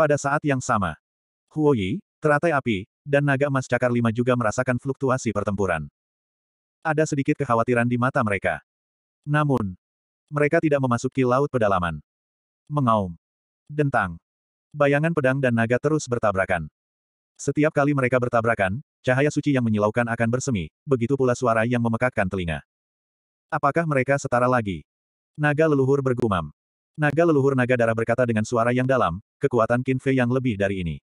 Pada saat yang sama, Huoyi, teratai api, dan naga emas cakar lima juga merasakan fluktuasi pertempuran. Ada sedikit kekhawatiran di mata mereka. Namun, mereka tidak memasuki laut pedalaman. Mengaum. Dentang. Bayangan pedang dan naga terus bertabrakan. Setiap kali mereka bertabrakan, cahaya suci yang menyilaukan akan bersemi, begitu pula suara yang memekakkan telinga. Apakah mereka setara lagi? Naga leluhur bergumam. Naga leluhur naga darah berkata dengan suara yang dalam, kekuatan Qin Fei yang lebih dari ini.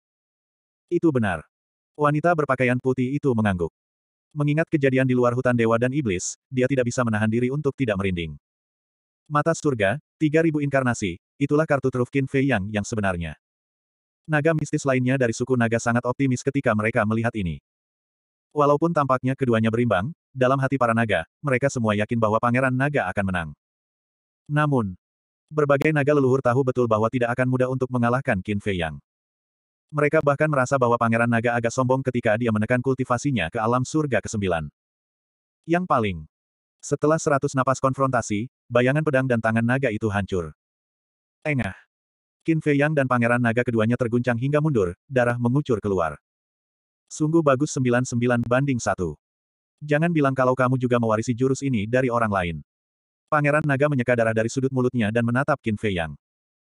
Itu benar. Wanita berpakaian putih itu mengangguk. Mengingat kejadian di luar hutan dewa dan iblis, dia tidak bisa menahan diri untuk tidak merinding. Mata surga, 3000 inkarnasi, itulah kartu truf Qin Fei Yang yang sebenarnya. Naga mistis lainnya dari suku naga sangat optimis ketika mereka melihat ini. Walaupun tampaknya keduanya berimbang, dalam hati para naga, mereka semua yakin bahwa pangeran naga akan menang. Namun, Berbagai naga leluhur tahu betul bahwa tidak akan mudah untuk mengalahkan Qin Fei Yang. Mereka bahkan merasa bahwa pangeran naga agak sombong ketika dia menekan kultivasinya ke alam surga ke-9. Yang paling. Setelah seratus napas konfrontasi, bayangan pedang dan tangan naga itu hancur. Engah. Qin Fei Yang dan pangeran naga keduanya terguncang hingga mundur, darah mengucur keluar. Sungguh bagus 99 banding satu. Jangan bilang kalau kamu juga mewarisi jurus ini dari orang lain. Pangeran naga menyeka darah dari sudut mulutnya dan menatap Qin Fei Yang.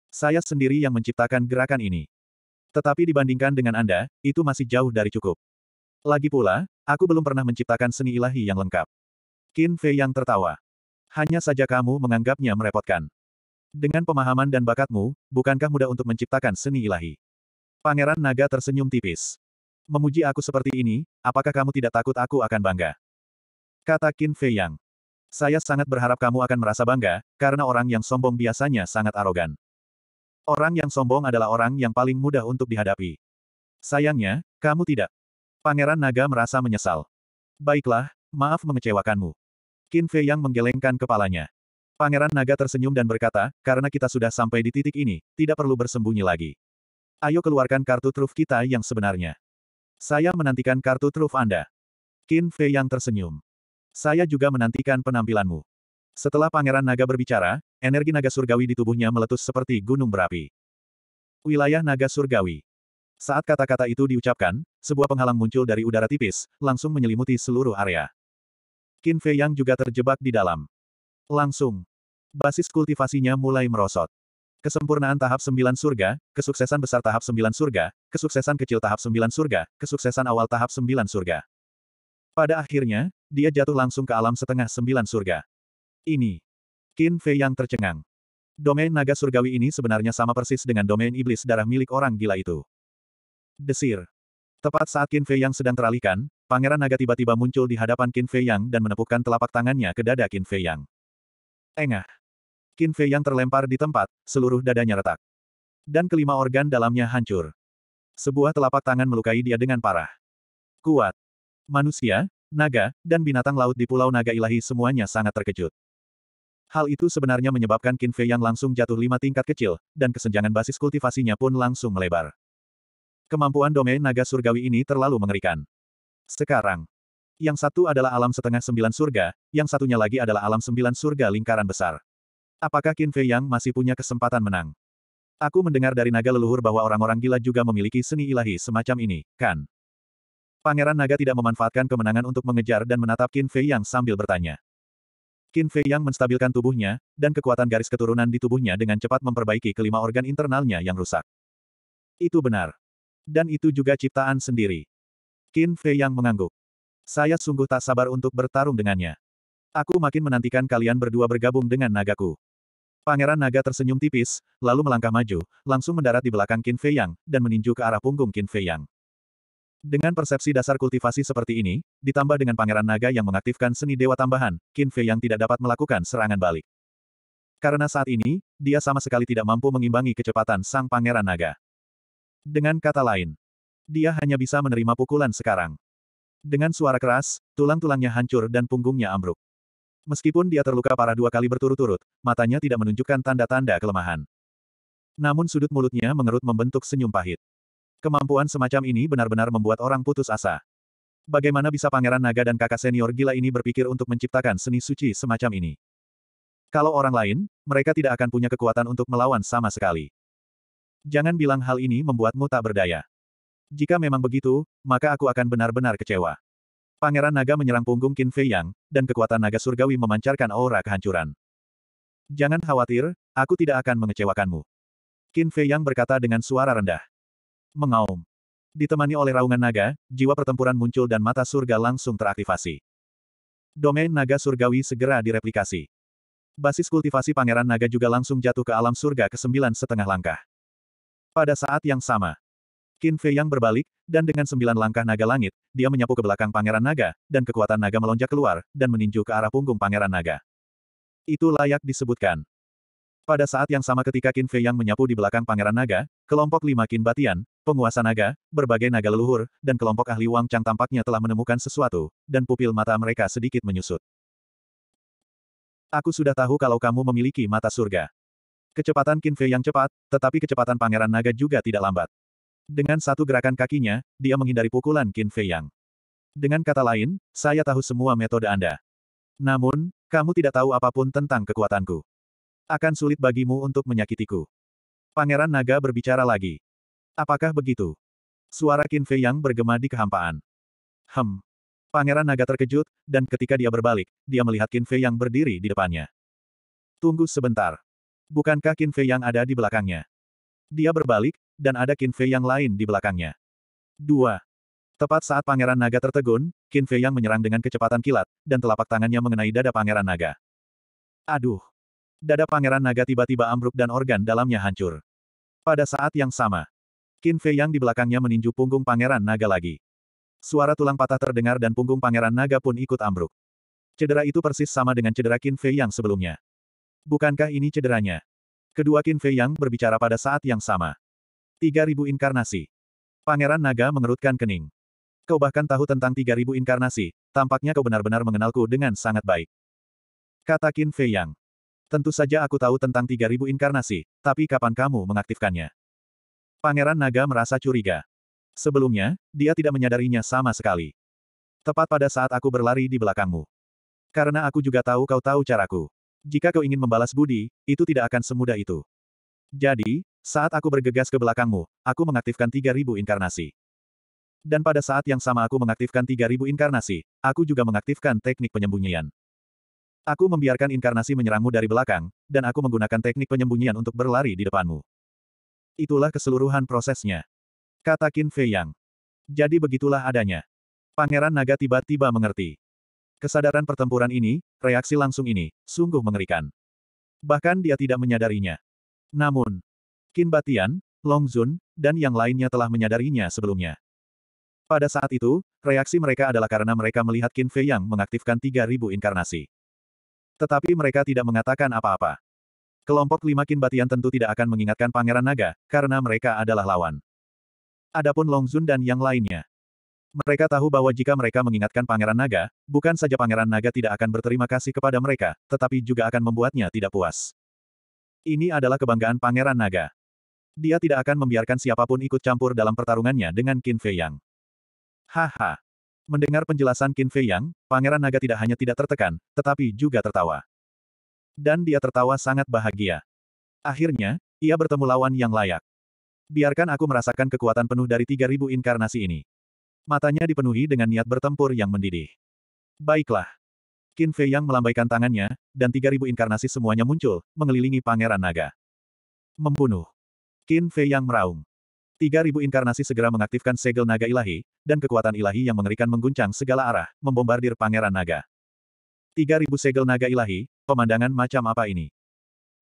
Saya sendiri yang menciptakan gerakan ini. Tetapi dibandingkan dengan Anda, itu masih jauh dari cukup. Lagi pula, aku belum pernah menciptakan seni ilahi yang lengkap. Qin Fei Yang tertawa. Hanya saja kamu menganggapnya merepotkan. Dengan pemahaman dan bakatmu, bukankah mudah untuk menciptakan seni ilahi? Pangeran Naga tersenyum tipis. Memuji aku seperti ini, apakah kamu tidak takut aku akan bangga? Kata Qin Fei Yang. Saya sangat berharap kamu akan merasa bangga, karena orang yang sombong biasanya sangat arogan. Orang yang sombong adalah orang yang paling mudah untuk dihadapi. Sayangnya, kamu tidak. Pangeran Naga merasa menyesal. Baiklah, maaf mengecewakanmu. Qin Fei yang menggelengkan kepalanya. Pangeran Naga tersenyum dan berkata, karena kita sudah sampai di titik ini, tidak perlu bersembunyi lagi. Ayo keluarkan kartu truf kita yang sebenarnya. Saya menantikan kartu truf Anda. Qin Fei yang tersenyum. Saya juga menantikan penampilanmu. Setelah Pangeran Naga berbicara, energi naga surgawi di tubuhnya meletus seperti gunung berapi. Wilayah naga surgawi. Saat kata-kata itu diucapkan, sebuah penghalang muncul dari udara tipis, langsung menyelimuti seluruh area. Qin Fei Yang juga terjebak di dalam. Langsung. Basis kultivasinya mulai merosot. Kesempurnaan tahap sembilan surga, kesuksesan besar tahap sembilan surga, kesuksesan kecil tahap sembilan surga, kesuksesan awal tahap sembilan surga. Pada akhirnya, dia jatuh langsung ke alam setengah sembilan surga. Ini. Qin Fei yang tercengang. Domain naga surgawi ini sebenarnya sama persis dengan domain iblis darah milik orang gila itu. Desir. Tepat saat Qin Fei yang sedang teralihkan, Pangeran Naga tiba-tiba muncul di hadapan Qin Fei Yang dan menepukkan telapak tangannya ke dada Qin Fei Yang. Engah. Qin Fei Yang terlempar di tempat, seluruh dadanya retak. Dan kelima organ dalamnya hancur. Sebuah telapak tangan melukai dia dengan parah. Kuat. Manusia, naga, dan binatang laut di Pulau Naga Ilahi semuanya sangat terkejut. Hal itu sebenarnya menyebabkan Qin Fei yang langsung jatuh lima tingkat kecil, dan kesenjangan basis kultivasinya pun langsung melebar. Kemampuan domain naga surgawi ini terlalu mengerikan. Sekarang, yang satu adalah alam setengah sembilan surga, yang satunya lagi adalah alam sembilan surga lingkaran besar. Apakah Qin Fei Yang masih punya kesempatan menang? Aku mendengar dari naga leluhur bahwa orang-orang gila juga memiliki seni ilahi semacam ini, kan? Pangeran Naga tidak memanfaatkan kemenangan untuk mengejar dan menatap Qin Fei Yang sambil bertanya. Qin Fei Yang menstabilkan tubuhnya, dan kekuatan garis keturunan di tubuhnya dengan cepat memperbaiki kelima organ internalnya yang rusak. Itu benar. Dan itu juga ciptaan sendiri. Qin Fei Yang mengangguk. Saya sungguh tak sabar untuk bertarung dengannya. Aku makin menantikan kalian berdua bergabung dengan nagaku. Pangeran naga tersenyum tipis, lalu melangkah maju, langsung mendarat di belakang Qin Fei Yang, dan meninju ke arah punggung Qin Fei Yang. Dengan persepsi dasar kultivasi seperti ini, ditambah dengan pangeran naga yang mengaktifkan seni dewa tambahan, Qin Fei yang tidak dapat melakukan serangan balik. Karena saat ini, dia sama sekali tidak mampu mengimbangi kecepatan sang pangeran naga. Dengan kata lain, dia hanya bisa menerima pukulan sekarang. Dengan suara keras, tulang-tulangnya hancur dan punggungnya ambruk. Meskipun dia terluka parah dua kali berturut-turut, matanya tidak menunjukkan tanda-tanda kelemahan. Namun sudut mulutnya mengerut membentuk senyum pahit. Kemampuan semacam ini benar-benar membuat orang putus asa. Bagaimana bisa Pangeran Naga dan kakak senior gila ini berpikir untuk menciptakan seni suci semacam ini? Kalau orang lain, mereka tidak akan punya kekuatan untuk melawan sama sekali. Jangan bilang hal ini membuatmu tak berdaya. Jika memang begitu, maka aku akan benar-benar kecewa. Pangeran Naga menyerang punggung Qin Fei Yang, dan kekuatan naga surgawi memancarkan aura kehancuran. Jangan khawatir, aku tidak akan mengecewakanmu. Qin Fei Yang berkata dengan suara rendah mengaum. Ditemani oleh raungan naga, jiwa pertempuran muncul dan mata surga langsung teraktivasi. Domain naga surgawi segera direplikasi. Basis kultivasi pangeran naga juga langsung jatuh ke alam surga ke sembilan setengah langkah. Pada saat yang sama, Qin Fei yang berbalik, dan dengan sembilan langkah naga langit, dia menyapu ke belakang pangeran naga, dan kekuatan naga melonjak keluar, dan meninju ke arah punggung pangeran naga. Itu layak disebutkan. Pada saat yang sama ketika Qin Fei yang menyapu di belakang pangeran naga, kelompok lima Qin Batian, Penguasa naga, berbagai naga leluhur, dan kelompok ahli Wang Chang tampaknya telah menemukan sesuatu, dan pupil mata mereka sedikit menyusut. Aku sudah tahu kalau kamu memiliki mata surga. Kecepatan Qin Fei yang cepat, tetapi kecepatan pangeran naga juga tidak lambat. Dengan satu gerakan kakinya, dia menghindari pukulan Qin Fei yang. Dengan kata lain, saya tahu semua metode Anda. Namun, kamu tidak tahu apapun tentang kekuatanku. Akan sulit bagimu untuk menyakitiku. Pangeran Naga berbicara lagi. Apakah begitu? Suara Qin Fei yang bergema di kehampaan. Hem. Pangeran naga terkejut, dan ketika dia berbalik, dia melihat Qin Fei yang berdiri di depannya. Tunggu sebentar. Bukankah Qin Fei yang ada di belakangnya? Dia berbalik, dan ada Qin Fei yang lain di belakangnya. 2. Tepat saat Pangeran Naga tertegun, Qin Fei yang menyerang dengan kecepatan kilat, dan telapak tangannya mengenai dada Pangeran Naga. Aduh! Dada Pangeran Naga tiba-tiba ambruk dan organ dalamnya hancur. Pada saat yang sama, Qin Fei yang di belakangnya meninju punggung Pangeran Naga lagi. Suara tulang patah terdengar dan punggung Pangeran Naga pun ikut ambruk. Cedera itu persis sama dengan cedera Qin Fei yang sebelumnya. Bukankah ini cederanya? Kedua Qin Fei yang berbicara pada saat yang sama. 3000 inkarnasi. Pangeran Naga mengerutkan kening. Kau bahkan tahu tentang 3000 inkarnasi, tampaknya kau benar-benar mengenalku dengan sangat baik. Kata Qin Fei Yang. Tentu saja aku tahu tentang 3000 inkarnasi, tapi kapan kamu mengaktifkannya? Pangeran Naga merasa curiga. Sebelumnya, dia tidak menyadarinya sama sekali. Tepat pada saat aku berlari di belakangmu. Karena aku juga tahu kau tahu caraku. Jika kau ingin membalas budi, itu tidak akan semudah itu. Jadi, saat aku bergegas ke belakangmu, aku mengaktifkan 3000 inkarnasi. Dan pada saat yang sama aku mengaktifkan 3000 inkarnasi, aku juga mengaktifkan teknik penyembunyian. Aku membiarkan inkarnasi menyerangmu dari belakang, dan aku menggunakan teknik penyembunyian untuk berlari di depanmu. Itulah keseluruhan prosesnya. Kata Qin Fei Yang. Jadi begitulah adanya. Pangeran Naga tiba-tiba mengerti. Kesadaran pertempuran ini, reaksi langsung ini, sungguh mengerikan. Bahkan dia tidak menyadarinya. Namun, Qin Batian, Long Zun, dan yang lainnya telah menyadarinya sebelumnya. Pada saat itu, reaksi mereka adalah karena mereka melihat Qin Fei yang mengaktifkan 3.000 inkarnasi. Tetapi mereka tidak mengatakan apa-apa. Kelompok lima Kin Batian tentu tidak akan mengingatkan Pangeran Naga, karena mereka adalah lawan. Adapun Longzun dan yang lainnya. Mereka tahu bahwa jika mereka mengingatkan Pangeran Naga, bukan saja Pangeran Naga tidak akan berterima kasih kepada mereka, tetapi juga akan membuatnya tidak puas. Ini adalah kebanggaan Pangeran Naga. Dia tidak akan membiarkan siapapun ikut campur dalam pertarungannya dengan Qin Fei Yang. Haha. Mendengar penjelasan Qin Fei Yang, Pangeran Naga tidak hanya tidak tertekan, tetapi juga tertawa. Dan dia tertawa sangat bahagia. Akhirnya, ia bertemu lawan yang layak. Biarkan aku merasakan kekuatan penuh dari 3000 inkarnasi ini. Matanya dipenuhi dengan niat bertempur yang mendidih. Baiklah. Qin Fei yang melambaikan tangannya, dan 3000 inkarnasi semuanya muncul, mengelilingi Pangeran Naga. Membunuh. Qin Fei yang meraung. 3000 inkarnasi segera mengaktifkan segel naga ilahi, dan kekuatan ilahi yang mengerikan mengguncang segala arah, membombardir Pangeran Naga. 3000 segel naga ilahi, pemandangan macam apa ini?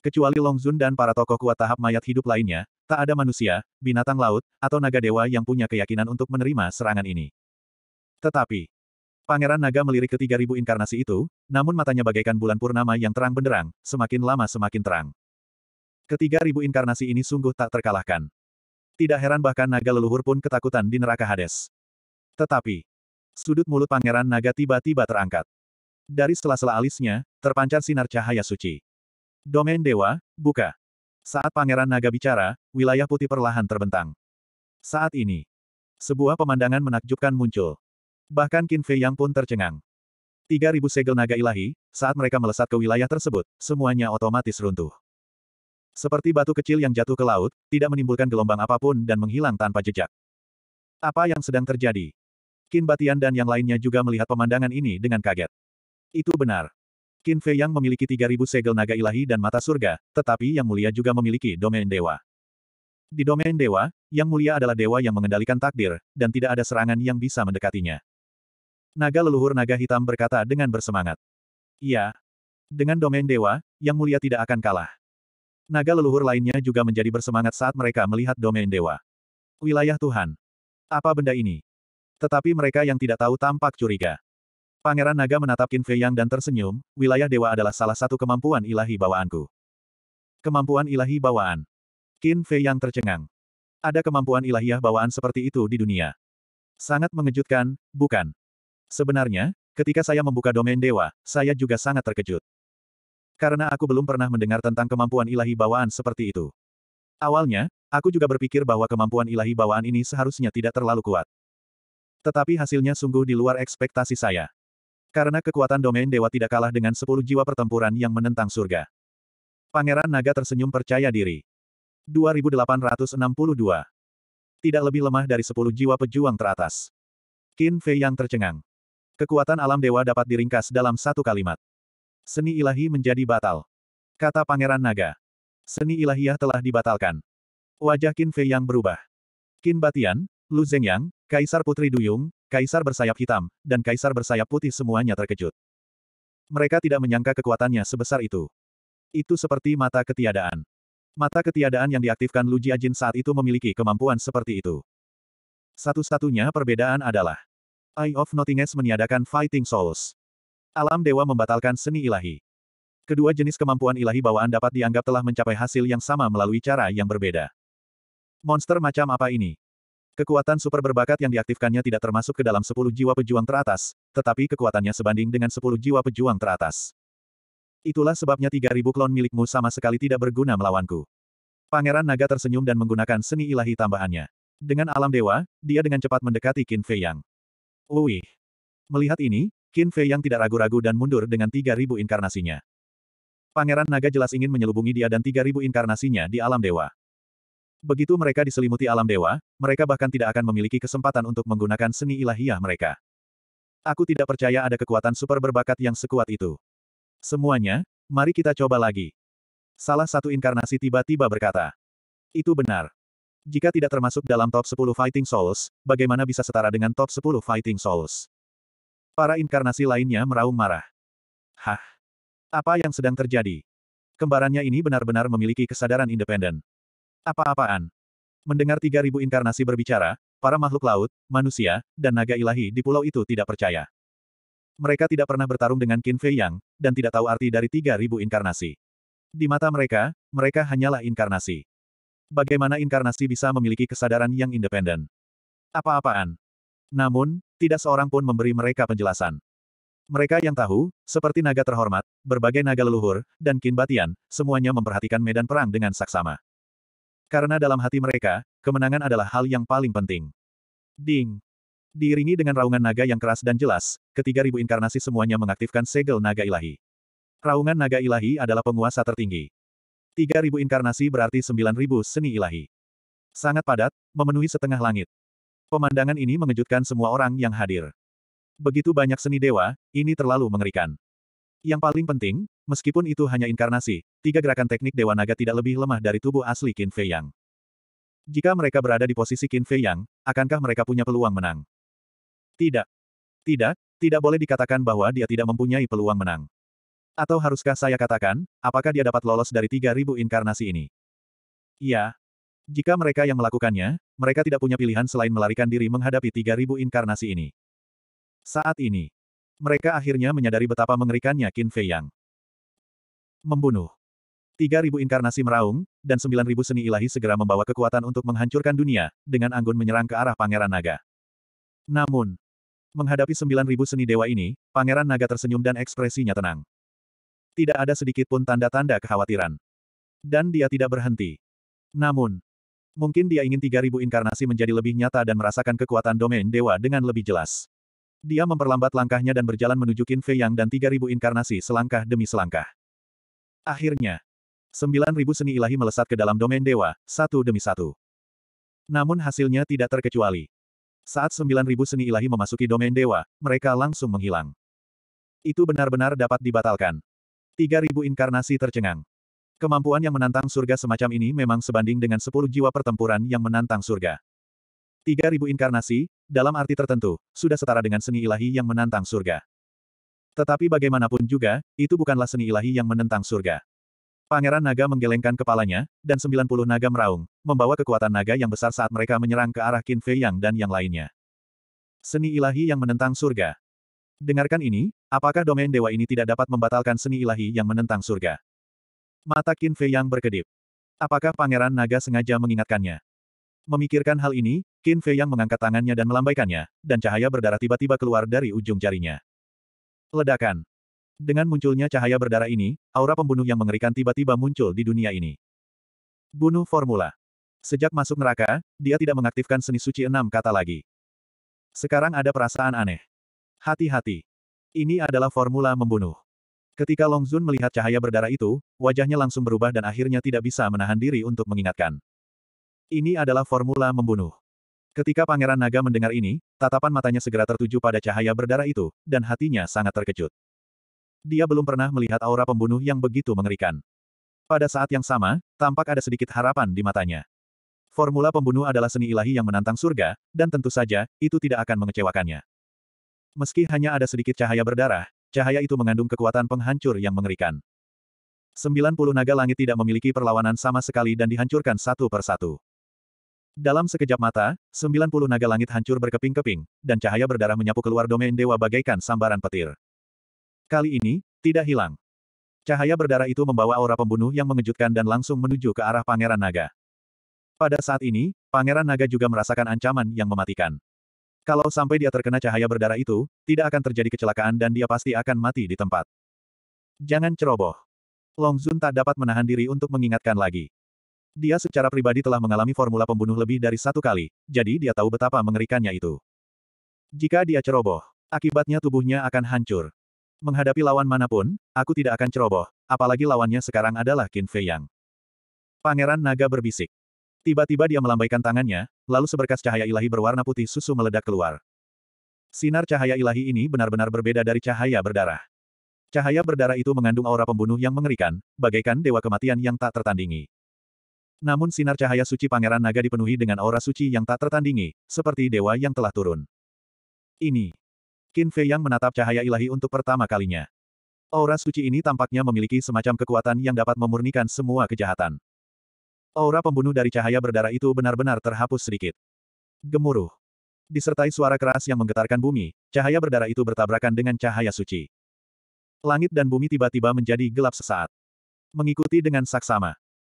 Kecuali Long Zun dan para tokoh kuat tahap mayat hidup lainnya, tak ada manusia, binatang laut, atau naga dewa yang punya keyakinan untuk menerima serangan ini. Tetapi, Pangeran Naga melirik ke 3000 inkarnasi itu, namun matanya bagaikan bulan purnama yang terang benderang, semakin lama semakin terang. Ketiga ribu inkarnasi ini sungguh tak terkalahkan. Tidak heran bahkan naga leluhur pun ketakutan di neraka Hades. Tetapi, sudut mulut pangeran naga tiba-tiba terangkat. Dari sela-sela alisnya, terpancar sinar cahaya suci. Domain Dewa, buka. Saat Pangeran Naga bicara, wilayah putih perlahan terbentang. Saat ini, sebuah pemandangan menakjubkan muncul. Bahkan Qin Fei Yang pun tercengang. 3000 segel naga ilahi, saat mereka melesat ke wilayah tersebut, semuanya otomatis runtuh. Seperti batu kecil yang jatuh ke laut, tidak menimbulkan gelombang apapun dan menghilang tanpa jejak. Apa yang sedang terjadi? Qin Batian dan yang lainnya juga melihat pemandangan ini dengan kaget. Itu benar. Qin Fei yang memiliki 3000 segel naga ilahi dan mata surga, tetapi Yang Mulia juga memiliki domain dewa. Di domain dewa, Yang Mulia adalah dewa yang mengendalikan takdir, dan tidak ada serangan yang bisa mendekatinya. Naga leluhur naga hitam berkata dengan bersemangat. Iya. Dengan domain dewa, Yang Mulia tidak akan kalah. Naga leluhur lainnya juga menjadi bersemangat saat mereka melihat domain dewa. Wilayah Tuhan. Apa benda ini? Tetapi mereka yang tidak tahu tampak curiga. Pangeran Naga menatap Qin Fei Yang dan tersenyum, wilayah dewa adalah salah satu kemampuan ilahi bawaanku. Kemampuan ilahi bawaan. Qin Fei Yang tercengang. Ada kemampuan ilahiyah bawaan seperti itu di dunia. Sangat mengejutkan, bukan? Sebenarnya, ketika saya membuka domain dewa, saya juga sangat terkejut. Karena aku belum pernah mendengar tentang kemampuan ilahi bawaan seperti itu. Awalnya, aku juga berpikir bahwa kemampuan ilahi bawaan ini seharusnya tidak terlalu kuat. Tetapi hasilnya sungguh di luar ekspektasi saya. Karena kekuatan domain dewa tidak kalah dengan sepuluh jiwa pertempuran yang menentang surga. Pangeran Naga tersenyum percaya diri. 2862. Tidak lebih lemah dari sepuluh jiwa pejuang teratas. Qin Fei yang tercengang. Kekuatan alam dewa dapat diringkas dalam satu kalimat. Seni ilahi menjadi batal. Kata Pangeran Naga. Seni ilahiyah telah dibatalkan. Wajah Qin Fei yang berubah. Qin Batian, Lu Zhengyang, Kaisar Putri Duyung, Kaisar bersayap hitam, dan kaisar bersayap putih semuanya terkejut. Mereka tidak menyangka kekuatannya sebesar itu. Itu seperti mata ketiadaan. Mata ketiadaan yang diaktifkan Lu Jiajin saat itu memiliki kemampuan seperti itu. Satu-satunya perbedaan adalah Eye of Nothingness meniadakan Fighting Souls. Alam dewa membatalkan seni ilahi. Kedua jenis kemampuan ilahi bawaan dapat dianggap telah mencapai hasil yang sama melalui cara yang berbeda. Monster macam apa ini? Kekuatan super berbakat yang diaktifkannya tidak termasuk ke dalam sepuluh jiwa pejuang teratas, tetapi kekuatannya sebanding dengan sepuluh jiwa pejuang teratas. Itulah sebabnya tiga ribu klon milikmu sama sekali tidak berguna melawanku. Pangeran Naga tersenyum dan menggunakan seni ilahi tambahannya. Dengan alam dewa, dia dengan cepat mendekati Qin Fei Yang. Wih! Melihat ini, Qin Fei Yang tidak ragu-ragu dan mundur dengan tiga ribu inkarnasinya. Pangeran Naga jelas ingin menyelubungi dia dan tiga ribu inkarnasinya di alam dewa. Begitu mereka diselimuti alam dewa, mereka bahkan tidak akan memiliki kesempatan untuk menggunakan seni ilahiyah mereka. Aku tidak percaya ada kekuatan super berbakat yang sekuat itu. Semuanya, mari kita coba lagi. Salah satu inkarnasi tiba-tiba berkata. Itu benar. Jika tidak termasuk dalam top 10 Fighting Souls, bagaimana bisa setara dengan top 10 Fighting Souls? Para inkarnasi lainnya meraung marah. Hah? Apa yang sedang terjadi? Kembarannya ini benar-benar memiliki kesadaran independen. Apa-apaan? Mendengar tiga ribu inkarnasi berbicara, para makhluk laut, manusia, dan naga ilahi di pulau itu tidak percaya. Mereka tidak pernah bertarung dengan Qin Fei Yang, dan tidak tahu arti dari tiga ribu inkarnasi. Di mata mereka, mereka hanyalah inkarnasi. Bagaimana inkarnasi bisa memiliki kesadaran yang independen? Apa-apaan? Namun, tidak seorang pun memberi mereka penjelasan. Mereka yang tahu, seperti naga terhormat, berbagai naga leluhur, dan Qin Batian, semuanya memperhatikan medan perang dengan saksama. Karena dalam hati mereka, kemenangan adalah hal yang paling penting. Ding! Diiringi dengan raungan naga yang keras dan jelas, ketiga ribu inkarnasi semuanya mengaktifkan segel naga ilahi. Raungan naga ilahi adalah penguasa tertinggi. Tiga ribu inkarnasi berarti sembilan ribu seni ilahi. Sangat padat, memenuhi setengah langit. Pemandangan ini mengejutkan semua orang yang hadir. Begitu banyak seni dewa, ini terlalu mengerikan. Yang paling penting, meskipun itu hanya inkarnasi, tiga gerakan teknik Dewa Naga tidak lebih lemah dari tubuh asli Qin Fei Yang. Jika mereka berada di posisi Qin Fei Yang, akankah mereka punya peluang menang? Tidak. Tidak, tidak boleh dikatakan bahwa dia tidak mempunyai peluang menang. Atau haruskah saya katakan, apakah dia dapat lolos dari 3.000 inkarnasi ini? Ya. Jika mereka yang melakukannya, mereka tidak punya pilihan selain melarikan diri menghadapi 3.000 inkarnasi ini. Saat ini, mereka akhirnya menyadari betapa mengerikannya Qin Fei Yang. Membunuh. 3.000 inkarnasi meraung, dan 9.000 seni ilahi segera membawa kekuatan untuk menghancurkan dunia, dengan anggun menyerang ke arah Pangeran Naga. Namun, menghadapi 9.000 seni dewa ini, Pangeran Naga tersenyum dan ekspresinya tenang. Tidak ada sedikit pun tanda-tanda kekhawatiran. Dan dia tidak berhenti. Namun, mungkin dia ingin 3.000 inkarnasi menjadi lebih nyata dan merasakan kekuatan domain dewa dengan lebih jelas. Dia memperlambat langkahnya dan berjalan menuju Qin Fei Yang dan 3000 inkarnasi selangkah demi selangkah. Akhirnya, 9000 seni ilahi melesat ke dalam domain dewa, satu demi satu. Namun hasilnya tidak terkecuali. Saat 9000 seni ilahi memasuki domain dewa, mereka langsung menghilang. Itu benar-benar dapat dibatalkan. 3000 inkarnasi tercengang. Kemampuan yang menantang surga semacam ini memang sebanding dengan 10 jiwa pertempuran yang menantang surga. Tiga ribu inkarnasi, dalam arti tertentu, sudah setara dengan seni ilahi yang menantang surga. Tetapi bagaimanapun juga, itu bukanlah seni ilahi yang menentang surga. Pangeran naga menggelengkan kepalanya, dan 90 naga meraung, membawa kekuatan naga yang besar saat mereka menyerang ke arah Qin Fei Yang dan yang lainnya. Seni ilahi yang menentang surga. Dengarkan ini, apakah domain dewa ini tidak dapat membatalkan seni ilahi yang menentang surga? Mata Qin Fei Yang berkedip. Apakah pangeran naga sengaja mengingatkannya? Memikirkan hal ini, Qin Fei yang mengangkat tangannya dan melambaikannya, dan cahaya berdarah tiba-tiba keluar dari ujung jarinya. Ledakan. Dengan munculnya cahaya berdarah ini, aura pembunuh yang mengerikan tiba-tiba muncul di dunia ini. Bunuh formula. Sejak masuk neraka, dia tidak mengaktifkan seni suci enam kata lagi. Sekarang ada perasaan aneh. Hati-hati. Ini adalah formula membunuh. Ketika Long Zun melihat cahaya berdarah itu, wajahnya langsung berubah dan akhirnya tidak bisa menahan diri untuk mengingatkan. Ini adalah formula membunuh. Ketika Pangeran Naga mendengar ini, tatapan matanya segera tertuju pada cahaya berdarah itu, dan hatinya sangat terkejut. Dia belum pernah melihat aura pembunuh yang begitu mengerikan. Pada saat yang sama, tampak ada sedikit harapan di matanya. Formula pembunuh adalah seni ilahi yang menantang surga, dan tentu saja, itu tidak akan mengecewakannya. Meski hanya ada sedikit cahaya berdarah, cahaya itu mengandung kekuatan penghancur yang mengerikan. 90 naga langit tidak memiliki perlawanan sama sekali dan dihancurkan satu per satu. Dalam sekejap mata, 90 naga langit hancur berkeping-keping, dan cahaya berdarah menyapu keluar domain dewa bagaikan sambaran petir. Kali ini, tidak hilang. Cahaya berdarah itu membawa aura pembunuh yang mengejutkan dan langsung menuju ke arah Pangeran Naga. Pada saat ini, Pangeran Naga juga merasakan ancaman yang mematikan. Kalau sampai dia terkena cahaya berdarah itu, tidak akan terjadi kecelakaan dan dia pasti akan mati di tempat. Jangan ceroboh. Long Zun tak dapat menahan diri untuk mengingatkan lagi. Dia secara pribadi telah mengalami formula pembunuh lebih dari satu kali, jadi dia tahu betapa mengerikannya itu. Jika dia ceroboh, akibatnya tubuhnya akan hancur. Menghadapi lawan manapun, aku tidak akan ceroboh, apalagi lawannya sekarang adalah Qin Fei Yang. Pangeran Naga berbisik. Tiba-tiba dia melambaikan tangannya, lalu seberkas cahaya ilahi berwarna putih susu meledak keluar. Sinar cahaya ilahi ini benar-benar berbeda dari cahaya berdarah. Cahaya berdarah itu mengandung aura pembunuh yang mengerikan, bagaikan dewa kematian yang tak tertandingi. Namun sinar cahaya suci Pangeran Naga dipenuhi dengan aura suci yang tak tertandingi, seperti dewa yang telah turun. Ini. Qin Fei yang menatap cahaya ilahi untuk pertama kalinya. Aura suci ini tampaknya memiliki semacam kekuatan yang dapat memurnikan semua kejahatan. Aura pembunuh dari cahaya berdarah itu benar-benar terhapus sedikit. Gemuruh. Disertai suara keras yang menggetarkan bumi, cahaya berdarah itu bertabrakan dengan cahaya suci. Langit dan bumi tiba-tiba menjadi gelap sesaat. Mengikuti dengan saksama,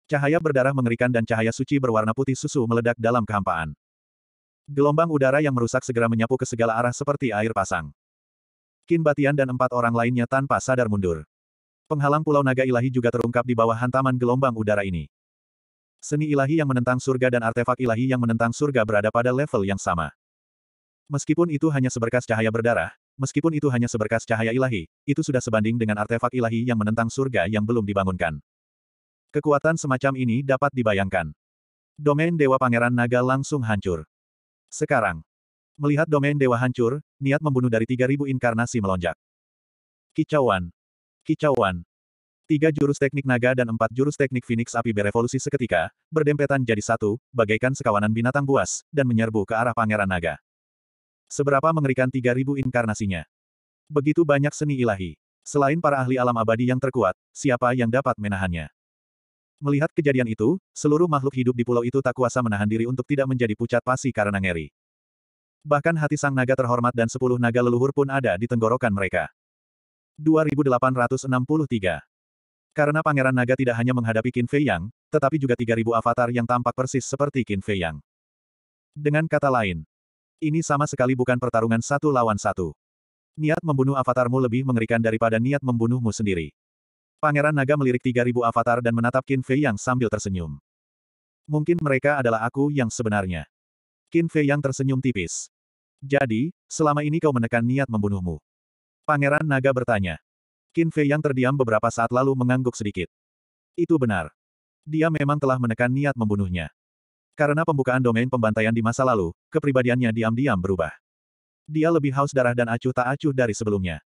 Cahaya berdarah mengerikan dan cahaya suci berwarna putih susu meledak dalam kehampaan. Gelombang udara yang merusak segera menyapu ke segala arah seperti air pasang. Kin Batian dan empat orang lainnya tanpa sadar mundur. Penghalang Pulau Naga Ilahi juga terungkap di bawah hantaman gelombang udara ini. Seni ilahi yang menentang surga dan artefak ilahi yang menentang surga berada pada level yang sama. Meskipun itu hanya seberkas cahaya berdarah, meskipun itu hanya seberkas cahaya ilahi, itu sudah sebanding dengan artefak ilahi yang menentang surga yang belum dibangunkan. Kekuatan semacam ini dapat dibayangkan. Domain Dewa Pangeran Naga langsung hancur. Sekarang, melihat domain Dewa hancur, niat membunuh dari 3000 inkarnasi melonjak. Kicauan. Kicauan. Tiga jurus teknik naga dan empat jurus teknik Phoenix api berevolusi seketika, berdempetan jadi satu, bagaikan sekawanan binatang buas, dan menyerbu ke arah pangeran naga. Seberapa mengerikan tiga ribu inkarnasinya. Begitu banyak seni ilahi. Selain para ahli alam abadi yang terkuat, siapa yang dapat menahannya? Melihat kejadian itu, seluruh makhluk hidup di pulau itu tak kuasa menahan diri untuk tidak menjadi pucat pasi karena ngeri. Bahkan hati sang naga terhormat dan sepuluh naga leluhur pun ada di tenggorokan mereka. 2863 Karena Pangeran Naga tidak hanya menghadapi Qin Fei Yang, tetapi juga 3000 avatar yang tampak persis seperti Qin Fei Yang. Dengan kata lain, ini sama sekali bukan pertarungan satu lawan satu. Niat membunuh avatarmu lebih mengerikan daripada niat membunuhmu sendiri. Pangeran Naga melirik 3000 avatar dan menatap Qin Fei Yang sambil tersenyum. Mungkin mereka adalah aku yang sebenarnya. Qin Fei Yang tersenyum tipis. Jadi, selama ini kau menekan niat membunuhmu. Pangeran Naga bertanya. Qin Fei Yang terdiam beberapa saat lalu mengangguk sedikit. Itu benar. Dia memang telah menekan niat membunuhnya. Karena pembukaan domain pembantaian di masa lalu, kepribadiannya diam-diam berubah. Dia lebih haus darah dan acuh tak acuh dari sebelumnya.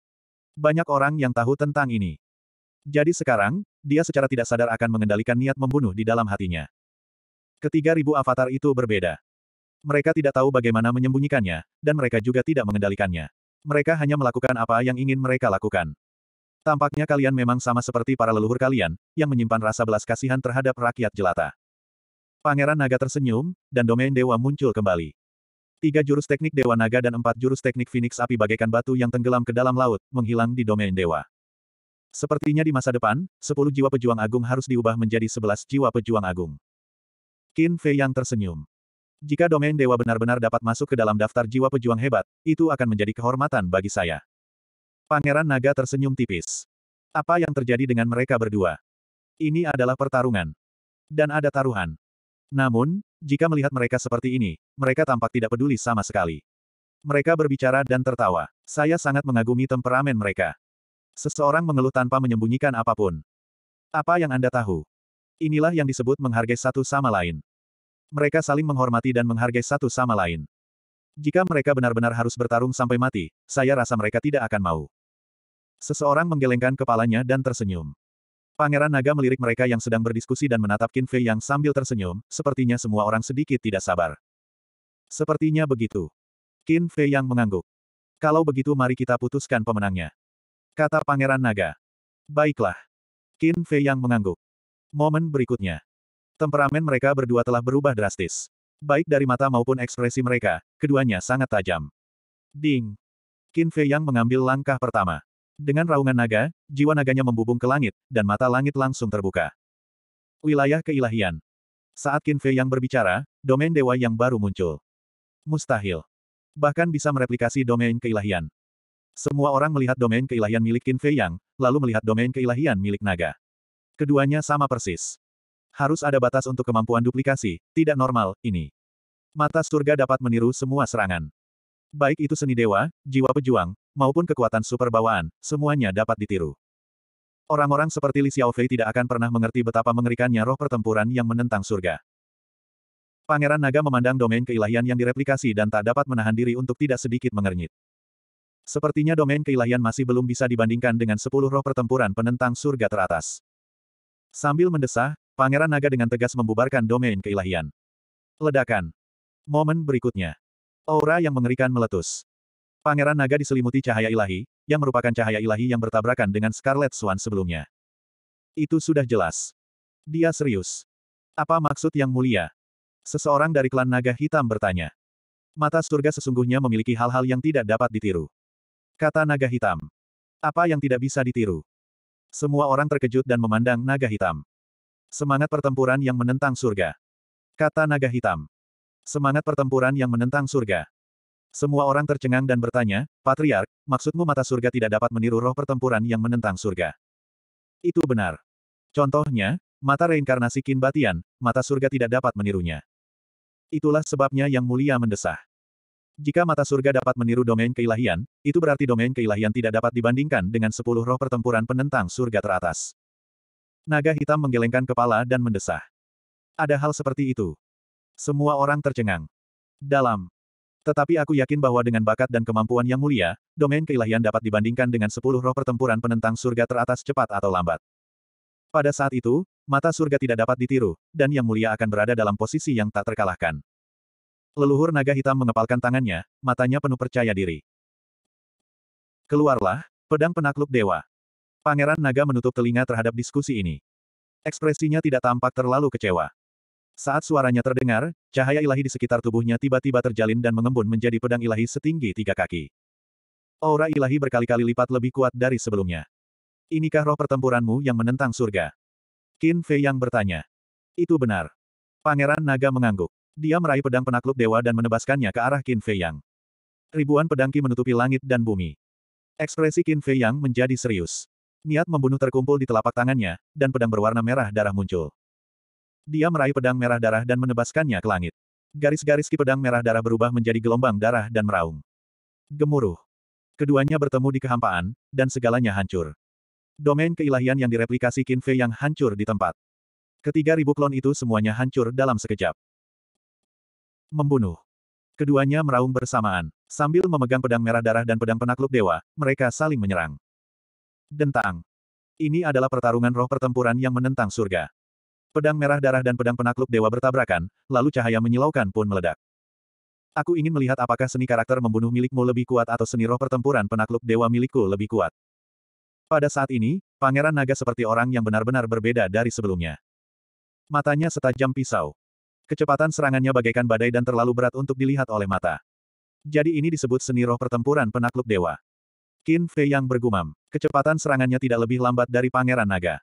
Banyak orang yang tahu tentang ini. Jadi sekarang, dia secara tidak sadar akan mengendalikan niat membunuh di dalam hatinya. Ketiga ribu avatar itu berbeda. Mereka tidak tahu bagaimana menyembunyikannya, dan mereka juga tidak mengendalikannya. Mereka hanya melakukan apa yang ingin mereka lakukan. Tampaknya kalian memang sama seperti para leluhur kalian, yang menyimpan rasa belas kasihan terhadap rakyat jelata. Pangeran Naga tersenyum, dan domain dewa muncul kembali. Tiga jurus teknik Dewa Naga dan empat jurus teknik Phoenix Api bagaikan batu yang tenggelam ke dalam laut, menghilang di domain dewa. Sepertinya di masa depan, sepuluh jiwa pejuang agung harus diubah menjadi sebelas jiwa pejuang agung. Qin Fei yang tersenyum. Jika domain dewa benar-benar dapat masuk ke dalam daftar jiwa pejuang hebat, itu akan menjadi kehormatan bagi saya. Pangeran Naga tersenyum tipis. Apa yang terjadi dengan mereka berdua? Ini adalah pertarungan. Dan ada taruhan. Namun, jika melihat mereka seperti ini, mereka tampak tidak peduli sama sekali. Mereka berbicara dan tertawa. Saya sangat mengagumi temperamen mereka. Seseorang mengeluh tanpa menyembunyikan apapun. Apa yang Anda tahu? Inilah yang disebut menghargai satu sama lain. Mereka saling menghormati dan menghargai satu sama lain. Jika mereka benar-benar harus bertarung sampai mati, saya rasa mereka tidak akan mau. Seseorang menggelengkan kepalanya dan tersenyum. Pangeran Naga melirik mereka yang sedang berdiskusi dan menatap Qin Fei yang sambil tersenyum, sepertinya semua orang sedikit tidak sabar. Sepertinya begitu. Qin Fei yang mengangguk. Kalau begitu mari kita putuskan pemenangnya. Kata Pangeran Naga. Baiklah. Qin Fei yang mengangguk. Momen berikutnya. Temperamen mereka berdua telah berubah drastis. Baik dari mata maupun ekspresi mereka, keduanya sangat tajam. Ding. Qin Fei yang mengambil langkah pertama. Dengan raungan naga, jiwa naganya membubung ke langit, dan mata langit langsung terbuka. Wilayah keilahian. Saat Qin Fei yang berbicara, domain dewa yang baru muncul. Mustahil. Bahkan bisa mereplikasi domain keilahian. Semua orang melihat domain keilahian milik Qin Fei Yang, lalu melihat domain keilahian milik naga. Keduanya sama persis. Harus ada batas untuk kemampuan duplikasi, tidak normal, ini. Mata surga dapat meniru semua serangan. Baik itu seni dewa, jiwa pejuang, maupun kekuatan super bawaan, semuanya dapat ditiru. Orang-orang seperti Li Xiaofei tidak akan pernah mengerti betapa mengerikannya roh pertempuran yang menentang surga. Pangeran Naga memandang domain keilahian yang direplikasi dan tak dapat menahan diri untuk tidak sedikit mengernyit. Sepertinya domain keilahian masih belum bisa dibandingkan dengan sepuluh roh pertempuran penentang surga teratas. Sambil mendesah, Pangeran Naga dengan tegas membubarkan domain keilahian. Ledakan. Momen berikutnya. Aura yang mengerikan meletus. Pangeran Naga diselimuti cahaya ilahi, yang merupakan cahaya ilahi yang bertabrakan dengan Scarlet Swan sebelumnya. Itu sudah jelas. Dia serius. Apa maksud yang mulia? Seseorang dari klan naga hitam bertanya. Mata surga sesungguhnya memiliki hal-hal yang tidak dapat ditiru. Kata naga hitam. Apa yang tidak bisa ditiru? Semua orang terkejut dan memandang naga hitam. Semangat pertempuran yang menentang surga. Kata naga hitam. Semangat pertempuran yang menentang surga. Semua orang tercengang dan bertanya, Patriark, maksudmu mata surga tidak dapat meniru roh pertempuran yang menentang surga? Itu benar. Contohnya, mata reinkarnasi Kin mata surga tidak dapat menirunya. Itulah sebabnya yang mulia mendesah. Jika mata surga dapat meniru domain keilahian, itu berarti domain keilahian tidak dapat dibandingkan dengan sepuluh roh pertempuran penentang surga teratas. Naga hitam menggelengkan kepala dan mendesah. Ada hal seperti itu. Semua orang tercengang. Dalam. Tetapi aku yakin bahwa dengan bakat dan kemampuan yang mulia, domain keilahian dapat dibandingkan dengan sepuluh roh pertempuran penentang surga teratas cepat atau lambat. Pada saat itu, mata surga tidak dapat ditiru, dan yang mulia akan berada dalam posisi yang tak terkalahkan. Leluhur naga hitam mengepalkan tangannya, matanya penuh percaya diri. Keluarlah, pedang penakluk dewa. Pangeran naga menutup telinga terhadap diskusi ini. Ekspresinya tidak tampak terlalu kecewa. Saat suaranya terdengar, cahaya ilahi di sekitar tubuhnya tiba-tiba terjalin dan mengembun menjadi pedang ilahi setinggi tiga kaki. Aura ilahi berkali-kali lipat lebih kuat dari sebelumnya. Inikah roh pertempuranmu yang menentang surga? Qin Fei yang bertanya. Itu benar. Pangeran Naga mengangguk. Dia meraih pedang penakluk dewa dan menebaskannya ke arah Qin Fei Yang. Ribuan pedangki menutupi langit dan bumi. Ekspresi Qin Fei Yang menjadi serius. Niat membunuh terkumpul di telapak tangannya, dan pedang berwarna merah darah muncul. Dia meraih pedang merah darah dan menebaskannya ke langit. Garis-garis Qi pedang merah darah berubah menjadi gelombang darah dan meraung. Gemuruh. Keduanya bertemu di kehampaan, dan segalanya hancur. Domain keilahian yang direplikasi Qin Fei Yang hancur di tempat. Ketiga ribu klon itu semuanya hancur dalam sekejap. Membunuh. Keduanya meraung bersamaan. Sambil memegang pedang merah darah dan pedang penakluk dewa, mereka saling menyerang. Dentang. Ini adalah pertarungan roh pertempuran yang menentang surga. Pedang merah darah dan pedang penakluk dewa bertabrakan, lalu cahaya menyilaukan pun meledak. Aku ingin melihat apakah seni karakter membunuh milikmu lebih kuat atau seni roh pertempuran penakluk dewa milikku lebih kuat. Pada saat ini, Pangeran Naga seperti orang yang benar-benar berbeda dari sebelumnya. Matanya setajam pisau. Kecepatan serangannya bagaikan badai dan terlalu berat untuk dilihat oleh mata. Jadi ini disebut seni roh pertempuran penakluk dewa. Qin Fei yang bergumam. Kecepatan serangannya tidak lebih lambat dari Pangeran Naga.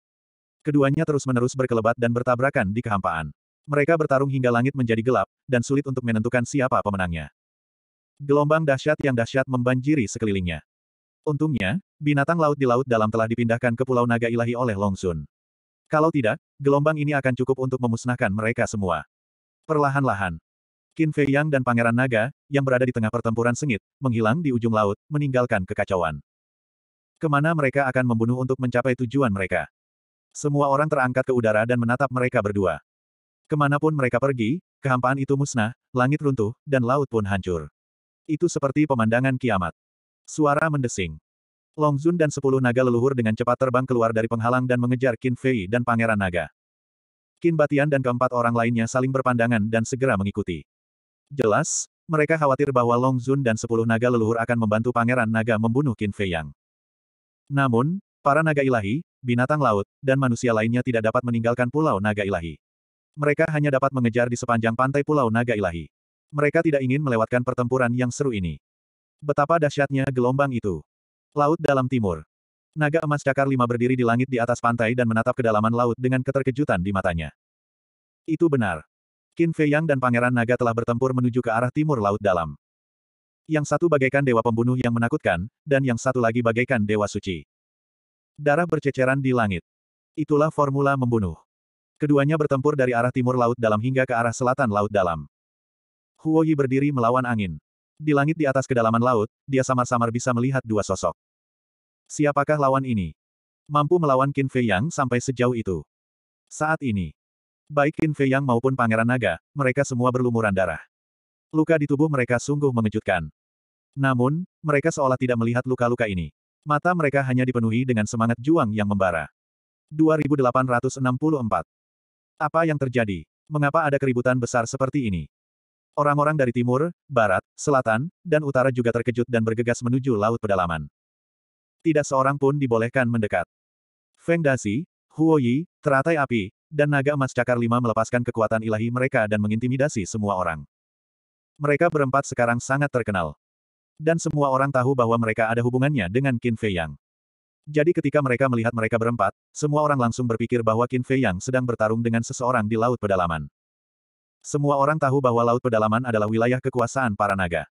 Keduanya terus-menerus berkelebat dan bertabrakan di kehampaan. Mereka bertarung hingga langit menjadi gelap, dan sulit untuk menentukan siapa pemenangnya. Gelombang dahsyat yang dahsyat membanjiri sekelilingnya. Untungnya, binatang laut di Laut Dalam telah dipindahkan ke Pulau Naga Ilahi oleh Long Sun. Kalau tidak, gelombang ini akan cukup untuk memusnahkan mereka semua. Perlahan-lahan, Qin Fei Yang dan Pangeran Naga, yang berada di tengah pertempuran sengit, menghilang di ujung laut, meninggalkan kekacauan. Kemana mereka akan membunuh untuk mencapai tujuan mereka? Semua orang terangkat ke udara dan menatap mereka berdua. Kemanapun mereka pergi, kehampaan itu musnah, langit runtuh, dan laut pun hancur. Itu seperti pemandangan kiamat. Suara mendesing. Long Zun dan sepuluh naga leluhur dengan cepat terbang keluar dari penghalang dan mengejar Qin Fei dan Pangeran Naga. Kin Batian dan keempat orang lainnya saling berpandangan dan segera mengikuti. Jelas, mereka khawatir bahwa Long Zun dan sepuluh naga leluhur akan membantu pangeran naga membunuh Kin Fei Yang. Namun, para naga ilahi, binatang laut, dan manusia lainnya tidak dapat meninggalkan pulau naga ilahi. Mereka hanya dapat mengejar di sepanjang pantai pulau naga ilahi. Mereka tidak ingin melewatkan pertempuran yang seru ini. Betapa dahsyatnya gelombang itu. Laut dalam timur. Naga emas cakar lima berdiri di langit di atas pantai dan menatap kedalaman laut dengan keterkejutan di matanya. Itu benar. Qin Fei Yang dan Pangeran Naga telah bertempur menuju ke arah timur laut dalam. Yang satu bagaikan dewa pembunuh yang menakutkan, dan yang satu lagi bagaikan dewa suci. Darah berceceran di langit. Itulah formula membunuh. Keduanya bertempur dari arah timur laut dalam hingga ke arah selatan laut dalam. Huoyi berdiri melawan angin. Di langit di atas kedalaman laut, dia samar-samar bisa melihat dua sosok. Siapakah lawan ini? Mampu melawan Qin Fei Yang sampai sejauh itu. Saat ini, baik Qin Fei Yang maupun Pangeran Naga, mereka semua berlumuran darah. Luka di tubuh mereka sungguh mengejutkan. Namun, mereka seolah tidak melihat luka-luka ini. Mata mereka hanya dipenuhi dengan semangat juang yang membara. 2864. Apa yang terjadi? Mengapa ada keributan besar seperti ini? Orang-orang dari timur, barat, selatan, dan utara juga terkejut dan bergegas menuju laut pedalaman tidak seorang pun dibolehkan mendekat. Feng Dasi, Huo Yi, teratai api, dan naga emas cakar lima melepaskan kekuatan ilahi mereka dan mengintimidasi semua orang. Mereka berempat sekarang sangat terkenal. Dan semua orang tahu bahwa mereka ada hubungannya dengan Qin Fei Yang. Jadi ketika mereka melihat mereka berempat, semua orang langsung berpikir bahwa Qin Fei Yang sedang bertarung dengan seseorang di Laut Pedalaman. Semua orang tahu bahwa Laut Pedalaman adalah wilayah kekuasaan para naga.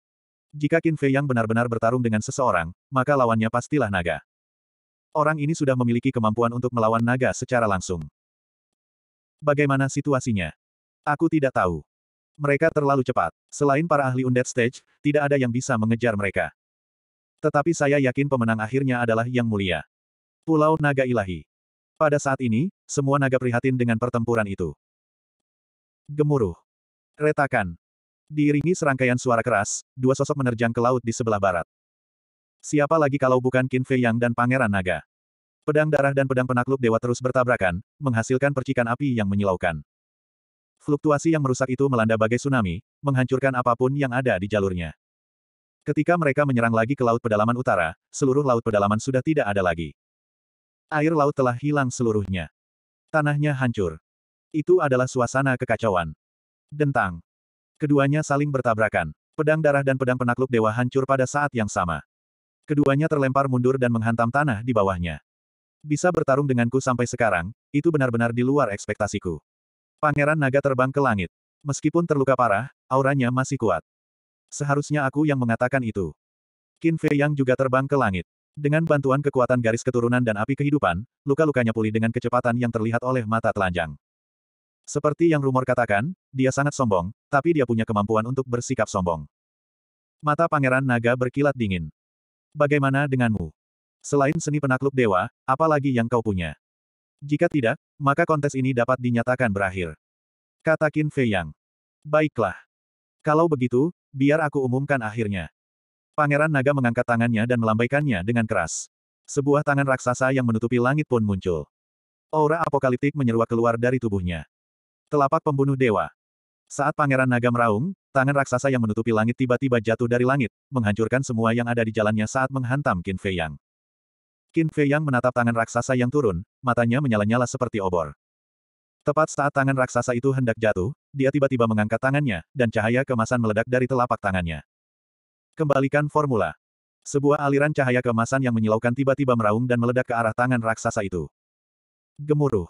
Jika Qin Fei yang benar-benar bertarung dengan seseorang, maka lawannya pastilah naga. Orang ini sudah memiliki kemampuan untuk melawan naga secara langsung. Bagaimana situasinya? Aku tidak tahu. Mereka terlalu cepat. Selain para ahli Undead Stage, tidak ada yang bisa mengejar mereka. Tetapi saya yakin pemenang akhirnya adalah Yang Mulia. Pulau Naga Ilahi. Pada saat ini, semua naga prihatin dengan pertempuran itu. Gemuruh. Retakan. Diiringi serangkaian suara keras, dua sosok menerjang ke laut di sebelah barat. Siapa lagi kalau bukan Qin Fei Yang dan Pangeran Naga? Pedang darah dan pedang penakluk dewa terus bertabrakan, menghasilkan percikan api yang menyilaukan. Fluktuasi yang merusak itu melanda bagai tsunami, menghancurkan apapun yang ada di jalurnya. Ketika mereka menyerang lagi ke laut pedalaman utara, seluruh laut pedalaman sudah tidak ada lagi. Air laut telah hilang seluruhnya. Tanahnya hancur. Itu adalah suasana kekacauan. Dentang. Keduanya saling bertabrakan. Pedang darah dan pedang penakluk dewa hancur pada saat yang sama. Keduanya terlempar mundur dan menghantam tanah di bawahnya. Bisa bertarung denganku sampai sekarang, itu benar-benar di luar ekspektasiku. Pangeran naga terbang ke langit. Meskipun terluka parah, auranya masih kuat. Seharusnya aku yang mengatakan itu. Qin Fei Yang juga terbang ke langit. Dengan bantuan kekuatan garis keturunan dan api kehidupan, luka-lukanya pulih dengan kecepatan yang terlihat oleh mata telanjang. Seperti yang rumor katakan, dia sangat sombong, tapi dia punya kemampuan untuk bersikap sombong. Mata Pangeran Naga berkilat dingin. Bagaimana denganmu? Selain seni penakluk dewa, apa lagi yang kau punya? Jika tidak, maka kontes ini dapat dinyatakan berakhir. Kata Qin Fei Yang. Baiklah. Kalau begitu, biar aku umumkan akhirnya. Pangeran Naga mengangkat tangannya dan melambaikannya dengan keras. Sebuah tangan raksasa yang menutupi langit pun muncul. Aura apokaliptik menyeruak keluar dari tubuhnya. Telapak pembunuh dewa. Saat Pangeran Naga meraung, tangan raksasa yang menutupi langit tiba-tiba jatuh dari langit, menghancurkan semua yang ada di jalannya saat menghantam Qin Fei Yang. Qin Fei Yang menatap tangan raksasa yang turun, matanya menyala-nyala seperti obor. Tepat saat tangan raksasa itu hendak jatuh, dia tiba-tiba mengangkat tangannya, dan cahaya kemasan meledak dari telapak tangannya. Kembalikan formula. Sebuah aliran cahaya kemasan yang menyilaukan tiba-tiba meraung dan meledak ke arah tangan raksasa itu. Gemuruh.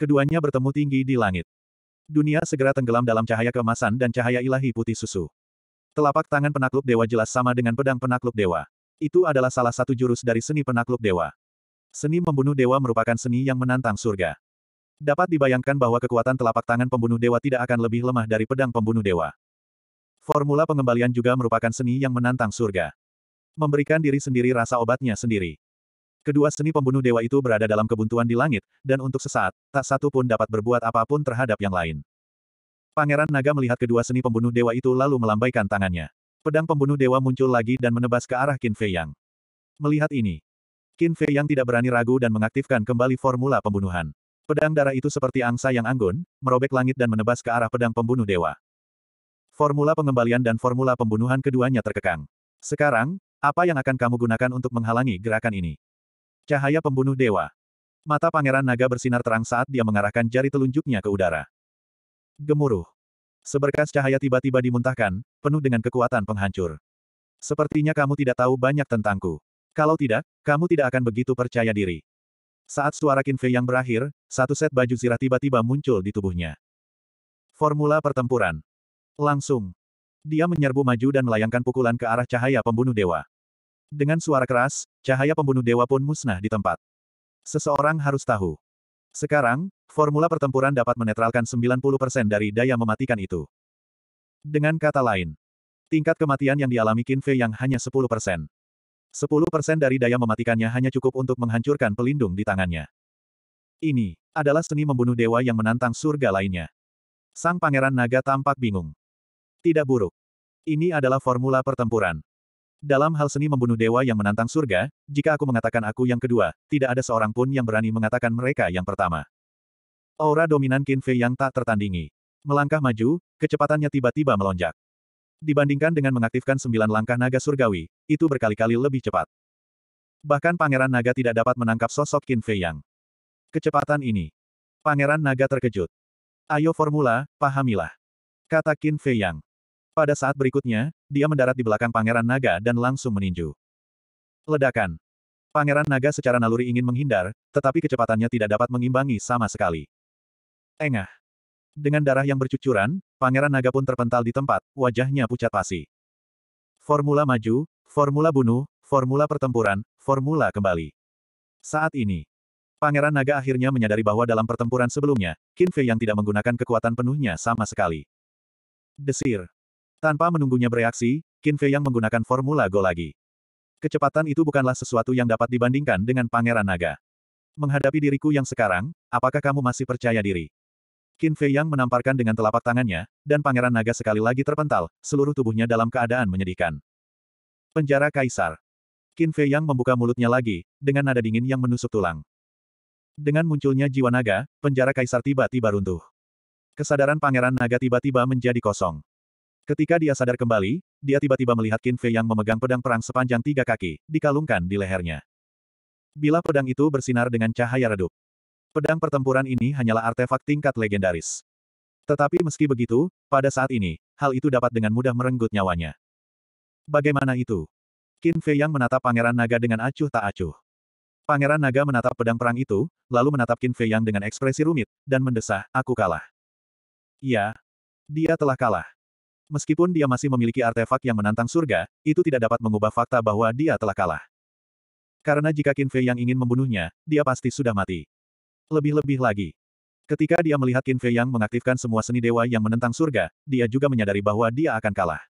Keduanya bertemu tinggi di langit. Dunia segera tenggelam dalam cahaya kemasan dan cahaya ilahi putih susu. Telapak tangan penakluk dewa jelas sama dengan pedang penakluk dewa. Itu adalah salah satu jurus dari seni penakluk dewa. Seni membunuh dewa merupakan seni yang menantang surga. Dapat dibayangkan bahwa kekuatan telapak tangan pembunuh dewa tidak akan lebih lemah dari pedang pembunuh dewa. Formula pengembalian juga merupakan seni yang menantang surga. Memberikan diri sendiri rasa obatnya sendiri. Kedua seni pembunuh dewa itu berada dalam kebuntuan di langit, dan untuk sesaat, tak satu pun dapat berbuat apapun terhadap yang lain. Pangeran Naga melihat kedua seni pembunuh dewa itu lalu melambaikan tangannya. Pedang pembunuh dewa muncul lagi dan menebas ke arah Qin Fei Yang. Melihat ini, Qin Fei Yang tidak berani ragu dan mengaktifkan kembali formula pembunuhan. Pedang darah itu seperti angsa yang anggun, merobek langit dan menebas ke arah pedang pembunuh dewa. Formula pengembalian dan formula pembunuhan keduanya terkekang. Sekarang, apa yang akan kamu gunakan untuk menghalangi gerakan ini? Cahaya pembunuh dewa. Mata Pangeran Naga bersinar terang saat dia mengarahkan jari telunjuknya ke udara. Gemuruh. Seberkas cahaya tiba-tiba dimuntahkan, penuh dengan kekuatan penghancur. Sepertinya kamu tidak tahu banyak tentangku. Kalau tidak, kamu tidak akan begitu percaya diri. Saat suara Kinfei yang berakhir, satu set baju zirah tiba-tiba muncul di tubuhnya. Formula pertempuran. Langsung. Dia menyerbu maju dan melayangkan pukulan ke arah cahaya pembunuh dewa. Dengan suara keras, cahaya pembunuh dewa pun musnah di tempat. Seseorang harus tahu. Sekarang, formula pertempuran dapat menetralkan 90% dari daya mematikan itu. Dengan kata lain, tingkat kematian yang dialami Qin Fei yang hanya 10%. 10% dari daya mematikannya hanya cukup untuk menghancurkan pelindung di tangannya. Ini adalah seni membunuh dewa yang menantang surga lainnya. Sang Pangeran Naga tampak bingung. Tidak buruk. Ini adalah formula pertempuran. Dalam hal seni membunuh dewa yang menantang surga, jika aku mengatakan aku yang kedua, tidak ada seorang pun yang berani mengatakan mereka yang pertama. Aura dominan Qin Fei yang tak tertandingi. Melangkah maju, kecepatannya tiba-tiba melonjak. Dibandingkan dengan mengaktifkan sembilan langkah naga surgawi, itu berkali-kali lebih cepat. Bahkan Pangeran Naga tidak dapat menangkap sosok Qin Fei Yang. Kecepatan ini. Pangeran Naga terkejut. Ayo formula, pahamilah. Kata Qin Fei Yang. Pada saat berikutnya, dia mendarat di belakang Pangeran Naga dan langsung meninju. Ledakan. Pangeran Naga secara naluri ingin menghindar, tetapi kecepatannya tidak dapat mengimbangi sama sekali. Engah. Dengan darah yang bercucuran, Pangeran Naga pun terpental di tempat, wajahnya pucat pasi. Formula maju, formula bunuh, formula pertempuran, formula kembali. Saat ini, Pangeran Naga akhirnya menyadari bahwa dalam pertempuran sebelumnya, Qin yang tidak menggunakan kekuatan penuhnya sama sekali. Desir. Tanpa menunggunya bereaksi, Qin Fei yang menggunakan formula Go lagi. Kecepatan itu bukanlah sesuatu yang dapat dibandingkan dengan Pangeran Naga. Menghadapi diriku yang sekarang, apakah kamu masih percaya diri? Qin Fei yang menamparkan dengan telapak tangannya, dan Pangeran Naga sekali lagi terpental, seluruh tubuhnya dalam keadaan menyedihkan. Penjara Kaisar. Qin Fei yang membuka mulutnya lagi, dengan nada dingin yang menusuk tulang. Dengan munculnya jiwa naga, penjara kaisar tiba-tiba runtuh. Kesadaran pangeran naga tiba-tiba menjadi kosong. Ketika dia sadar kembali, dia tiba-tiba melihat Qin Fei yang memegang pedang perang sepanjang tiga kaki, dikalungkan di lehernya. Bila pedang itu bersinar dengan cahaya redup. Pedang pertempuran ini hanyalah artefak tingkat legendaris. Tetapi meski begitu, pada saat ini, hal itu dapat dengan mudah merenggut nyawanya. Bagaimana itu? Qin Fei yang menatap pangeran naga dengan acuh tak acuh. Pangeran naga menatap pedang perang itu, lalu menatap Qin Fei yang dengan ekspresi rumit, dan mendesah, aku kalah. Iya. Dia telah kalah. Meskipun dia masih memiliki artefak yang menantang surga, itu tidak dapat mengubah fakta bahwa dia telah kalah. Karena jika Qin Fei yang ingin membunuhnya, dia pasti sudah mati. Lebih-lebih lagi. Ketika dia melihat Qin Fei yang mengaktifkan semua seni dewa yang menentang surga, dia juga menyadari bahwa dia akan kalah.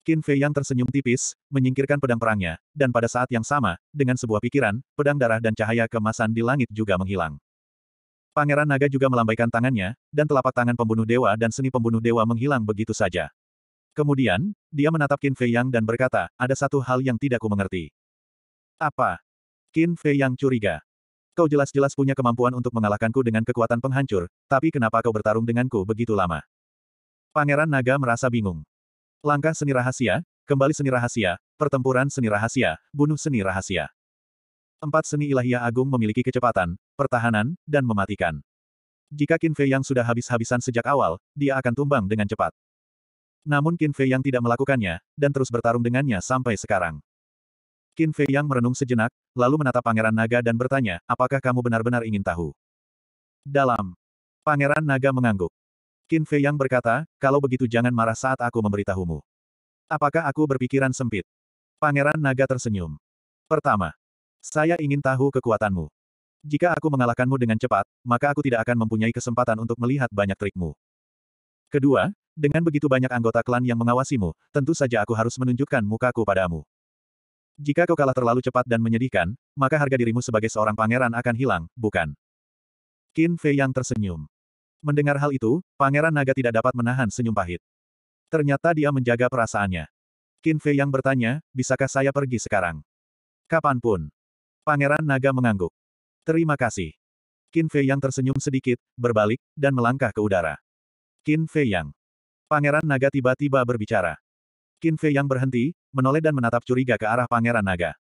Qin Fei yang tersenyum tipis, menyingkirkan pedang perangnya, dan pada saat yang sama, dengan sebuah pikiran, pedang darah dan cahaya kemasan di langit juga menghilang. Pangeran Naga juga melambaikan tangannya, dan telapak tangan pembunuh dewa dan seni pembunuh dewa menghilang begitu saja. Kemudian, dia menatap Qin Fei Yang dan berkata, ada satu hal yang tidak ku mengerti. Apa? Qin Fei Yang curiga. Kau jelas-jelas punya kemampuan untuk mengalahkanku dengan kekuatan penghancur, tapi kenapa kau bertarung denganku begitu lama? Pangeran Naga merasa bingung. Langkah seni rahasia, kembali seni rahasia, pertempuran seni rahasia, bunuh seni rahasia empat seni ilahiyah agung memiliki kecepatan, pertahanan, dan mematikan. Jika Qin Fei yang sudah habis-habisan sejak awal, dia akan tumbang dengan cepat. Namun Qin Fei yang tidak melakukannya, dan terus bertarung dengannya sampai sekarang. Qin Fei yang merenung sejenak, lalu menatap Pangeran Naga dan bertanya, apakah kamu benar-benar ingin tahu? Dalam. Pangeran Naga mengangguk. Qin Fei yang berkata, kalau begitu jangan marah saat aku memberitahumu. Apakah aku berpikiran sempit? Pangeran Naga tersenyum. Pertama, saya ingin tahu kekuatanmu. Jika aku mengalahkanmu dengan cepat, maka aku tidak akan mempunyai kesempatan untuk melihat banyak trikmu. Kedua, dengan begitu banyak anggota klan yang mengawasimu, tentu saja aku harus menunjukkan mukaku padamu. Jika kau kalah terlalu cepat dan menyedihkan, maka harga dirimu sebagai seorang pangeran akan hilang, bukan? Qin Fei yang tersenyum. Mendengar hal itu, pangeran naga tidak dapat menahan senyum pahit. Ternyata dia menjaga perasaannya. Qin Fei yang bertanya, bisakah saya pergi sekarang? Kapanpun. Pangeran Naga mengangguk. Terima kasih. Qin Fei Yang tersenyum sedikit, berbalik, dan melangkah ke udara. Qin Fei Yang. Pangeran Naga tiba-tiba berbicara. Qin Fei Yang berhenti, menoleh dan menatap curiga ke arah Pangeran Naga.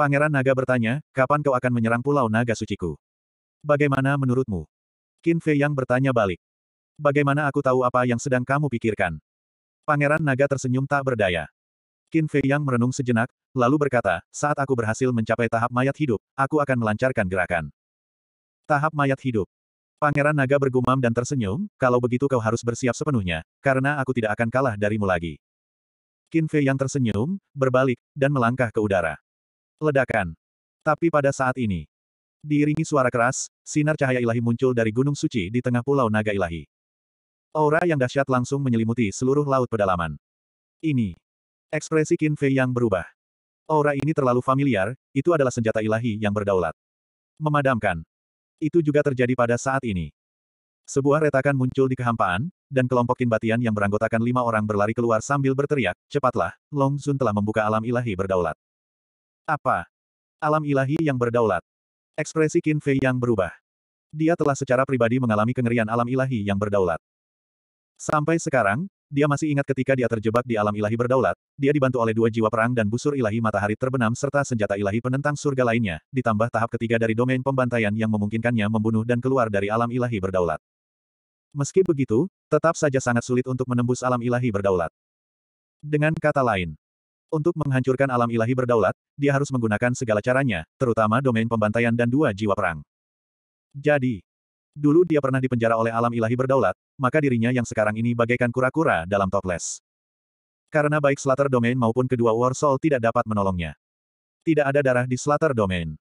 Pangeran Naga bertanya, kapan kau akan menyerang Pulau Naga Suciku? Bagaimana menurutmu? Qin Fei Yang bertanya balik. Bagaimana aku tahu apa yang sedang kamu pikirkan? Pangeran Naga tersenyum tak berdaya. Qin Fei Yang merenung sejenak, lalu berkata, saat aku berhasil mencapai tahap mayat hidup, aku akan melancarkan gerakan. Tahap mayat hidup. Pangeran Naga bergumam dan tersenyum, kalau begitu kau harus bersiap sepenuhnya, karena aku tidak akan kalah darimu lagi. Qin Fei Yang tersenyum, berbalik, dan melangkah ke udara. Ledakan. Tapi pada saat ini, diiringi suara keras, sinar cahaya ilahi muncul dari gunung suci di tengah pulau naga ilahi. Aura yang dahsyat langsung menyelimuti seluruh laut pedalaman. Ini Ekspresi Qin Fei yang berubah. Aura ini terlalu familiar, itu adalah senjata ilahi yang berdaulat. Memadamkan. Itu juga terjadi pada saat ini. Sebuah retakan muncul di kehampaan, dan kelompok Qin Batian yang beranggotakan lima orang berlari keluar sambil berteriak, cepatlah, Long Sun telah membuka alam ilahi berdaulat. Apa? Alam ilahi yang berdaulat. Ekspresi Qin Fei yang berubah. Dia telah secara pribadi mengalami kengerian alam ilahi yang berdaulat. Sampai sekarang, dia masih ingat ketika dia terjebak di alam ilahi berdaulat, dia dibantu oleh dua jiwa perang dan busur ilahi matahari terbenam serta senjata ilahi penentang surga lainnya, ditambah tahap ketiga dari domain pembantaian yang memungkinkannya membunuh dan keluar dari alam ilahi berdaulat. Meski begitu, tetap saja sangat sulit untuk menembus alam ilahi berdaulat. Dengan kata lain, untuk menghancurkan alam ilahi berdaulat, dia harus menggunakan segala caranya, terutama domain pembantaian dan dua jiwa perang. Jadi, Dulu dia pernah dipenjara oleh alam ilahi berdaulat, maka dirinya yang sekarang ini bagaikan kura-kura dalam toples. Karena baik Slater Domain maupun kedua War Soul tidak dapat menolongnya. Tidak ada darah di Slater Domain.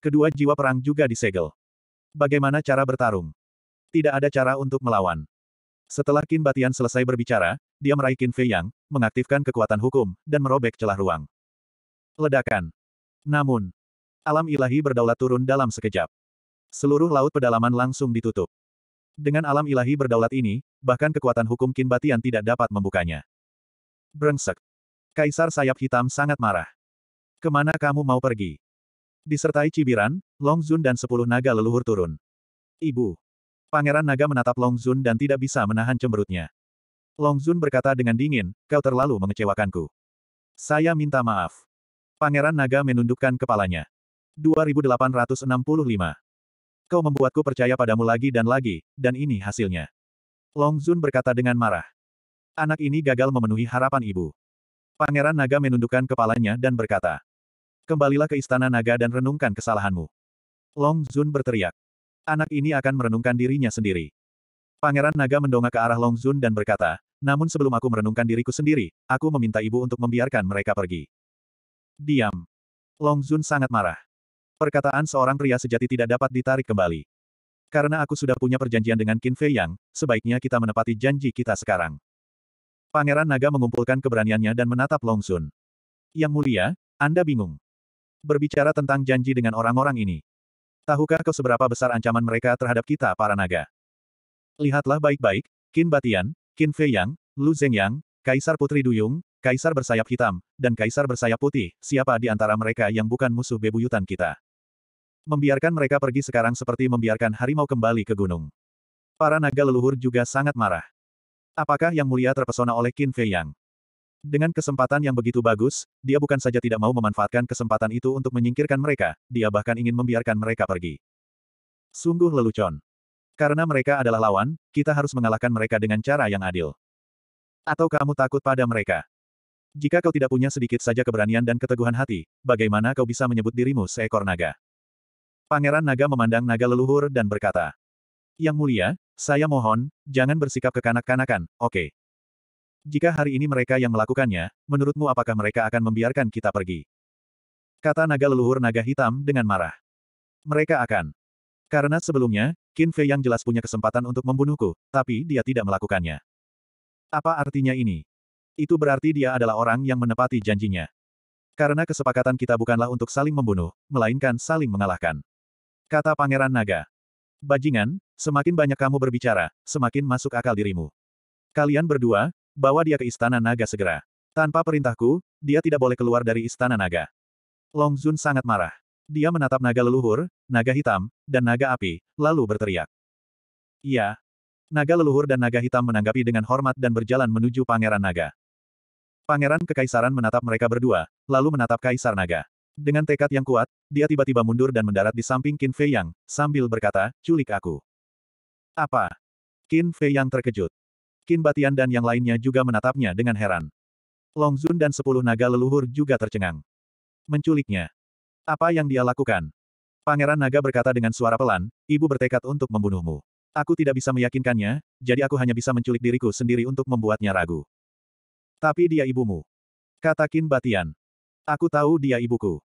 Kedua jiwa perang juga disegel. Bagaimana cara bertarung? Tidak ada cara untuk melawan. Setelah Qin Batian selesai berbicara, dia meraih Qin Fei Yang, mengaktifkan kekuatan hukum, dan merobek celah ruang. Ledakan. Namun, alam ilahi berdaulat turun dalam sekejap. Seluruh laut pedalaman langsung ditutup. Dengan alam ilahi berdaulat ini, bahkan kekuatan hukum Qin Batian tidak dapat membukanya. Brengsek. Kaisar sayap hitam sangat marah. Kemana kamu mau pergi? Disertai cibiran, Long Zun dan sepuluh naga leluhur turun. Ibu. Pangeran naga menatap Long Zun dan tidak bisa menahan cemberutnya. Long Zun berkata dengan dingin, kau terlalu mengecewakanku. Saya minta maaf. Pangeran naga menundukkan kepalanya. 2865 Kau membuatku percaya padamu lagi dan lagi, dan ini hasilnya. Long Zun berkata dengan marah. Anak ini gagal memenuhi harapan ibu. Pangeran Naga menundukkan kepalanya dan berkata. Kembalilah ke Istana Naga dan renungkan kesalahanmu. Long Zun berteriak. Anak ini akan merenungkan dirinya sendiri. Pangeran Naga mendongak ke arah Long Zun dan berkata, namun sebelum aku merenungkan diriku sendiri, aku meminta ibu untuk membiarkan mereka pergi. Diam. Long Zun sangat marah. Perkataan seorang pria sejati tidak dapat ditarik kembali. Karena aku sudah punya perjanjian dengan Qin Fei Yang, sebaiknya kita menepati janji kita sekarang. Pangeran Naga mengumpulkan keberaniannya dan menatap Long Sun. Yang mulia, Anda bingung. Berbicara tentang janji dengan orang-orang ini. Tahukah kau seberapa besar ancaman mereka terhadap kita para naga? Lihatlah baik-baik, Qin Batian, Qin Fei Yang, Lu Zhengyang, Kaisar Putri Duyung, Kaisar bersayap hitam, dan Kaisar bersayap putih, siapa di antara mereka yang bukan musuh bebuyutan kita? Membiarkan mereka pergi sekarang seperti membiarkan harimau kembali ke gunung. Para naga leluhur juga sangat marah. Apakah Yang Mulia terpesona oleh Qin Fei Yang? Dengan kesempatan yang begitu bagus, dia bukan saja tidak mau memanfaatkan kesempatan itu untuk menyingkirkan mereka, dia bahkan ingin membiarkan mereka pergi. Sungguh lelucon. Karena mereka adalah lawan, kita harus mengalahkan mereka dengan cara yang adil. Atau kamu takut pada mereka? Jika kau tidak punya sedikit saja keberanian dan keteguhan hati, bagaimana kau bisa menyebut dirimu seekor naga? Pangeran Naga memandang naga leluhur dan berkata, Yang mulia, saya mohon, jangan bersikap kekanak-kanakan, oke. Okay. Jika hari ini mereka yang melakukannya, menurutmu apakah mereka akan membiarkan kita pergi? Kata naga leluhur naga hitam dengan marah. Mereka akan. Karena sebelumnya, Qin Fei yang jelas punya kesempatan untuk membunuhku, tapi dia tidak melakukannya. Apa artinya ini? Itu berarti dia adalah orang yang menepati janjinya. Karena kesepakatan kita bukanlah untuk saling membunuh, melainkan saling mengalahkan. Kata Pangeran Naga. Bajingan, semakin banyak kamu berbicara, semakin masuk akal dirimu. Kalian berdua, bawa dia ke istana naga segera. Tanpa perintahku, dia tidak boleh keluar dari istana naga. Long Zun sangat marah. Dia menatap naga leluhur, naga hitam, dan naga api, lalu berteriak. Iya. Naga leluhur dan naga hitam menanggapi dengan hormat dan berjalan menuju pangeran naga. Pangeran Kekaisaran menatap mereka berdua, lalu menatap Kaisar Naga. Dengan tekad yang kuat, dia tiba-tiba mundur dan mendarat di samping Qin Fei Yang, sambil berkata, culik aku. Apa? Qin Fei Yang terkejut. Qin Batian dan yang lainnya juga menatapnya dengan heran. Long Zun dan sepuluh naga leluhur juga tercengang. Menculiknya. Apa yang dia lakukan? Pangeran Naga berkata dengan suara pelan, ibu bertekad untuk membunuhmu. Aku tidak bisa meyakinkannya, jadi aku hanya bisa menculik diriku sendiri untuk membuatnya ragu. Tapi dia ibumu. Kata Qin Batian. Aku tahu dia ibuku.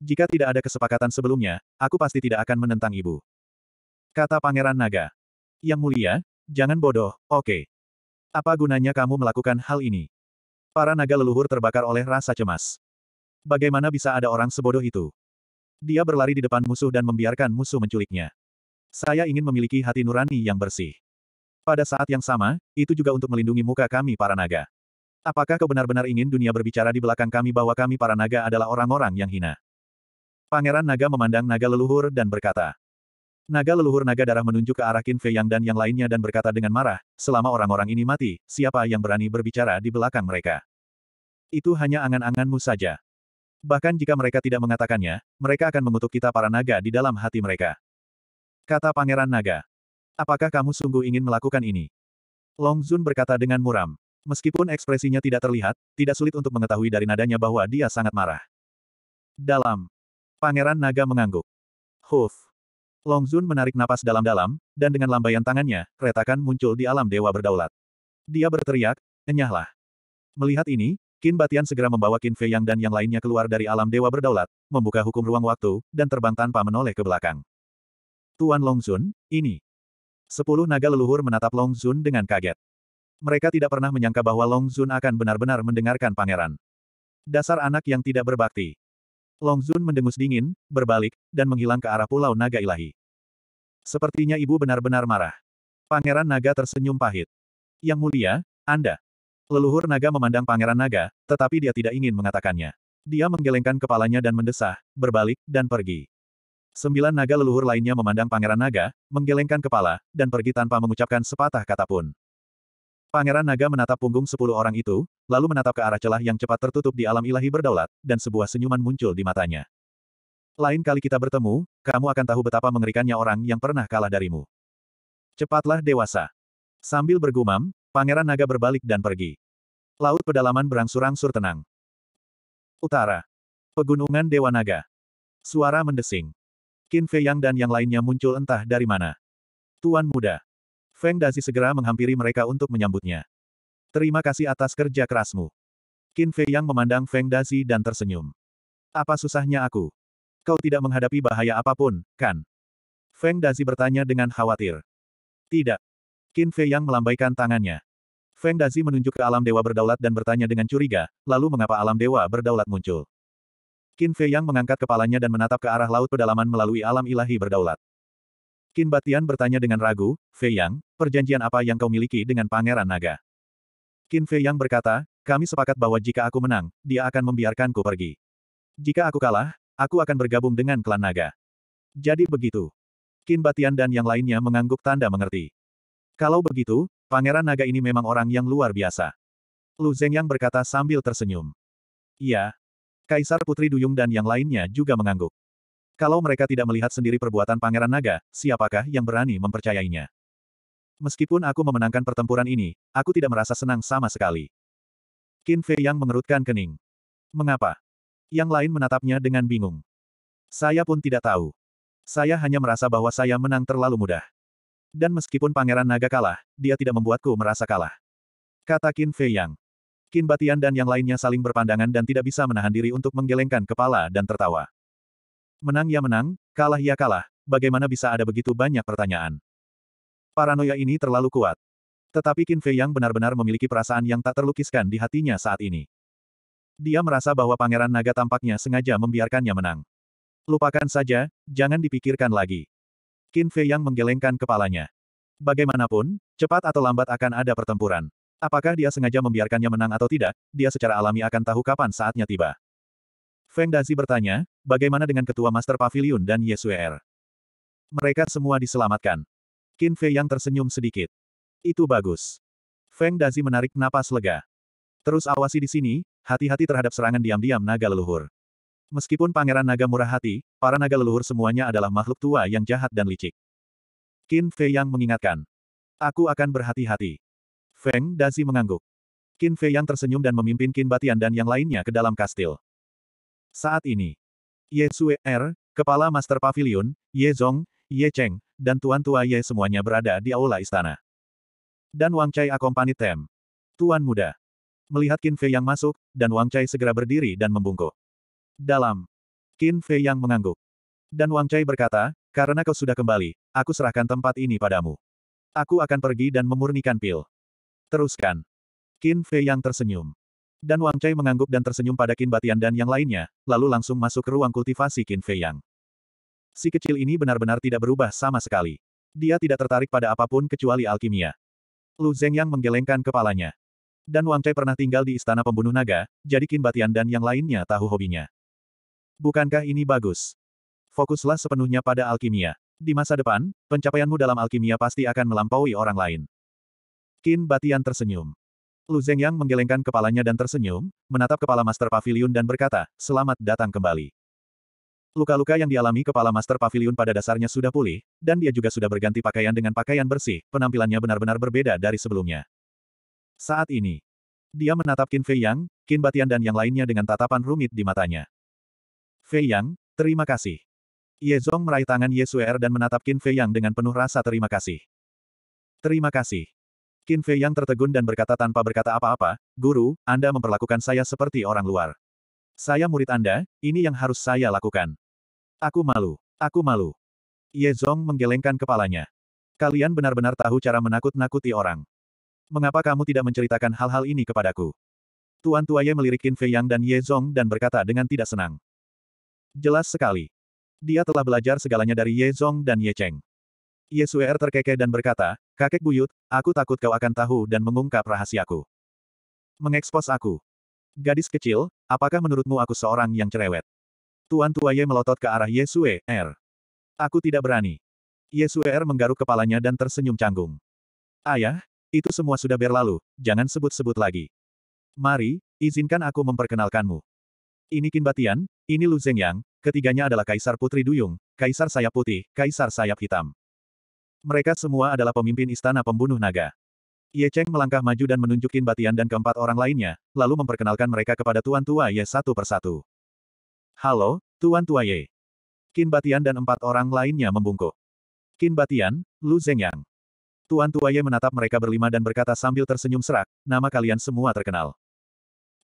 Jika tidak ada kesepakatan sebelumnya, aku pasti tidak akan menentang ibu. Kata Pangeran Naga. Yang mulia, jangan bodoh, oke. Okay. Apa gunanya kamu melakukan hal ini? Para naga leluhur terbakar oleh rasa cemas. Bagaimana bisa ada orang sebodoh itu? Dia berlari di depan musuh dan membiarkan musuh menculiknya. Saya ingin memiliki hati nurani yang bersih. Pada saat yang sama, itu juga untuk melindungi muka kami para naga. Apakah kau benar-benar ingin dunia berbicara di belakang kami bahwa kami para naga adalah orang-orang yang hina? Pangeran Naga memandang naga leluhur dan berkata. Naga leluhur naga darah menunjuk ke arah Qin Fei Yang dan yang lainnya dan berkata dengan marah, selama orang-orang ini mati, siapa yang berani berbicara di belakang mereka? Itu hanya angan-anganmu saja. Bahkan jika mereka tidak mengatakannya, mereka akan mengutuk kita para naga di dalam hati mereka. Kata Pangeran Naga. Apakah kamu sungguh ingin melakukan ini? Long Zun berkata dengan muram. Meskipun ekspresinya tidak terlihat, tidak sulit untuk mengetahui dari nadanya bahwa dia sangat marah. Dalam Pangeran Naga mengangguk. Huf. Long Zun menarik napas dalam-dalam, dan dengan lambaian tangannya, retakan muncul di alam dewa berdaulat. Dia berteriak, enyahlah. Melihat ini, Qin Batian segera membawa Qin Fei Yang dan yang lainnya keluar dari alam dewa berdaulat, membuka hukum ruang waktu, dan terbang tanpa menoleh ke belakang. Tuan Long Zun, ini. Sepuluh naga leluhur menatap Long Zun dengan kaget. Mereka tidak pernah menyangka bahwa Long Zun akan benar-benar mendengarkan pangeran. Dasar anak yang tidak berbakti. Long Zun mendengus dingin, berbalik, dan menghilang ke arah Pulau Naga Ilahi. Sepertinya ibu benar-benar marah. Pangeran Naga tersenyum pahit. Yang mulia, Anda. Leluhur Naga memandang Pangeran Naga, tetapi dia tidak ingin mengatakannya. Dia menggelengkan kepalanya dan mendesah, berbalik, dan pergi. Sembilan naga leluhur lainnya memandang Pangeran Naga, menggelengkan kepala, dan pergi tanpa mengucapkan sepatah kata pun. Pangeran Naga menatap punggung sepuluh orang itu, lalu menatap ke arah celah yang cepat tertutup di alam ilahi berdaulat, dan sebuah senyuman muncul di matanya. Lain kali kita bertemu, kamu akan tahu betapa mengerikannya orang yang pernah kalah darimu. Cepatlah dewasa. Sambil bergumam, Pangeran Naga berbalik dan pergi. Laut pedalaman berangsur-angsur tenang. Utara. Pegunungan Dewa Naga. Suara mendesing. Qin Fei Yang dan yang lainnya muncul entah dari mana. Tuan muda. Feng Dazi segera menghampiri mereka untuk menyambutnya. Terima kasih atas kerja kerasmu. Qin Fei Yang memandang Feng Dazi dan tersenyum. Apa susahnya aku? Kau tidak menghadapi bahaya apapun, kan? Feng Dazi bertanya dengan khawatir. Tidak. Qin Fei Yang melambaikan tangannya. Feng Dazi menunjuk ke alam dewa berdaulat dan bertanya dengan curiga, lalu mengapa alam dewa berdaulat muncul? Qin Fei Yang mengangkat kepalanya dan menatap ke arah laut pedalaman melalui alam ilahi berdaulat. Qin Batian bertanya dengan ragu, Fei Yang, perjanjian apa yang kau miliki dengan Pangeran Naga? Qin Fei Yang berkata, kami sepakat bahwa jika aku menang, dia akan membiarkanku pergi. Jika aku kalah, aku akan bergabung dengan klan Naga. Jadi begitu. Qin Batian dan yang lainnya mengangguk tanda mengerti. Kalau begitu, Pangeran Naga ini memang orang yang luar biasa. Lu Zeng Yang berkata sambil tersenyum. Iya. Kaisar Putri Duyung dan yang lainnya juga mengangguk. Kalau mereka tidak melihat sendiri perbuatan Pangeran Naga, siapakah yang berani mempercayainya? Meskipun aku memenangkan pertempuran ini, aku tidak merasa senang sama sekali. Qin Fei yang mengerutkan kening. Mengapa? Yang lain menatapnya dengan bingung. Saya pun tidak tahu. Saya hanya merasa bahwa saya menang terlalu mudah. Dan meskipun Pangeran Naga kalah, dia tidak membuatku merasa kalah. Kata Qin Fei Yang. Qin Batian dan yang lainnya saling berpandangan dan tidak bisa menahan diri untuk menggelengkan kepala dan tertawa. Menang ya menang, kalah ya kalah, bagaimana bisa ada begitu banyak pertanyaan? Paranoia ini terlalu kuat. Tetapi Qin Fei yang benar-benar memiliki perasaan yang tak terlukiskan di hatinya saat ini. Dia merasa bahwa Pangeran Naga tampaknya sengaja membiarkannya menang. Lupakan saja, jangan dipikirkan lagi. Qin Fei yang menggelengkan kepalanya. Bagaimanapun, cepat atau lambat akan ada pertempuran. Apakah dia sengaja membiarkannya menang atau tidak, dia secara alami akan tahu kapan saatnya tiba. Feng Dazi bertanya, bagaimana dengan Ketua Master Pavilion dan Yesu'er? Er? Mereka semua diselamatkan. Qin Fei yang tersenyum sedikit. Itu bagus. Feng Dazi menarik napas lega. Terus awasi di sini, hati-hati terhadap serangan diam-diam naga leluhur. Meskipun pangeran naga murah hati, para naga leluhur semuanya adalah makhluk tua yang jahat dan licik. Qin Fei yang mengingatkan. Aku akan berhati-hati. Feng Dazi mengangguk. Qin Fei yang tersenyum dan memimpin Qin Batian dan yang lainnya ke dalam kastil. Saat ini, Ye Sue Er, Kepala Master Pavilion, Ye Zong, Ye Cheng, dan Tuan Tua Ye semuanya berada di aula istana. Dan Wang Chai akompani Tem. Tuan muda. Melihat Qin Fei yang masuk, dan Wang Chai segera berdiri dan membungkuk. Dalam. Qin Fei yang mengangguk. Dan Wang Chai berkata, karena kau sudah kembali, aku serahkan tempat ini padamu. Aku akan pergi dan memurnikan pil. Teruskan. Qin Fei yang tersenyum. Dan Wang Chai mengangguk dan tersenyum pada Qin Batian dan yang lainnya, lalu langsung masuk ke ruang kultivasi Qin Fei Yang. Si kecil ini benar-benar tidak berubah sama sekali. Dia tidak tertarik pada apapun kecuali alkimia. Lu Zeng Yang menggelengkan kepalanya. Dan Wang Chai pernah tinggal di istana pembunuh naga, jadi Qin Batian dan yang lainnya tahu hobinya. Bukankah ini bagus? Fokuslah sepenuhnya pada alkimia. Di masa depan, pencapaianmu dalam alkimia pasti akan melampaui orang lain. Qin Batian tersenyum. Lu Zhengyang menggelengkan kepalanya dan tersenyum, menatap kepala Master Pavilion dan berkata, selamat datang kembali. Luka-luka yang dialami kepala Master Pavilion pada dasarnya sudah pulih, dan dia juga sudah berganti pakaian dengan pakaian bersih, penampilannya benar-benar berbeda dari sebelumnya. Saat ini, dia menatap Qin Fei Yang, Qin Batian dan yang lainnya dengan tatapan rumit di matanya. Fei Yang, terima kasih. Ye Zong meraih tangan Ye Suer er dan menatap Qin Fei Yang dengan penuh rasa terima kasih. Terima kasih. Qin Fei yang tertegun dan berkata tanpa berkata apa-apa, Guru, Anda memperlakukan saya seperti orang luar. Saya murid Anda, ini yang harus saya lakukan. Aku malu. Aku malu. Ye Zong menggelengkan kepalanya. Kalian benar-benar tahu cara menakut-nakuti orang. Mengapa kamu tidak menceritakan hal-hal ini kepadaku? Tuan Tua Ye melirik Qin Fei Yang dan Ye Zong dan berkata dengan tidak senang. Jelas sekali. Dia telah belajar segalanya dari Ye Zong dan Ye Cheng. Yesuer terkekeh dan berkata, Kakek buyut, aku takut kau akan tahu dan mengungkap rahasiaku. Mengekspos aku. Gadis kecil, apakah menurutmu aku seorang yang cerewet? Tuan tua Ye melotot ke arah Yesue, Er. Aku tidak berani. Yesue Er menggaruk kepalanya dan tersenyum canggung. Ayah, itu semua sudah berlalu, jangan sebut-sebut lagi. Mari, izinkan aku memperkenalkanmu. Ini Kinbatian, ini Lu Zhengyang, ketiganya adalah Kaisar Putri Duyung, Kaisar Sayap Putih, Kaisar Sayap Hitam. Mereka semua adalah pemimpin istana pembunuh naga. Ye Cheng melangkah maju dan menunjukkan Batian dan keempat orang lainnya, lalu memperkenalkan mereka kepada Tuan Tua Ye satu persatu. Halo, Tuan Tua Ye. Qin Batian dan empat orang lainnya membungkuk. Qin Batian, Lu Zhengyang. Tuan Tua Ye menatap mereka berlima dan berkata sambil tersenyum serak, nama kalian semua terkenal.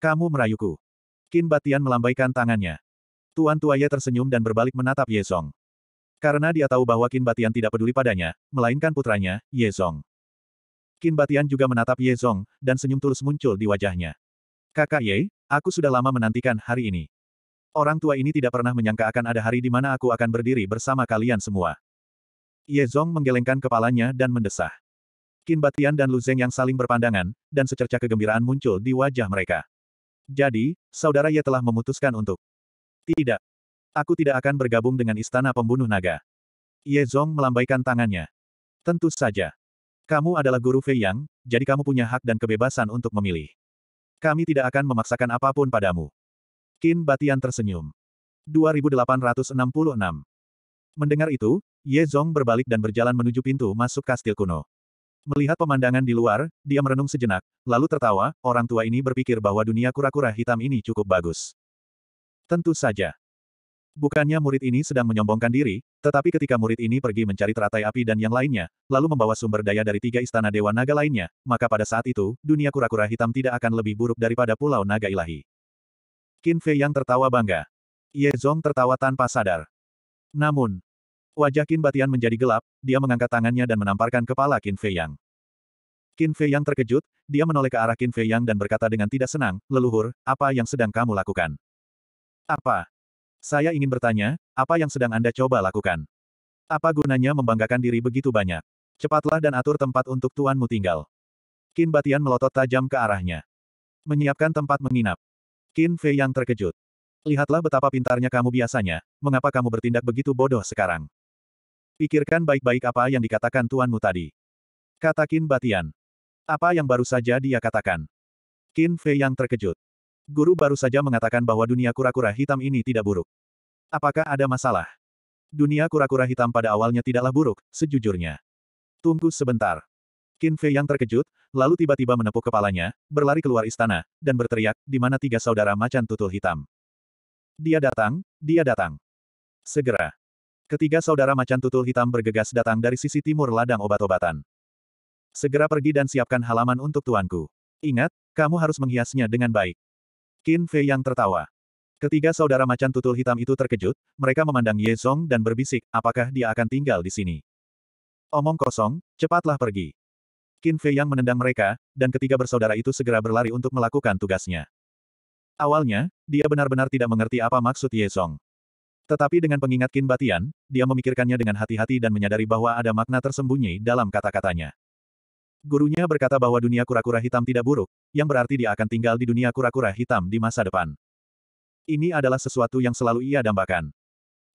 Kamu merayuku. Qin Batian melambaikan tangannya. Tuan Tua Ye tersenyum dan berbalik menatap Ye Song. Karena dia tahu bahwa Qin Batian tidak peduli padanya, melainkan putranya, Ye Zong. Qin Batian juga menatap Ye Zong, dan senyum tulus muncul di wajahnya. Kakak Ye, aku sudah lama menantikan hari ini. Orang tua ini tidak pernah menyangka akan ada hari di mana aku akan berdiri bersama kalian semua. Ye Zong menggelengkan kepalanya dan mendesah. Qin Batian dan Lu Zeng yang saling berpandangan, dan secerca kegembiraan muncul di wajah mereka. Jadi, saudara Ye telah memutuskan untuk tidak Aku tidak akan bergabung dengan istana pembunuh naga. Ye Zong melambaikan tangannya. Tentu saja. Kamu adalah guru Fei Yang, jadi kamu punya hak dan kebebasan untuk memilih. Kami tidak akan memaksakan apapun padamu. Qin Batian tersenyum. 2866 Mendengar itu, Ye Zong berbalik dan berjalan menuju pintu masuk kastil kuno. Melihat pemandangan di luar, dia merenung sejenak, lalu tertawa, orang tua ini berpikir bahwa dunia kura-kura hitam ini cukup bagus. Tentu saja. Bukannya murid ini sedang menyombongkan diri, tetapi ketika murid ini pergi mencari teratai api dan yang lainnya, lalu membawa sumber daya dari tiga istana dewa naga lainnya, maka pada saat itu, dunia kura-kura hitam tidak akan lebih buruk daripada pulau naga ilahi. Qin Fei yang tertawa bangga. Ye Zong tertawa tanpa sadar. Namun, wajah Qin Batian menjadi gelap, dia mengangkat tangannya dan menamparkan kepala Qin Fei Yang. Qin Fei Yang terkejut, dia menoleh ke arah Qin Fei Yang dan berkata dengan tidak senang, leluhur, apa yang sedang kamu lakukan? Apa? Saya ingin bertanya, apa yang sedang Anda coba lakukan? Apa gunanya membanggakan diri begitu banyak? Cepatlah dan atur tempat untuk tuanmu tinggal. Kin Batian melotot tajam ke arahnya. Menyiapkan tempat menginap. Kin Fei yang terkejut. Lihatlah betapa pintarnya kamu biasanya, mengapa kamu bertindak begitu bodoh sekarang? Pikirkan baik-baik apa yang dikatakan tuanmu tadi. Kata Kin Batian. Apa yang baru saja dia katakan? Kin Fei yang terkejut. Guru baru saja mengatakan bahwa dunia kura-kura hitam ini tidak buruk. Apakah ada masalah? Dunia kura-kura hitam pada awalnya tidaklah buruk, sejujurnya. Tunggu sebentar. Qin Fei yang terkejut, lalu tiba-tiba menepuk kepalanya, berlari keluar istana, dan berteriak, di mana tiga saudara macan tutul hitam. Dia datang, dia datang. Segera. Ketiga saudara macan tutul hitam bergegas datang dari sisi timur ladang obat-obatan. Segera pergi dan siapkan halaman untuk tuanku. Ingat, kamu harus menghiasnya dengan baik. Qin Fei yang tertawa. Ketiga saudara macan tutul hitam itu terkejut, mereka memandang Ye Song dan berbisik, apakah dia akan tinggal di sini. Omong kosong, cepatlah pergi. Qin Fei yang menendang mereka, dan ketiga bersaudara itu segera berlari untuk melakukan tugasnya. Awalnya, dia benar-benar tidak mengerti apa maksud Ye Song. Tetapi dengan pengingat Qin Batian, dia memikirkannya dengan hati-hati dan menyadari bahwa ada makna tersembunyi dalam kata-katanya. Gurunya berkata bahwa dunia kura-kura hitam tidak buruk, yang berarti dia akan tinggal di dunia kura-kura hitam di masa depan. Ini adalah sesuatu yang selalu ia dambakan.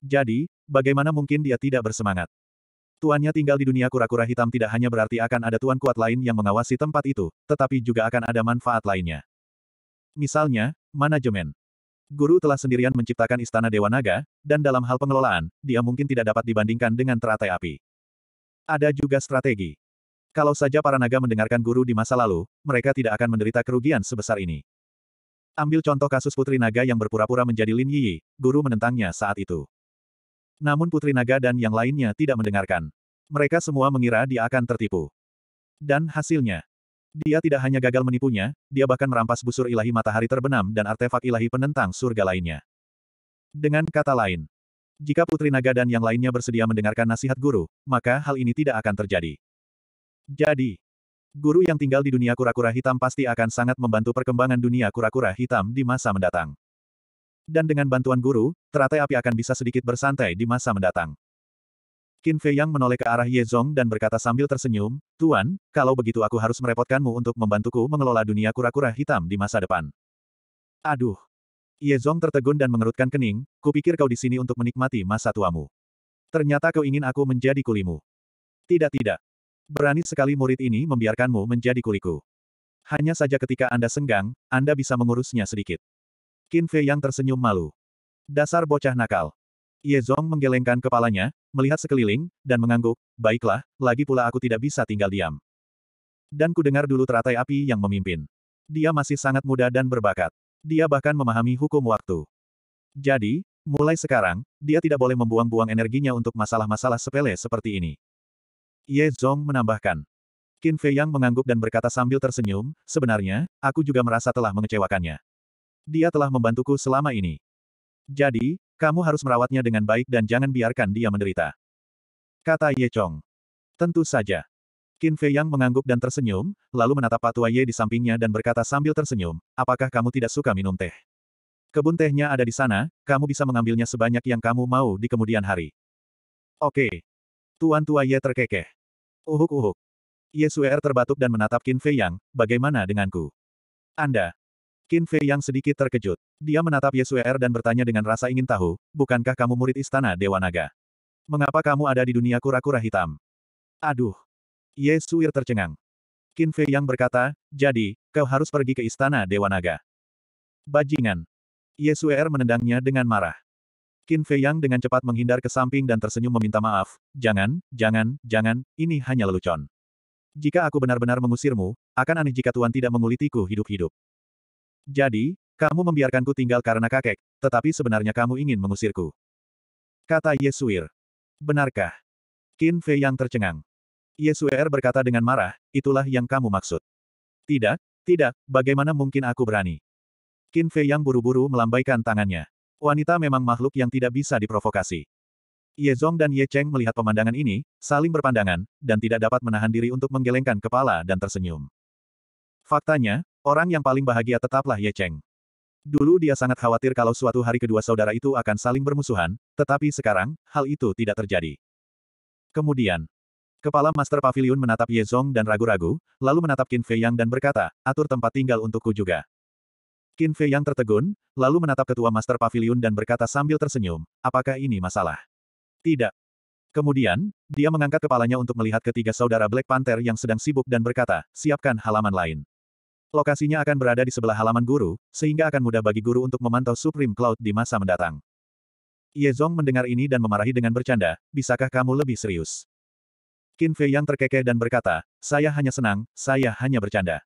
Jadi, bagaimana mungkin dia tidak bersemangat? Tuannya tinggal di dunia kura-kura hitam tidak hanya berarti akan ada tuan kuat lain yang mengawasi tempat itu, tetapi juga akan ada manfaat lainnya. Misalnya, manajemen. Guru telah sendirian menciptakan istana Dewa Naga, dan dalam hal pengelolaan, dia mungkin tidak dapat dibandingkan dengan teratai api. Ada juga strategi. Kalau saja para naga mendengarkan guru di masa lalu, mereka tidak akan menderita kerugian sebesar ini. Ambil contoh kasus putri naga yang berpura-pura menjadi Lin Yi, guru menentangnya saat itu. Namun putri naga dan yang lainnya tidak mendengarkan. Mereka semua mengira dia akan tertipu. Dan hasilnya, dia tidak hanya gagal menipunya, dia bahkan merampas busur ilahi matahari terbenam dan artefak ilahi penentang surga lainnya. Dengan kata lain, jika Putri Naga dan yang lainnya bersedia mendengarkan nasihat guru, maka hal ini tidak akan terjadi. Jadi, guru yang tinggal di dunia kura-kura hitam pasti akan sangat membantu perkembangan dunia kura-kura hitam di masa mendatang. Dan dengan bantuan guru, teratai api akan bisa sedikit bersantai di masa mendatang. Qin Fei Yang menoleh ke arah Ye Zong dan berkata sambil tersenyum, Tuan, kalau begitu aku harus merepotkanmu untuk membantuku mengelola dunia kura-kura hitam di masa depan. Aduh. Ye Zong tertegun dan mengerutkan kening, kupikir kau di sini untuk menikmati masa tuamu. Ternyata kau ingin aku menjadi kulimu. Tidak-tidak. Berani sekali murid ini membiarkanmu menjadi kuliku. Hanya saja ketika Anda senggang, Anda bisa mengurusnya sedikit. Qin Fei yang tersenyum malu. Dasar bocah nakal. Ye Zong menggelengkan kepalanya, melihat sekeliling, dan mengangguk, baiklah, lagi pula aku tidak bisa tinggal diam. Dan ku dengar dulu teratai api yang memimpin. Dia masih sangat muda dan berbakat. Dia bahkan memahami hukum waktu. Jadi, mulai sekarang, dia tidak boleh membuang-buang energinya untuk masalah-masalah sepele seperti ini. Ye Zhong menambahkan. Qin Fei Yang mengangguk dan berkata sambil tersenyum, sebenarnya, aku juga merasa telah mengecewakannya. Dia telah membantuku selama ini. Jadi, kamu harus merawatnya dengan baik dan jangan biarkan dia menderita. Kata Ye Chong. Tentu saja. Qin Fei Yang mengangguk dan tersenyum, lalu menatap Patua Ye di sampingnya dan berkata sambil tersenyum, apakah kamu tidak suka minum teh? Kebun tehnya ada di sana, kamu bisa mengambilnya sebanyak yang kamu mau di kemudian hari. Oke, Tuan tua Ye terkekeh. Uhuk-uhuk. Ye Suer terbatuk dan menatap Qin Fei Yang, bagaimana denganku? Anda. Qin Fei Yang sedikit terkejut. Dia menatap Ye Suer dan bertanya dengan rasa ingin tahu, bukankah kamu murid istana Dewa Naga? Mengapa kamu ada di dunia kura-kura hitam? Aduh. Ye Suer tercengang. Qin Fei Yang berkata, jadi, kau harus pergi ke istana Dewa Naga. Bajingan. Ye Suer menendangnya dengan marah. Qin Fei Yang dengan cepat menghindar ke samping dan tersenyum meminta maaf. Jangan, jangan, jangan, ini hanya lelucon. Jika aku benar-benar mengusirmu, akan aneh jika Tuan tidak mengulitiku hidup-hidup. Jadi, kamu membiarkanku tinggal karena kakek, tetapi sebenarnya kamu ingin mengusirku. Kata Yesuir. Benarkah? Qin Fei Yang tercengang. Yesuir berkata dengan marah, itulah yang kamu maksud. Tidak, tidak, bagaimana mungkin aku berani? Qin Fei Yang buru-buru melambaikan tangannya. Wanita memang makhluk yang tidak bisa diprovokasi. Ye Zong dan Ye Cheng melihat pemandangan ini, saling berpandangan, dan tidak dapat menahan diri untuk menggelengkan kepala dan tersenyum. Faktanya, orang yang paling bahagia tetaplah Ye Cheng. Dulu dia sangat khawatir kalau suatu hari kedua saudara itu akan saling bermusuhan, tetapi sekarang, hal itu tidak terjadi. Kemudian, kepala Master Pavilion menatap Ye Zong dan ragu-ragu, lalu menatap Qin Fei Yang dan berkata, atur tempat tinggal untukku juga. Qin Fei yang tertegun, lalu menatap ketua Master Pavilion dan berkata sambil tersenyum, apakah ini masalah? Tidak. Kemudian, dia mengangkat kepalanya untuk melihat ketiga saudara Black Panther yang sedang sibuk dan berkata, siapkan halaman lain. Lokasinya akan berada di sebelah halaman guru, sehingga akan mudah bagi guru untuk memantau Supreme Cloud di masa mendatang. Ye Zong mendengar ini dan memarahi dengan bercanda, bisakah kamu lebih serius? Qin Fei yang terkekeh dan berkata, saya hanya senang, saya hanya bercanda.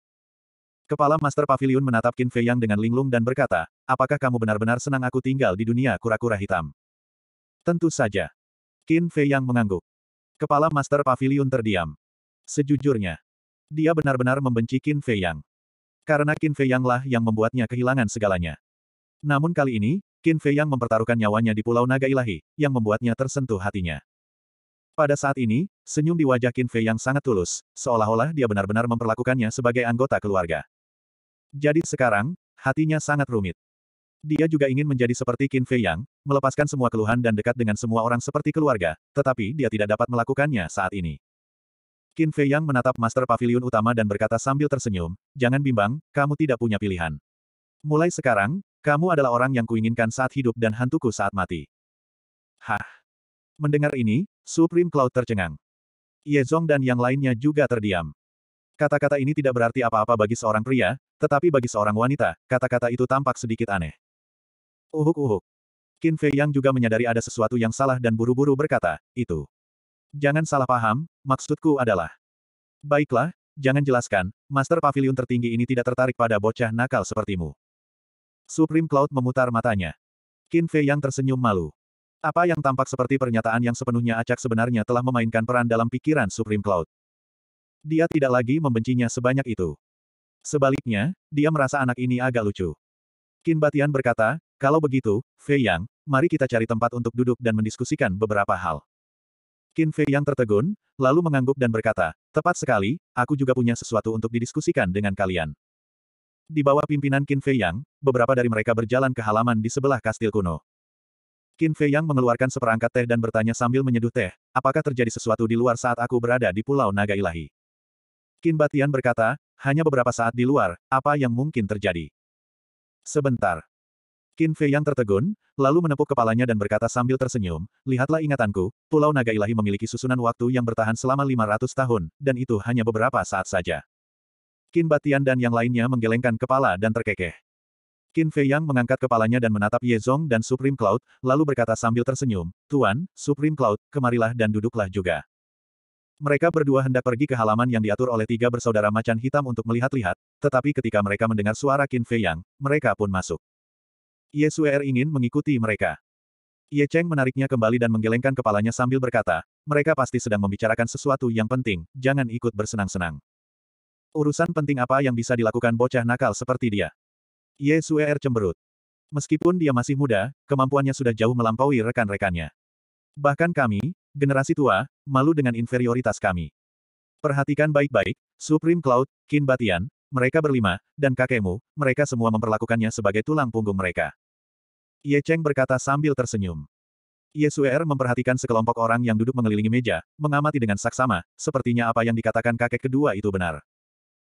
Kepala Master Pavilion menatap Qin Fei Yang dengan linglung dan berkata, apakah kamu benar-benar senang aku tinggal di dunia kura-kura hitam? Tentu saja. Qin Fei Yang mengangguk. Kepala Master Pavilion terdiam. Sejujurnya, dia benar-benar membenci Qin Fei Yang. Karena Qin Fei Yang lah yang membuatnya kehilangan segalanya. Namun kali ini, Qin Fei Yang mempertaruhkan nyawanya di Pulau Naga Ilahi, yang membuatnya tersentuh hatinya. Pada saat ini, senyum di wajah Qin Fei Yang sangat tulus, seolah-olah dia benar-benar memperlakukannya sebagai anggota keluarga. Jadi sekarang, hatinya sangat rumit. Dia juga ingin menjadi seperti Qin Fei Yang, melepaskan semua keluhan dan dekat dengan semua orang seperti keluarga, tetapi dia tidak dapat melakukannya saat ini. Qin Fei Yang menatap Master Pavilion utama dan berkata sambil tersenyum, jangan bimbang, kamu tidak punya pilihan. Mulai sekarang, kamu adalah orang yang kuinginkan saat hidup dan hantuku saat mati. Hah. Mendengar ini, Supreme Cloud tercengang. Ye Zong dan yang lainnya juga terdiam. Kata-kata ini tidak berarti apa-apa bagi seorang pria, tetapi bagi seorang wanita, kata-kata itu tampak sedikit aneh. Uhuk-uhuk. Qin Fei Yang juga menyadari ada sesuatu yang salah dan buru-buru berkata, itu. Jangan salah paham, maksudku adalah. Baiklah, jangan jelaskan, Master Pavilion tertinggi ini tidak tertarik pada bocah nakal sepertimu. Supreme Cloud memutar matanya. Qin Fei Yang tersenyum malu. Apa yang tampak seperti pernyataan yang sepenuhnya acak sebenarnya telah memainkan peran dalam pikiran Supreme Cloud. Dia tidak lagi membencinya sebanyak itu. Sebaliknya, dia merasa anak ini agak lucu. Qin Batian berkata, kalau begitu, Fei Yang, mari kita cari tempat untuk duduk dan mendiskusikan beberapa hal. Qin Fei Yang tertegun, lalu mengangguk dan berkata, tepat sekali, aku juga punya sesuatu untuk didiskusikan dengan kalian. Di bawah pimpinan Qin Fei Yang, beberapa dari mereka berjalan ke halaman di sebelah kastil kuno. Qin Fei Yang mengeluarkan seperangkat teh dan bertanya sambil menyeduh teh, apakah terjadi sesuatu di luar saat aku berada di Pulau Naga Ilahi? Qin Batian berkata, hanya beberapa saat di luar, apa yang mungkin terjadi? Sebentar. Qin Fei yang tertegun, lalu menepuk kepalanya dan berkata sambil tersenyum, lihatlah ingatanku, Pulau Naga Ilahi memiliki susunan waktu yang bertahan selama 500 tahun, dan itu hanya beberapa saat saja. Qin Batian dan yang lainnya menggelengkan kepala dan terkekeh. Qin Fei Yang mengangkat kepalanya dan menatap Ye Zong dan Supreme Cloud, lalu berkata sambil tersenyum, Tuan, Supreme Cloud, kemarilah dan duduklah juga. Mereka berdua hendak pergi ke halaman yang diatur oleh tiga bersaudara macan hitam untuk melihat-lihat, tetapi ketika mereka mendengar suara Qin Fei Yang, mereka pun masuk. Ye Suer ingin mengikuti mereka. Ye Cheng menariknya kembali dan menggelengkan kepalanya sambil berkata, mereka pasti sedang membicarakan sesuatu yang penting, jangan ikut bersenang-senang. Urusan penting apa yang bisa dilakukan bocah nakal seperti dia? Ye Suer cemberut. Meskipun dia masih muda, kemampuannya sudah jauh melampaui rekan-rekannya. Bahkan kami, Generasi tua, malu dengan inferioritas kami. Perhatikan baik-baik, Supreme Cloud, Kin Batian, mereka berlima, dan kakekmu, mereka semua memperlakukannya sebagai tulang punggung mereka. Ye Cheng berkata sambil tersenyum. Ye Suer memperhatikan sekelompok orang yang duduk mengelilingi meja, mengamati dengan saksama, sepertinya apa yang dikatakan kakek kedua itu benar.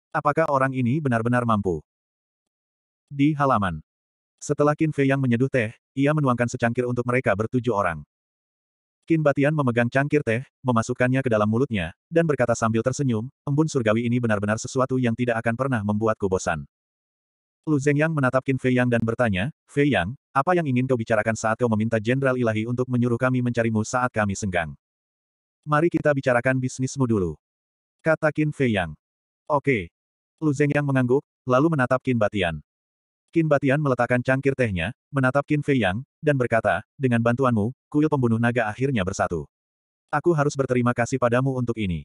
Apakah orang ini benar-benar mampu? Di halaman. Setelah Kin Fei yang menyeduh teh, ia menuangkan secangkir untuk mereka bertujuh orang. Kin Batian memegang cangkir teh, memasukkannya ke dalam mulutnya, dan berkata sambil tersenyum, embun surgawi ini benar-benar sesuatu yang tidak akan pernah membuatku bosan. Lu Zhengyang menatap Qin Fei Yang dan bertanya, Fei Yang, apa yang ingin kau bicarakan saat kau meminta Jenderal Ilahi untuk menyuruh kami mencarimu saat kami senggang? Mari kita bicarakan bisnismu dulu. Kata Qin Fei Yang. Oke. Lu Zhengyang mengangguk, lalu menatap Qin Batian. Qin Batian meletakkan cangkir tehnya, menatap Qin Fei Yang, dan berkata, dengan bantuanmu, kuil pembunuh naga akhirnya bersatu. Aku harus berterima kasih padamu untuk ini.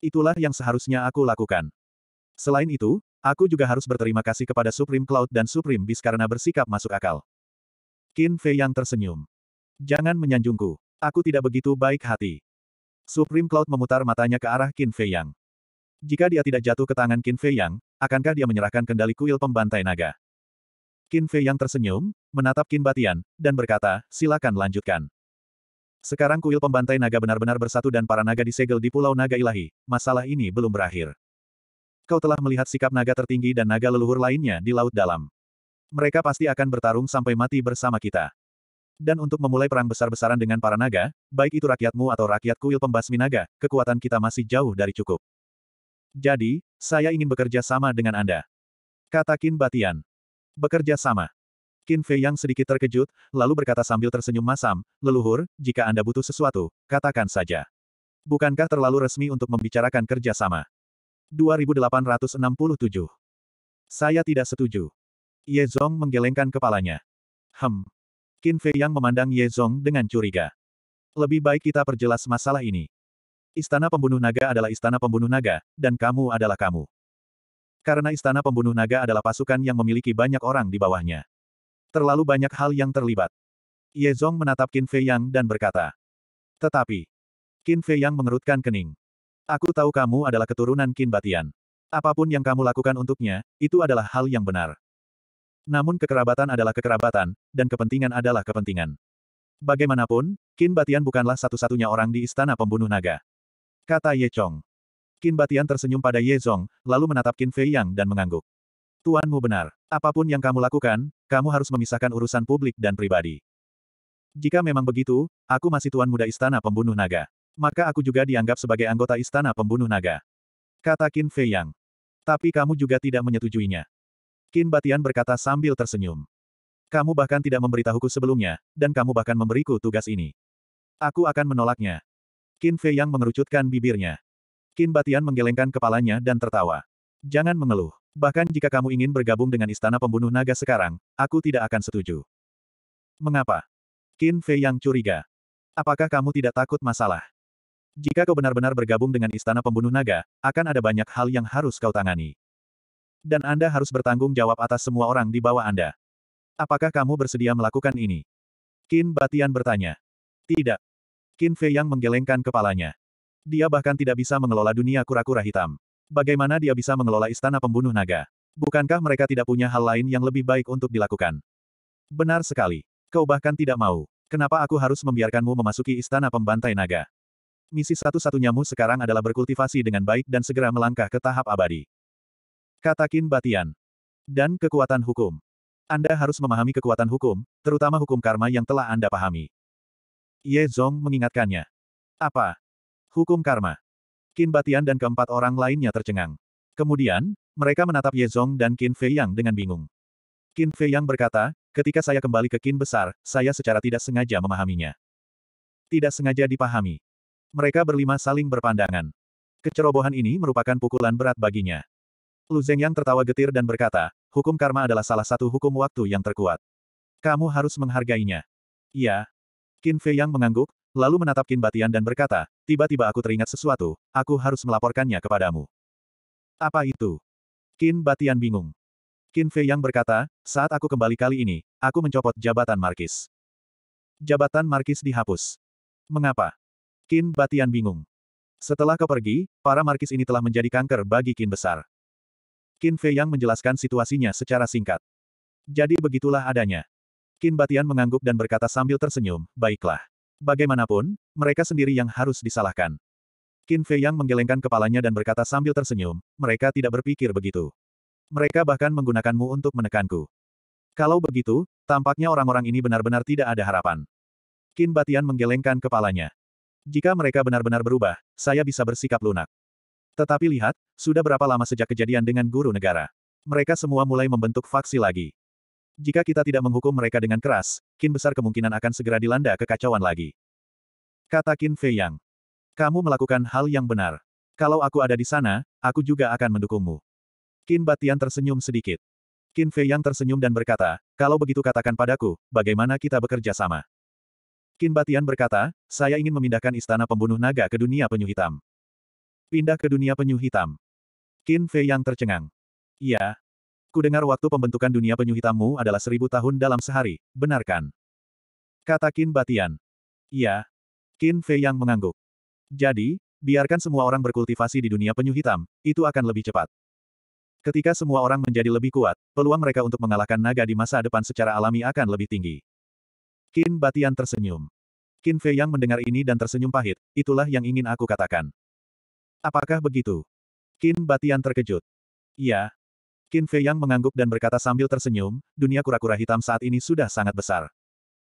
Itulah yang seharusnya aku lakukan. Selain itu, aku juga harus berterima kasih kepada Supreme Cloud dan Supreme Beast karena bersikap masuk akal. Qin Fei yang tersenyum. Jangan menyanjungku. Aku tidak begitu baik hati. Supreme Cloud memutar matanya ke arah Qin Fei Yang. Jika dia tidak jatuh ke tangan Qin Fei Yang, akankah dia menyerahkan kendali kuil pembantai naga? Qin Fei Yang tersenyum, menatap Kin Batian, dan berkata, silakan lanjutkan. Sekarang kuil pembantai naga benar-benar bersatu dan para naga disegel di Pulau Naga Ilahi, masalah ini belum berakhir. Kau telah melihat sikap naga tertinggi dan naga leluhur lainnya di Laut Dalam. Mereka pasti akan bertarung sampai mati bersama kita. Dan untuk memulai perang besar-besaran dengan para naga, baik itu rakyatmu atau rakyat kuil pembasmi naga, kekuatan kita masih jauh dari cukup. Jadi, saya ingin bekerja sama dengan Anda. Kata Kin Batian. Bekerja sama. Qin Fei yang sedikit terkejut, lalu berkata sambil tersenyum masam, leluhur, jika Anda butuh sesuatu, katakan saja. Bukankah terlalu resmi untuk membicarakan kerjasama? 2867 Saya tidak setuju. Ye Zong menggelengkan kepalanya. Hem. Qin Fei yang memandang Ye Zong dengan curiga. Lebih baik kita perjelas masalah ini. Istana pembunuh naga adalah istana pembunuh naga, dan kamu adalah kamu. Karena istana pembunuh naga adalah pasukan yang memiliki banyak orang di bawahnya. Terlalu banyak hal yang terlibat. Ye Zong menatap Qin Fei Yang dan berkata. Tetapi. Qin Fei Yang mengerutkan kening. Aku tahu kamu adalah keturunan Qin Batian. Apapun yang kamu lakukan untuknya, itu adalah hal yang benar. Namun kekerabatan adalah kekerabatan, dan kepentingan adalah kepentingan. Bagaimanapun, Qin Batian bukanlah satu-satunya orang di istana pembunuh naga. Kata Ye Chong. Qin Batian tersenyum pada Ye Zong, lalu menatap Qin Fei Yang dan mengangguk. Tuanmu benar. Apapun yang kamu lakukan, kamu harus memisahkan urusan publik dan pribadi. Jika memang begitu, aku masih tuan muda istana pembunuh naga. Maka aku juga dianggap sebagai anggota istana pembunuh naga. Kata Qin Fei Yang. Tapi kamu juga tidak menyetujuinya. Qin Batian berkata sambil tersenyum. Kamu bahkan tidak memberitahuku sebelumnya, dan kamu bahkan memberiku tugas ini. Aku akan menolaknya. Qin Fei Yang mengerucutkan bibirnya. Qin Batian menggelengkan kepalanya dan tertawa. Jangan mengeluh. Bahkan jika kamu ingin bergabung dengan istana pembunuh naga sekarang, aku tidak akan setuju. Mengapa? Qin Fei yang curiga. Apakah kamu tidak takut masalah? Jika kau benar-benar bergabung dengan istana pembunuh naga, akan ada banyak hal yang harus kau tangani. Dan Anda harus bertanggung jawab atas semua orang di bawah Anda. Apakah kamu bersedia melakukan ini? Qin Batian bertanya. Tidak. Qin Fei yang menggelengkan kepalanya. Dia bahkan tidak bisa mengelola dunia kura-kura hitam. Bagaimana dia bisa mengelola istana pembunuh naga? Bukankah mereka tidak punya hal lain yang lebih baik untuk dilakukan? Benar sekali. Kau bahkan tidak mau. Kenapa aku harus membiarkanmu memasuki istana pembantai naga? Misi satu-satunyamu satunya sekarang adalah berkultivasi dengan baik dan segera melangkah ke tahap abadi. Katakin Batian. Dan kekuatan hukum. Anda harus memahami kekuatan hukum, terutama hukum karma yang telah Anda pahami. Ye Zong mengingatkannya. Apa? Hukum karma. Qin Batian dan keempat orang lainnya tercengang. Kemudian, mereka menatap Ye Yezong dan Qin Fei Yang dengan bingung. Qin Fei Yang berkata, ketika saya kembali ke Qin Besar, saya secara tidak sengaja memahaminya. Tidak sengaja dipahami. Mereka berlima saling berpandangan. Kecerobohan ini merupakan pukulan berat baginya. Lu Zeng Yang tertawa getir dan berkata, hukum karma adalah salah satu hukum waktu yang terkuat. Kamu harus menghargainya. Iya. Qin Fei Yang mengangguk, Lalu menatap Kin Batian dan berkata, tiba-tiba aku teringat sesuatu, aku harus melaporkannya kepadamu. Apa itu? Kin Batian bingung. Qin Fei yang berkata, saat aku kembali kali ini, aku mencopot jabatan Markis. Jabatan Markis dihapus. Mengapa? Qin Batian bingung. Setelah kau pergi, para Markis ini telah menjadi kanker bagi Qin besar. Qin Fei yang menjelaskan situasinya secara singkat. Jadi begitulah adanya. Qin Batian mengangguk dan berkata sambil tersenyum, baiklah. Bagaimanapun, mereka sendiri yang harus disalahkan. Qin Fei Yang menggelengkan kepalanya dan berkata sambil tersenyum, mereka tidak berpikir begitu. Mereka bahkan menggunakanmu untuk menekanku. Kalau begitu, tampaknya orang-orang ini benar-benar tidak ada harapan. Qin Batian menggelengkan kepalanya. Jika mereka benar-benar berubah, saya bisa bersikap lunak. Tetapi lihat, sudah berapa lama sejak kejadian dengan guru negara. Mereka semua mulai membentuk faksi lagi. Jika kita tidak menghukum mereka dengan keras, kin besar kemungkinan akan segera dilanda kekacauan lagi. Kata Kin Fei Yang. Kamu melakukan hal yang benar. Kalau aku ada di sana, aku juga akan mendukungmu. Kin Batian tersenyum sedikit. Kin Fei Yang tersenyum dan berkata, kalau begitu katakan padaku, bagaimana kita bekerja sama? Kin Batian berkata, saya ingin memindahkan istana pembunuh naga ke dunia penyu hitam. Pindah ke dunia penyu hitam. Kin Fei Yang tercengang. Iya, Kudengar waktu pembentukan dunia penyu hitammu adalah seribu tahun dalam sehari, benarkan? Kata Qin Batian. Iya. Qin Fei yang mengangguk. Jadi, biarkan semua orang berkultivasi di dunia penyu hitam, itu akan lebih cepat. Ketika semua orang menjadi lebih kuat, peluang mereka untuk mengalahkan naga di masa depan secara alami akan lebih tinggi. Qin Batian tersenyum. Qin Fei yang mendengar ini dan tersenyum pahit, itulah yang ingin aku katakan. Apakah begitu? Qin Batian terkejut. Iya, Qin Fei Yang mengangguk dan berkata sambil tersenyum, dunia kura-kura hitam saat ini sudah sangat besar.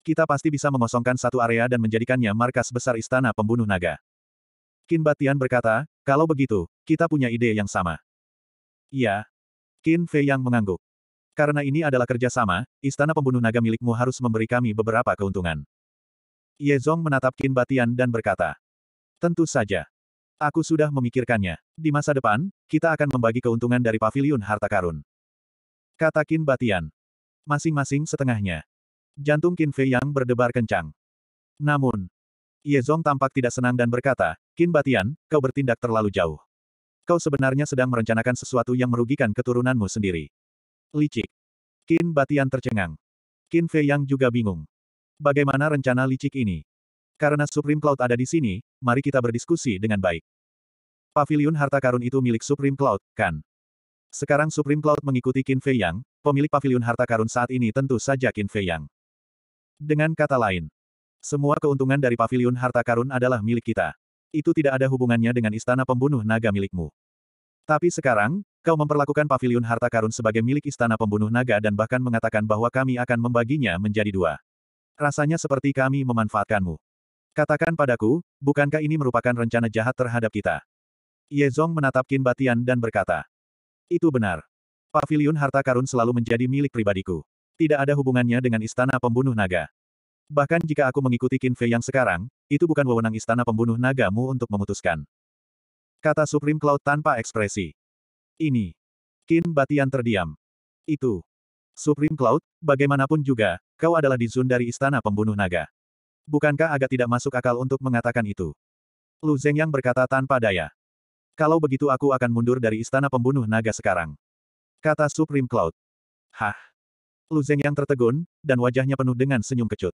Kita pasti bisa mengosongkan satu area dan menjadikannya markas besar istana pembunuh naga. Qin Batian berkata, kalau begitu, kita punya ide yang sama. Iya. Qin Fei Yang mengangguk. Karena ini adalah kerjasama, istana pembunuh naga milikmu harus memberi kami beberapa keuntungan. Ye Zong menatap Qin Batian dan berkata, Tentu saja. Aku sudah memikirkannya. Di masa depan, kita akan membagi keuntungan dari pavilion harta karun. Kata Kin Batian. Masing-masing setengahnya. Jantung Kin Fei yang berdebar kencang. Namun, Ye Zong tampak tidak senang dan berkata, Kin Batian, kau bertindak terlalu jauh. Kau sebenarnya sedang merencanakan sesuatu yang merugikan keturunanmu sendiri. Licik. Kin Batian tercengang. Kin Fei yang juga bingung. Bagaimana rencana licik ini? Karena Supreme Cloud ada di sini, mari kita berdiskusi dengan baik. Pavilion harta karun itu milik Supreme Cloud, kan? Sekarang Supreme Cloud mengikuti Qin Fei Yang, pemilik Pavilion harta karun saat ini tentu saja Qin Fei Yang. Dengan kata lain, semua keuntungan dari Pavilion harta karun adalah milik kita. Itu tidak ada hubungannya dengan istana pembunuh naga milikmu. Tapi sekarang, kau memperlakukan Pavilion harta karun sebagai milik istana pembunuh naga dan bahkan mengatakan bahwa kami akan membaginya menjadi dua. Rasanya seperti kami memanfaatkanmu. Katakan padaku, bukankah ini merupakan rencana jahat terhadap kita? Ye Zong menatap Qin Batian dan berkata. Itu benar. Paviliun harta karun selalu menjadi milik pribadiku. Tidak ada hubungannya dengan istana pembunuh naga. Bahkan jika aku mengikuti Qin Fei yang sekarang, itu bukan wewenang istana pembunuh nagamu untuk memutuskan. Kata Supreme Cloud tanpa ekspresi. Ini. Qin Batian terdiam. Itu. Supreme Cloud, bagaimanapun juga, kau adalah Dizun dari istana pembunuh naga. Bukankah agak tidak masuk akal untuk mengatakan itu? Lu Zeng yang berkata tanpa daya. Kalau begitu aku akan mundur dari istana pembunuh naga sekarang. Kata Supreme Cloud. Hah? Lu Zeng yang tertegun, dan wajahnya penuh dengan senyum kecut.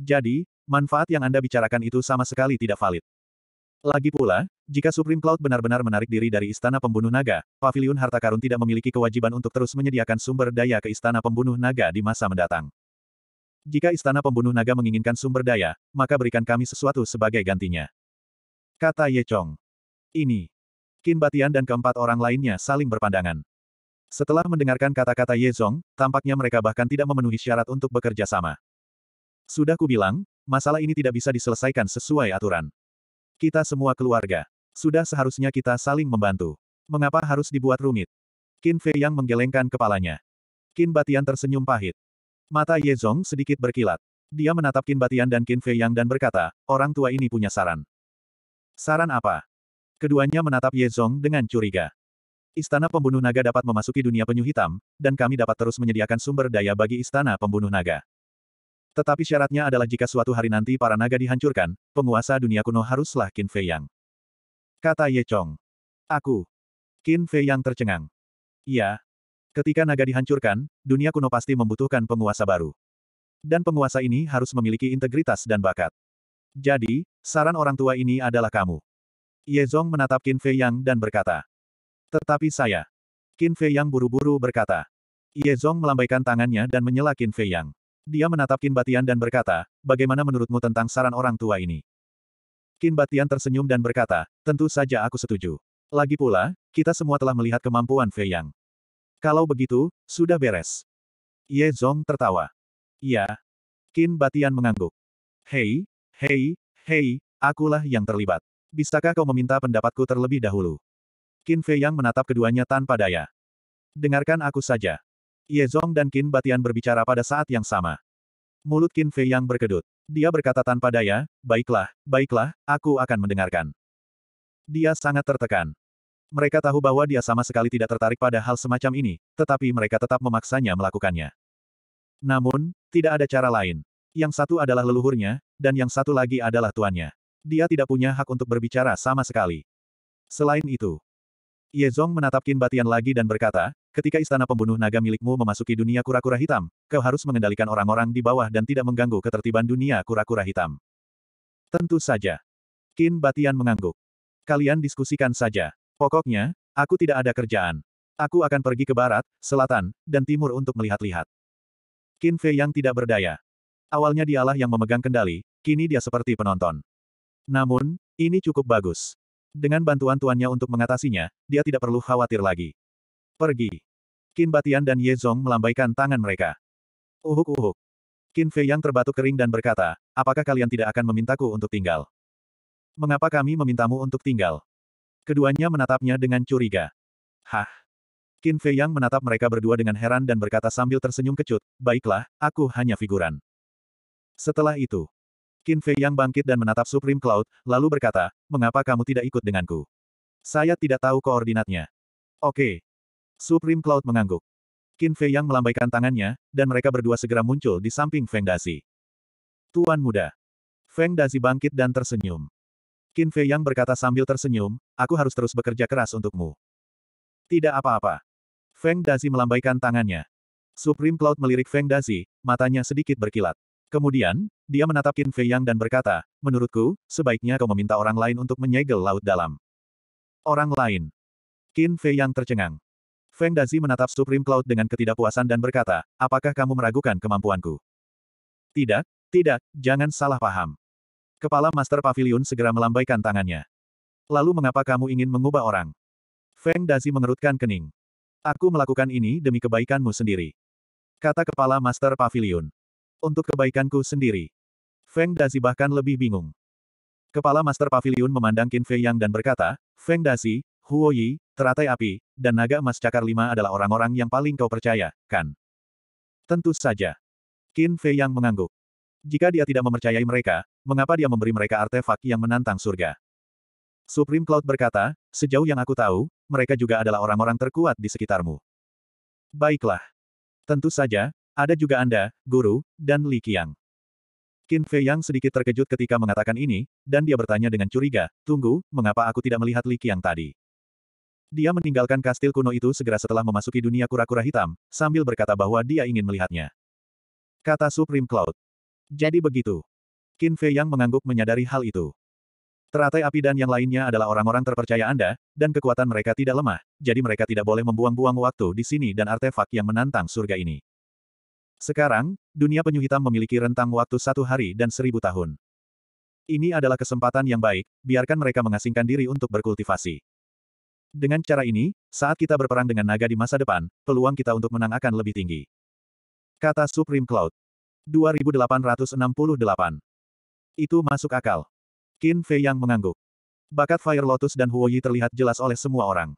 Jadi, manfaat yang Anda bicarakan itu sama sekali tidak valid. Lagi pula, jika Supreme Cloud benar-benar menarik diri dari istana pembunuh naga, Paviliun Harta Karun tidak memiliki kewajiban untuk terus menyediakan sumber daya ke istana pembunuh naga di masa mendatang. Jika istana pembunuh naga menginginkan sumber daya, maka berikan kami sesuatu sebagai gantinya. Kata Ye Chong. Ini. Qin Batian dan keempat orang lainnya saling berpandangan. Setelah mendengarkan kata-kata Ye Zong, tampaknya mereka bahkan tidak memenuhi syarat untuk bekerja sama. Sudah kubilang, masalah ini tidak bisa diselesaikan sesuai aturan. Kita semua keluarga. Sudah seharusnya kita saling membantu. Mengapa harus dibuat rumit? Qin Fei yang menggelengkan kepalanya. Qin Batian tersenyum pahit. Mata Ye Zong sedikit berkilat. Dia menatap Qin Batian dan Qin Fei Yang dan berkata, orang tua ini punya saran. Saran apa? Keduanya menatap Ye Zong dengan curiga. Istana pembunuh naga dapat memasuki dunia penyu hitam, dan kami dapat terus menyediakan sumber daya bagi istana pembunuh naga. Tetapi syaratnya adalah jika suatu hari nanti para naga dihancurkan, penguasa dunia kuno haruslah Qin Fei Yang. Kata Ye Chong. Aku. Qin Fei Yang tercengang. Ya. Ketika naga dihancurkan, dunia kuno pasti membutuhkan penguasa baru. Dan penguasa ini harus memiliki integritas dan bakat. Jadi, saran orang tua ini adalah kamu. Ye Zong menatap Qin Fei Yang dan berkata. Tetapi saya. Qin Fei Yang buru-buru berkata. Ye Zong melambaikan tangannya dan menyela Qin Fei Yang. Dia menatap Qin Batian dan berkata, bagaimana menurutmu tentang saran orang tua ini? Qin Batian tersenyum dan berkata, tentu saja aku setuju. Lagi pula, kita semua telah melihat kemampuan Fei Yang. Kalau begitu, sudah beres. Ye Zong tertawa. Ya. Qin Batian mengangguk. Hei, hei, hei, akulah yang terlibat. Bisakah kau meminta pendapatku terlebih dahulu? Qin Fei Yang menatap keduanya tanpa daya. Dengarkan aku saja. Ye Zong dan Qin Batian berbicara pada saat yang sama. Mulut Qin Fei Yang berkedut. Dia berkata tanpa daya, baiklah, baiklah, aku akan mendengarkan. Dia sangat tertekan. Mereka tahu bahwa dia sama sekali tidak tertarik pada hal semacam ini, tetapi mereka tetap memaksanya melakukannya. Namun, tidak ada cara lain. Yang satu adalah leluhurnya, dan yang satu lagi adalah tuannya. Dia tidak punya hak untuk berbicara sama sekali. Selain itu, Ye Zong menatap Qin Batian lagi dan berkata, ketika istana pembunuh naga milikmu memasuki dunia kura-kura hitam, kau harus mengendalikan orang-orang di bawah dan tidak mengganggu ketertiban dunia kura-kura hitam. Tentu saja. Qin Batian mengangguk. Kalian diskusikan saja. Pokoknya, aku tidak ada kerjaan. Aku akan pergi ke barat, selatan, dan timur untuk melihat-lihat. Qin Fei yang tidak berdaya. Awalnya dialah yang memegang kendali, kini dia seperti penonton. Namun, ini cukup bagus. Dengan bantuan tuannya untuk mengatasinya, dia tidak perlu khawatir lagi. Pergi. Qin Batian dan Ye Zong melambaikan tangan mereka. Uhuk-uhuk. Qin Fei yang terbatuk kering dan berkata, apakah kalian tidak akan memintaku untuk tinggal? Mengapa kami memintamu untuk tinggal? Keduanya menatapnya dengan curiga. Hah? Qin Fei Yang menatap mereka berdua dengan heran dan berkata sambil tersenyum kecut, baiklah, aku hanya figuran. Setelah itu, Qin Fei Yang bangkit dan menatap Supreme Cloud, lalu berkata, mengapa kamu tidak ikut denganku? Saya tidak tahu koordinatnya. Oke. Supreme Cloud mengangguk. Qin Fei Yang melambaikan tangannya, dan mereka berdua segera muncul di samping Feng Dazi. Tuan muda. Feng Dazi bangkit dan tersenyum. Qin Fei Yang berkata sambil tersenyum, aku harus terus bekerja keras untukmu. Tidak apa-apa. Feng Dazi melambaikan tangannya. Supreme Cloud melirik Feng Dazi, matanya sedikit berkilat. Kemudian, dia menatap Qin Fei Yang dan berkata, menurutku, sebaiknya kau meminta orang lain untuk menyegel laut dalam. Orang lain. Qin Fei Yang tercengang. Feng Dazi menatap Supreme Cloud dengan ketidakpuasan dan berkata, apakah kamu meragukan kemampuanku? Tidak, tidak, jangan salah paham. Kepala Master Pavilion segera melambaikan tangannya. Lalu mengapa kamu ingin mengubah orang? Feng Dazi mengerutkan kening. Aku melakukan ini demi kebaikanmu sendiri. Kata Kepala Master Pavilion. Untuk kebaikanku sendiri. Feng Dazi bahkan lebih bingung. Kepala Master Pavilion memandang Qin Fei Yang dan berkata, Feng Dazi, Huo Yi, teratai api, dan naga emas cakar lima adalah orang-orang yang paling kau percaya, kan? Tentu saja. Qin Fei Yang mengangguk. Jika dia tidak mempercayai mereka, mengapa dia memberi mereka artefak yang menantang surga? Supreme Cloud berkata, sejauh yang aku tahu, mereka juga adalah orang-orang terkuat di sekitarmu. Baiklah. Tentu saja, ada juga Anda, Guru, dan Li Qiang. Qin Fei Yang sedikit terkejut ketika mengatakan ini, dan dia bertanya dengan curiga, tunggu, mengapa aku tidak melihat Li Qiang tadi? Dia meninggalkan kastil kuno itu segera setelah memasuki dunia kura-kura hitam, sambil berkata bahwa dia ingin melihatnya. Kata Supreme Cloud. Jadi begitu. Qin Fei yang mengangguk menyadari hal itu. Teratai api dan yang lainnya adalah orang-orang terpercaya Anda, dan kekuatan mereka tidak lemah, jadi mereka tidak boleh membuang-buang waktu di sini dan artefak yang menantang surga ini. Sekarang, dunia penyu hitam memiliki rentang waktu satu hari dan seribu tahun. Ini adalah kesempatan yang baik, biarkan mereka mengasingkan diri untuk berkultivasi. Dengan cara ini, saat kita berperang dengan naga di masa depan, peluang kita untuk menang akan lebih tinggi. Kata Supreme Cloud. 2868. Itu masuk akal. Qin Fei yang mengangguk. Bakat Fire Lotus dan Huo Yi terlihat jelas oleh semua orang.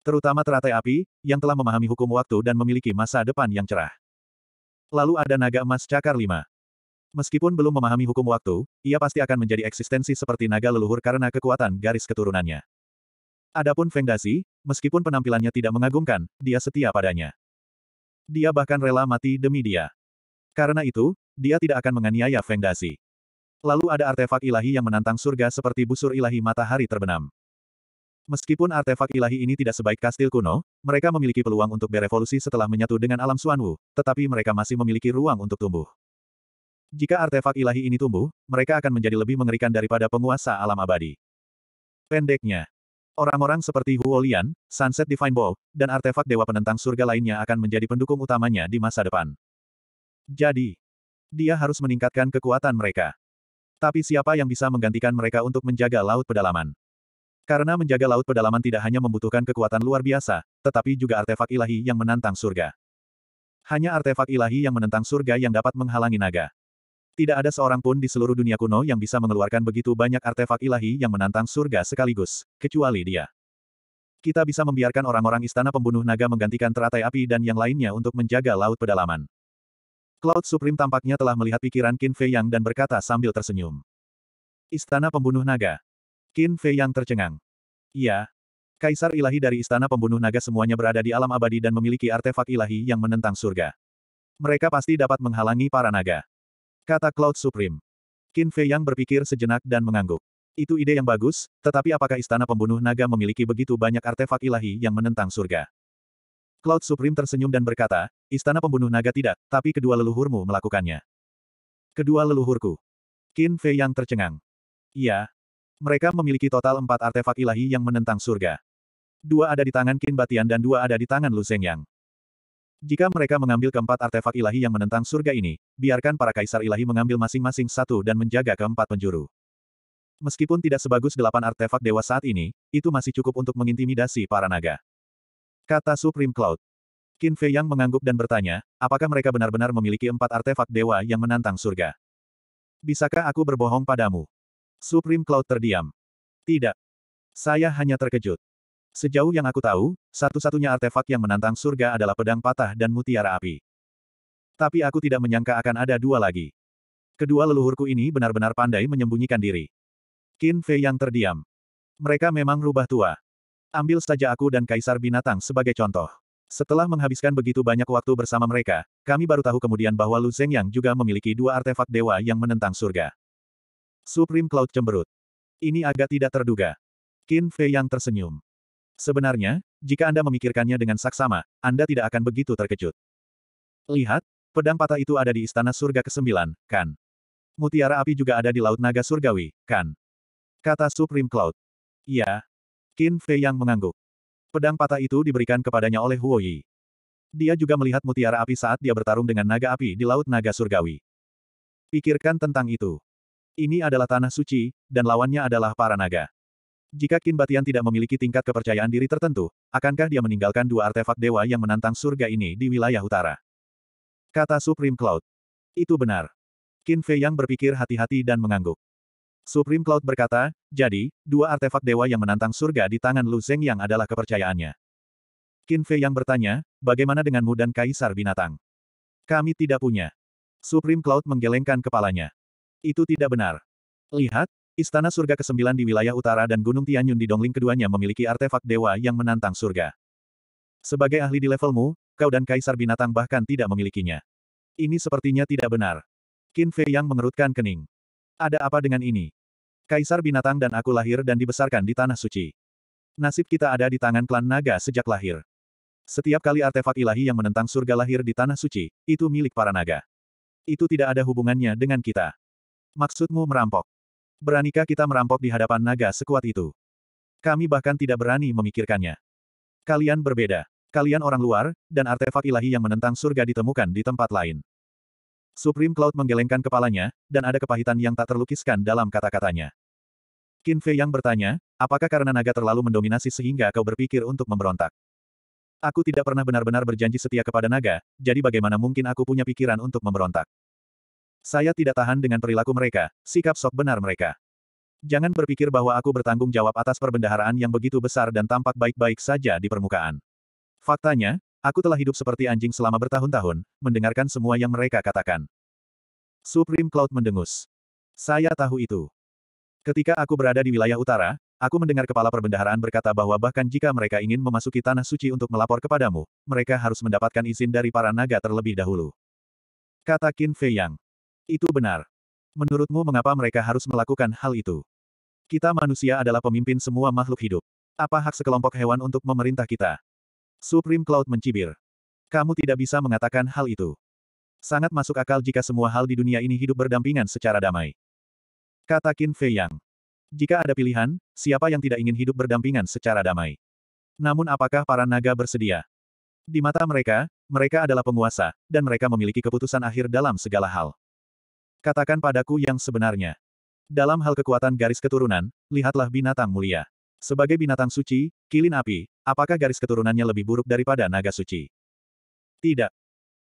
Terutama teratai api, yang telah memahami hukum waktu dan memiliki masa depan yang cerah. Lalu ada naga emas cakar lima. Meskipun belum memahami hukum waktu, ia pasti akan menjadi eksistensi seperti naga leluhur karena kekuatan garis keturunannya. Adapun Feng Dasi, meskipun penampilannya tidak mengagumkan, dia setia padanya. Dia bahkan rela mati demi dia. Karena itu, dia tidak akan menganiaya Feng Dasi. Lalu ada artefak ilahi yang menantang surga seperti busur ilahi matahari terbenam. Meskipun artefak ilahi ini tidak sebaik kastil kuno, mereka memiliki peluang untuk berevolusi setelah menyatu dengan alam Suanwu, tetapi mereka masih memiliki ruang untuk tumbuh. Jika artefak ilahi ini tumbuh, mereka akan menjadi lebih mengerikan daripada penguasa alam abadi. Pendeknya, orang-orang seperti Huo Lian, Sunset Divine Bow, dan artefak Dewa Penentang Surga lainnya akan menjadi pendukung utamanya di masa depan. Jadi, dia harus meningkatkan kekuatan mereka. Tapi siapa yang bisa menggantikan mereka untuk menjaga laut pedalaman? Karena menjaga laut pedalaman tidak hanya membutuhkan kekuatan luar biasa, tetapi juga artefak ilahi yang menantang surga. Hanya artefak ilahi yang menentang surga yang dapat menghalangi naga. Tidak ada seorang pun di seluruh dunia kuno yang bisa mengeluarkan begitu banyak artefak ilahi yang menantang surga sekaligus, kecuali dia. Kita bisa membiarkan orang-orang istana pembunuh naga menggantikan teratai api dan yang lainnya untuk menjaga laut pedalaman. Cloud Supreme tampaknya telah melihat pikiran Qin Fei Yang dan berkata sambil tersenyum. Istana Pembunuh Naga. Qin Fei Yang tercengang. Iya. Kaisar ilahi dari Istana Pembunuh Naga semuanya berada di alam abadi dan memiliki artefak ilahi yang menentang surga. Mereka pasti dapat menghalangi para naga. Kata Cloud Supreme. Qin Fei Yang berpikir sejenak dan mengangguk. Itu ide yang bagus, tetapi apakah Istana Pembunuh Naga memiliki begitu banyak artefak ilahi yang menentang surga? Cloud Supreme tersenyum dan berkata, Istana Pembunuh Naga tidak, tapi kedua leluhurmu melakukannya. Kedua leluhurku. Qin Fei yang tercengang. Iya. Mereka memiliki total empat artefak ilahi yang menentang surga. Dua ada di tangan Qin Batian dan dua ada di tangan Lu Yang. Jika mereka mengambil keempat artefak ilahi yang menentang surga ini, biarkan para kaisar ilahi mengambil masing-masing satu dan menjaga keempat penjuru. Meskipun tidak sebagus delapan artefak dewa saat ini, itu masih cukup untuk mengintimidasi para naga kata Supreme Cloud. Qin Fei Yang mengangguk dan bertanya, apakah mereka benar-benar memiliki empat artefak dewa yang menantang surga? Bisakah aku berbohong padamu? Supreme Cloud terdiam. Tidak. Saya hanya terkejut. Sejauh yang aku tahu, satu-satunya artefak yang menantang surga adalah pedang patah dan mutiara api. Tapi aku tidak menyangka akan ada dua lagi. Kedua leluhurku ini benar-benar pandai menyembunyikan diri. Qin Fei yang terdiam. Mereka memang rubah tua. Ambil saja aku dan Kaisar Binatang sebagai contoh. Setelah menghabiskan begitu banyak waktu bersama mereka, kami baru tahu kemudian bahwa Lu Zhengyang juga memiliki dua artefak dewa yang menentang surga. Supreme Cloud cemberut. Ini agak tidak terduga. Qin Fei yang tersenyum. Sebenarnya, jika Anda memikirkannya dengan saksama, Anda tidak akan begitu terkejut. Lihat, pedang patah itu ada di Istana Surga ke-9, kan? Mutiara api juga ada di Laut Naga Surgawi, kan? Kata Supreme Cloud. Iya, Qin Fei yang mengangguk. Pedang patah itu diberikan kepadanya oleh Huo Yi. Dia juga melihat mutiara api saat dia bertarung dengan naga api di Laut Naga Surgawi. Pikirkan tentang itu. Ini adalah tanah suci, dan lawannya adalah para naga. Jika Qin Batian tidak memiliki tingkat kepercayaan diri tertentu, akankah dia meninggalkan dua artefak dewa yang menantang surga ini di wilayah utara? Kata Supreme Cloud. Itu benar. Qin Fei Yang berpikir hati-hati dan mengangguk. Supreme Cloud berkata, jadi, dua artefak dewa yang menantang surga di tangan Lu Zeng yang adalah kepercayaannya. Qin Fei yang bertanya, bagaimana denganmu dan Kaisar Binatang? Kami tidak punya. Supreme Cloud menggelengkan kepalanya. Itu tidak benar. Lihat, Istana Surga ke-9 di wilayah utara dan Gunung Tianyun di Dongling keduanya memiliki artefak dewa yang menantang surga. Sebagai ahli di levelmu, kau dan Kaisar Binatang bahkan tidak memilikinya. Ini sepertinya tidak benar. Qin Fei yang mengerutkan kening. Ada apa dengan ini? Kaisar binatang dan aku lahir dan dibesarkan di Tanah Suci. Nasib kita ada di tangan klan naga sejak lahir. Setiap kali artefak ilahi yang menentang surga lahir di Tanah Suci, itu milik para naga. Itu tidak ada hubungannya dengan kita. Maksudmu merampok? Beranikah kita merampok di hadapan naga sekuat itu? Kami bahkan tidak berani memikirkannya. Kalian berbeda. Kalian orang luar, dan artefak ilahi yang menentang surga ditemukan di tempat lain. Supreme Cloud menggelengkan kepalanya, dan ada kepahitan yang tak terlukiskan dalam kata-katanya. Qin Fei yang bertanya, apakah karena naga terlalu mendominasi sehingga kau berpikir untuk memberontak? Aku tidak pernah benar-benar berjanji setia kepada naga, jadi bagaimana mungkin aku punya pikiran untuk memberontak? Saya tidak tahan dengan perilaku mereka, sikap sok benar mereka. Jangan berpikir bahwa aku bertanggung jawab atas perbendaharaan yang begitu besar dan tampak baik-baik saja di permukaan. Faktanya, Aku telah hidup seperti anjing selama bertahun-tahun, mendengarkan semua yang mereka katakan. Supreme Cloud mendengus. Saya tahu itu. Ketika aku berada di wilayah utara, aku mendengar kepala perbendaharaan berkata bahwa bahkan jika mereka ingin memasuki tanah suci untuk melapor kepadamu, mereka harus mendapatkan izin dari para naga terlebih dahulu. Kata Qin Fei Yang. Itu benar. Menurutmu mengapa mereka harus melakukan hal itu? Kita manusia adalah pemimpin semua makhluk hidup. Apa hak sekelompok hewan untuk memerintah kita? Supreme Cloud mencibir. Kamu tidak bisa mengatakan hal itu. Sangat masuk akal jika semua hal di dunia ini hidup berdampingan secara damai. Kata Qin Fei Yang. Jika ada pilihan, siapa yang tidak ingin hidup berdampingan secara damai? Namun apakah para naga bersedia? Di mata mereka, mereka adalah penguasa, dan mereka memiliki keputusan akhir dalam segala hal. Katakan padaku yang sebenarnya. Dalam hal kekuatan garis keturunan, lihatlah binatang mulia. Sebagai binatang suci, kilin api, apakah garis keturunannya lebih buruk daripada naga suci? Tidak.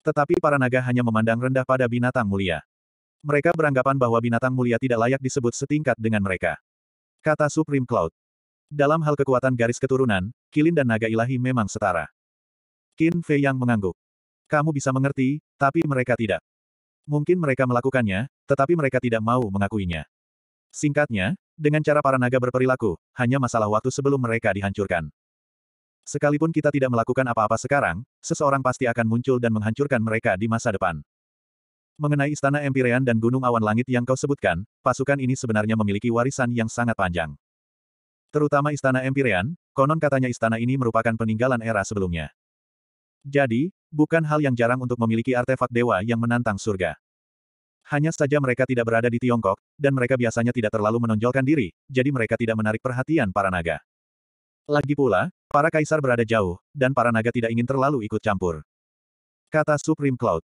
Tetapi para naga hanya memandang rendah pada binatang mulia. Mereka beranggapan bahwa binatang mulia tidak layak disebut setingkat dengan mereka. Kata Supreme Cloud. Dalam hal kekuatan garis keturunan, Kilin dan naga ilahi memang setara. Qin Fei yang mengangguk. Kamu bisa mengerti, tapi mereka tidak. Mungkin mereka melakukannya, tetapi mereka tidak mau mengakuinya. Singkatnya, dengan cara para naga berperilaku, hanya masalah waktu sebelum mereka dihancurkan. Sekalipun kita tidak melakukan apa-apa sekarang, seseorang pasti akan muncul dan menghancurkan mereka di masa depan. Mengenai Istana Empirean dan Gunung Awan Langit yang kau sebutkan, pasukan ini sebenarnya memiliki warisan yang sangat panjang. Terutama Istana Empirean, konon katanya istana ini merupakan peninggalan era sebelumnya. Jadi, bukan hal yang jarang untuk memiliki artefak dewa yang menantang surga. Hanya saja mereka tidak berada di Tiongkok, dan mereka biasanya tidak terlalu menonjolkan diri, jadi mereka tidak menarik perhatian para naga. Lagi pula, para kaisar berada jauh, dan para naga tidak ingin terlalu ikut campur. Kata Supreme Cloud.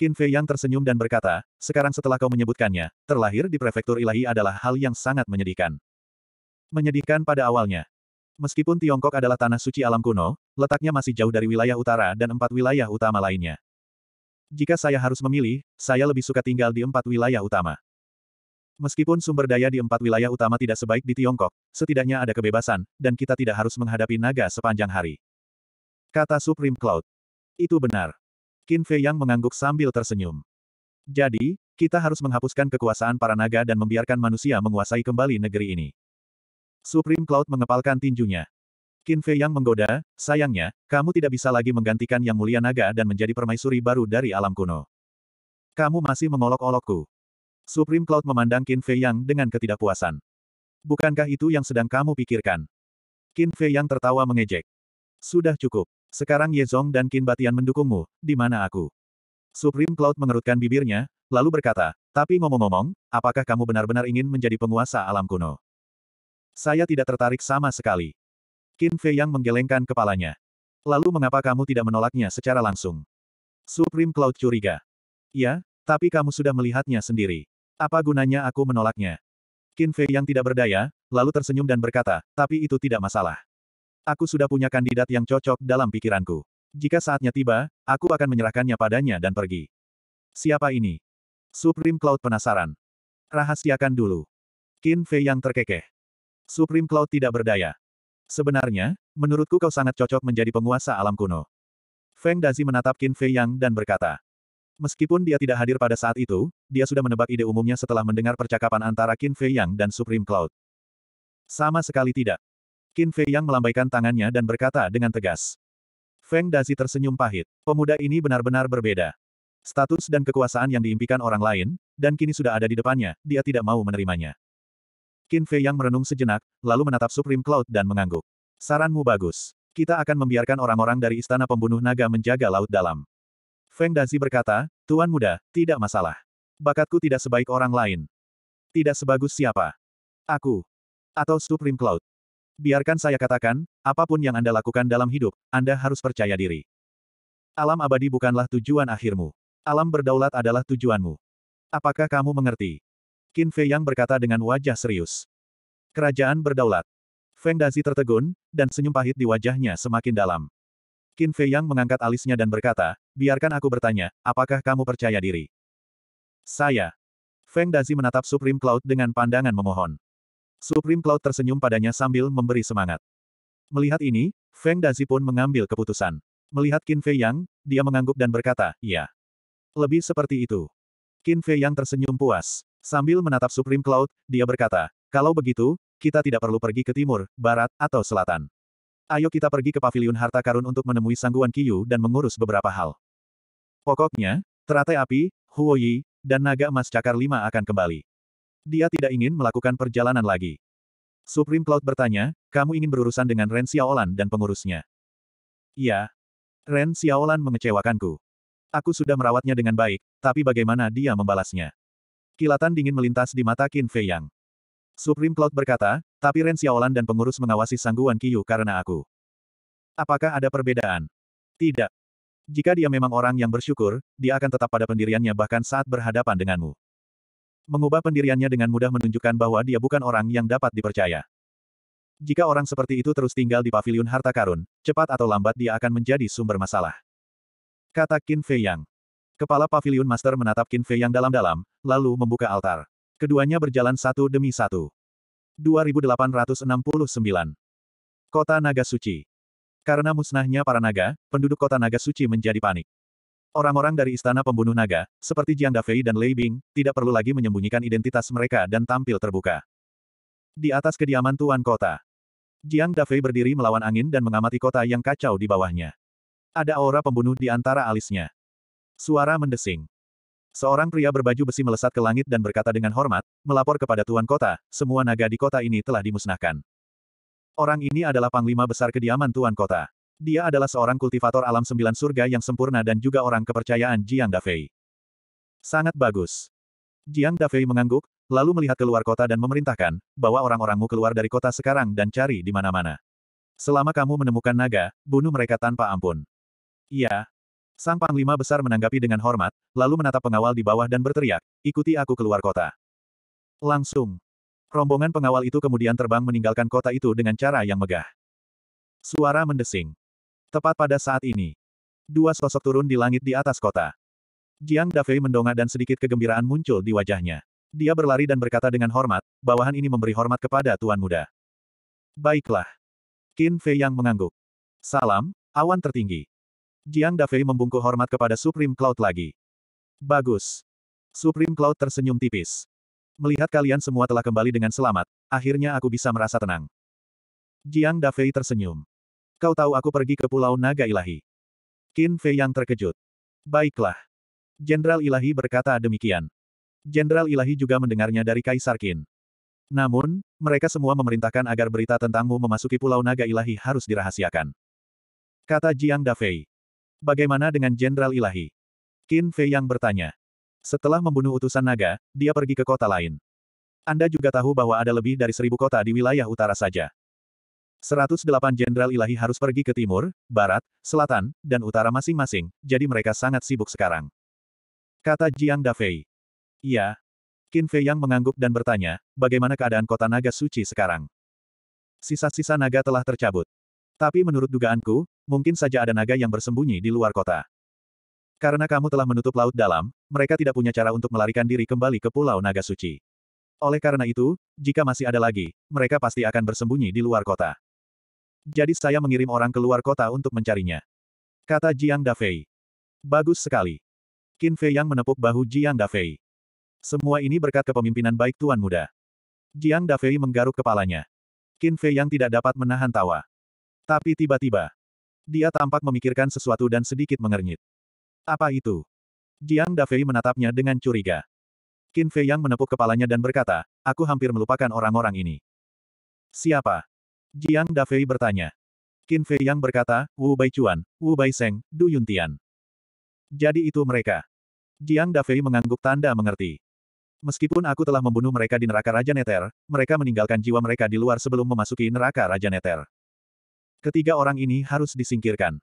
Qin Fei Yang tersenyum dan berkata, sekarang setelah kau menyebutkannya, terlahir di prefektur ilahi adalah hal yang sangat menyedihkan. Menyedihkan pada awalnya. Meskipun Tiongkok adalah tanah suci alam kuno, letaknya masih jauh dari wilayah utara dan empat wilayah utama lainnya. Jika saya harus memilih, saya lebih suka tinggal di empat wilayah utama. Meskipun sumber daya di empat wilayah utama tidak sebaik di Tiongkok, setidaknya ada kebebasan, dan kita tidak harus menghadapi naga sepanjang hari. Kata Supreme Cloud. Itu benar. Qin Fei Yang mengangguk sambil tersenyum. Jadi, kita harus menghapuskan kekuasaan para naga dan membiarkan manusia menguasai kembali negeri ini. Supreme Cloud mengepalkan tinjunya. Qin Fei Yang menggoda, sayangnya, kamu tidak bisa lagi menggantikan Yang Mulia Naga dan menjadi permaisuri baru dari alam kuno. Kamu masih mengolok-olokku. Supreme Cloud memandang Qin Fei Yang dengan ketidakpuasan. Bukankah itu yang sedang kamu pikirkan? Qin Fei Yang tertawa mengejek. Sudah cukup. Sekarang Yezong dan Qin Batian mendukungmu, di mana aku? Supreme Cloud mengerutkan bibirnya, lalu berkata, tapi ngomong-ngomong, apakah kamu benar-benar ingin menjadi penguasa alam kuno? Saya tidak tertarik sama sekali. Qin Fei yang menggelengkan kepalanya. Lalu mengapa kamu tidak menolaknya secara langsung? Supreme Cloud curiga. Ya, tapi kamu sudah melihatnya sendiri. Apa gunanya aku menolaknya? Qin Fei yang tidak berdaya, lalu tersenyum dan berkata, tapi itu tidak masalah. Aku sudah punya kandidat yang cocok dalam pikiranku. Jika saatnya tiba, aku akan menyerahkannya padanya dan pergi. Siapa ini? Supreme Cloud penasaran. Rahasiakan dulu. Qin Fei yang terkekeh. Supreme Cloud tidak berdaya. Sebenarnya, menurutku kau sangat cocok menjadi penguasa alam kuno. Feng Dazi menatap Qin Fei Yang dan berkata. Meskipun dia tidak hadir pada saat itu, dia sudah menebak ide umumnya setelah mendengar percakapan antara Qin Fei Yang dan Supreme Cloud. Sama sekali tidak. Qin Fei Yang melambaikan tangannya dan berkata dengan tegas. Feng Dazi tersenyum pahit. Pemuda ini benar-benar berbeda. Status dan kekuasaan yang diimpikan orang lain, dan kini sudah ada di depannya, dia tidak mau menerimanya. Qin Fei Yang merenung sejenak, lalu menatap Supreme Cloud dan mengangguk. Saranmu bagus. Kita akan membiarkan orang-orang dari Istana Pembunuh Naga menjaga Laut Dalam. Feng Dazi berkata, Tuan Muda, tidak masalah. Bakatku tidak sebaik orang lain. Tidak sebagus siapa. Aku. Atau Supreme Cloud. Biarkan saya katakan, apapun yang Anda lakukan dalam hidup, Anda harus percaya diri. Alam abadi bukanlah tujuan akhirmu. Alam berdaulat adalah tujuanmu. Apakah kamu mengerti? Qin Fei Yang berkata dengan wajah serius. Kerajaan berdaulat. Feng Dazi tertegun, dan senyum pahit di wajahnya semakin dalam. Qin Fei Yang mengangkat alisnya dan berkata, biarkan aku bertanya, apakah kamu percaya diri? Saya. Feng Dazi menatap Supreme Cloud dengan pandangan memohon. Supreme Cloud tersenyum padanya sambil memberi semangat. Melihat ini, Feng Dazi pun mengambil keputusan. Melihat Qin Fei Yang, dia mengangguk dan berkata, "Ya. Lebih seperti itu. Qin Fei Yang tersenyum puas. Sambil menatap Supreme Cloud, dia berkata, kalau begitu, kita tidak perlu pergi ke timur, barat, atau selatan. Ayo kita pergi ke paviliun harta karun untuk menemui sangguan Kiyu dan mengurus beberapa hal. Pokoknya, teratai api, Huoyi, dan naga emas cakar lima akan kembali. Dia tidak ingin melakukan perjalanan lagi. Supreme Cloud bertanya, kamu ingin berurusan dengan Ren Xiaolan dan pengurusnya? Iya. Ren Xiaolan mengecewakanku. Aku sudah merawatnya dengan baik, tapi bagaimana dia membalasnya? Kilatan dingin melintas di mata Qin Fei Yang. Supreme Cloud berkata, tapi Ren Xiaolan dan pengurus mengawasi sangguan Qiyu karena aku. Apakah ada perbedaan? Tidak. Jika dia memang orang yang bersyukur, dia akan tetap pada pendiriannya bahkan saat berhadapan denganmu. Mengubah pendiriannya dengan mudah menunjukkan bahwa dia bukan orang yang dapat dipercaya. Jika orang seperti itu terus tinggal di Paviliun harta karun, cepat atau lambat dia akan menjadi sumber masalah. Kata Qin Fei Yang. Kepala Paviliun master menatap Qin Fei Yang dalam-dalam, lalu membuka altar. Keduanya berjalan satu demi satu. 2869. Kota Naga Suci. Karena musnahnya para naga, penduduk kota Naga Suci menjadi panik. Orang-orang dari Istana Pembunuh Naga, seperti Jiang Dafei dan Lei Bing, tidak perlu lagi menyembunyikan identitas mereka dan tampil terbuka. Di atas kediaman Tuan Kota, Jiang Dafei berdiri melawan angin dan mengamati kota yang kacau di bawahnya. Ada aura pembunuh di antara alisnya. Suara mendesing. Seorang pria berbaju besi melesat ke langit dan berkata dengan hormat, melapor kepada Tuan Kota, semua naga di kota ini telah dimusnahkan. Orang ini adalah panglima besar kediaman Tuan Kota. Dia adalah seorang kultivator alam sembilan surga yang sempurna dan juga orang kepercayaan Jiang Dafei. Sangat bagus. Jiang Dafei mengangguk, lalu melihat keluar kota dan memerintahkan, bahwa orang-orangmu keluar dari kota sekarang dan cari di mana-mana. Selama kamu menemukan naga, bunuh mereka tanpa ampun. Iya. Sang Panglima Besar menanggapi dengan hormat, lalu menatap pengawal di bawah dan berteriak, ikuti aku keluar kota. Langsung. Rombongan pengawal itu kemudian terbang meninggalkan kota itu dengan cara yang megah. Suara mendesing. Tepat pada saat ini. Dua sosok turun di langit di atas kota. Jiang Dafei mendongak dan sedikit kegembiraan muncul di wajahnya. Dia berlari dan berkata dengan hormat, bawahan ini memberi hormat kepada Tuan Muda. Baiklah. Qin Fei yang mengangguk. Salam, awan tertinggi. Jiang Dafei membungkuk hormat kepada Supreme Cloud lagi. Bagus. Supreme Cloud tersenyum tipis. Melihat kalian semua telah kembali dengan selamat, akhirnya aku bisa merasa tenang. Jiang Dafei tersenyum. Kau tahu aku pergi ke Pulau Naga Ilahi. Qin Fei yang terkejut. Baiklah. Jenderal Ilahi berkata demikian. Jenderal Ilahi juga mendengarnya dari Kaisar Qin. Namun, mereka semua memerintahkan agar berita tentangmu memasuki Pulau Naga Ilahi harus dirahasiakan. Kata Jiang Dafei. Bagaimana dengan Jenderal Ilahi? Qin Fei yang bertanya. Setelah membunuh utusan naga, dia pergi ke kota lain. Anda juga tahu bahwa ada lebih dari seribu kota di wilayah utara saja. 108 Jenderal Ilahi harus pergi ke timur, barat, selatan, dan utara masing-masing, jadi mereka sangat sibuk sekarang. Kata Jiang Dafei. Iya. Qin Fei yang mengangguk dan bertanya, bagaimana keadaan kota naga suci sekarang? Sisa-sisa naga telah tercabut. Tapi menurut dugaanku, mungkin saja ada naga yang bersembunyi di luar kota. Karena kamu telah menutup laut dalam, mereka tidak punya cara untuk melarikan diri kembali ke Pulau Naga Suci. Oleh karena itu, jika masih ada lagi, mereka pasti akan bersembunyi di luar kota. Jadi saya mengirim orang keluar kota untuk mencarinya. Kata Jiang Dafei. Bagus sekali. Qin Fei yang menepuk bahu Jiang Dafei. Semua ini berkat kepemimpinan baik Tuan Muda. Jiang Dafei menggaruk kepalanya. Qin Fei yang tidak dapat menahan tawa. Tapi tiba-tiba, dia tampak memikirkan sesuatu dan sedikit mengernyit. Apa itu? Jiang Dafei menatapnya dengan curiga. Qin Fei yang menepuk kepalanya dan berkata, aku hampir melupakan orang-orang ini. Siapa? Jiang Dafei bertanya. Qin Fei Yang berkata, Wu Bai Wu Bai Seng, Du Yuntian. Jadi itu mereka. Jiang Dafei mengangguk tanda mengerti. Meskipun aku telah membunuh mereka di neraka Raja Neter, mereka meninggalkan jiwa mereka di luar sebelum memasuki neraka Raja Neter. Ketiga orang ini harus disingkirkan.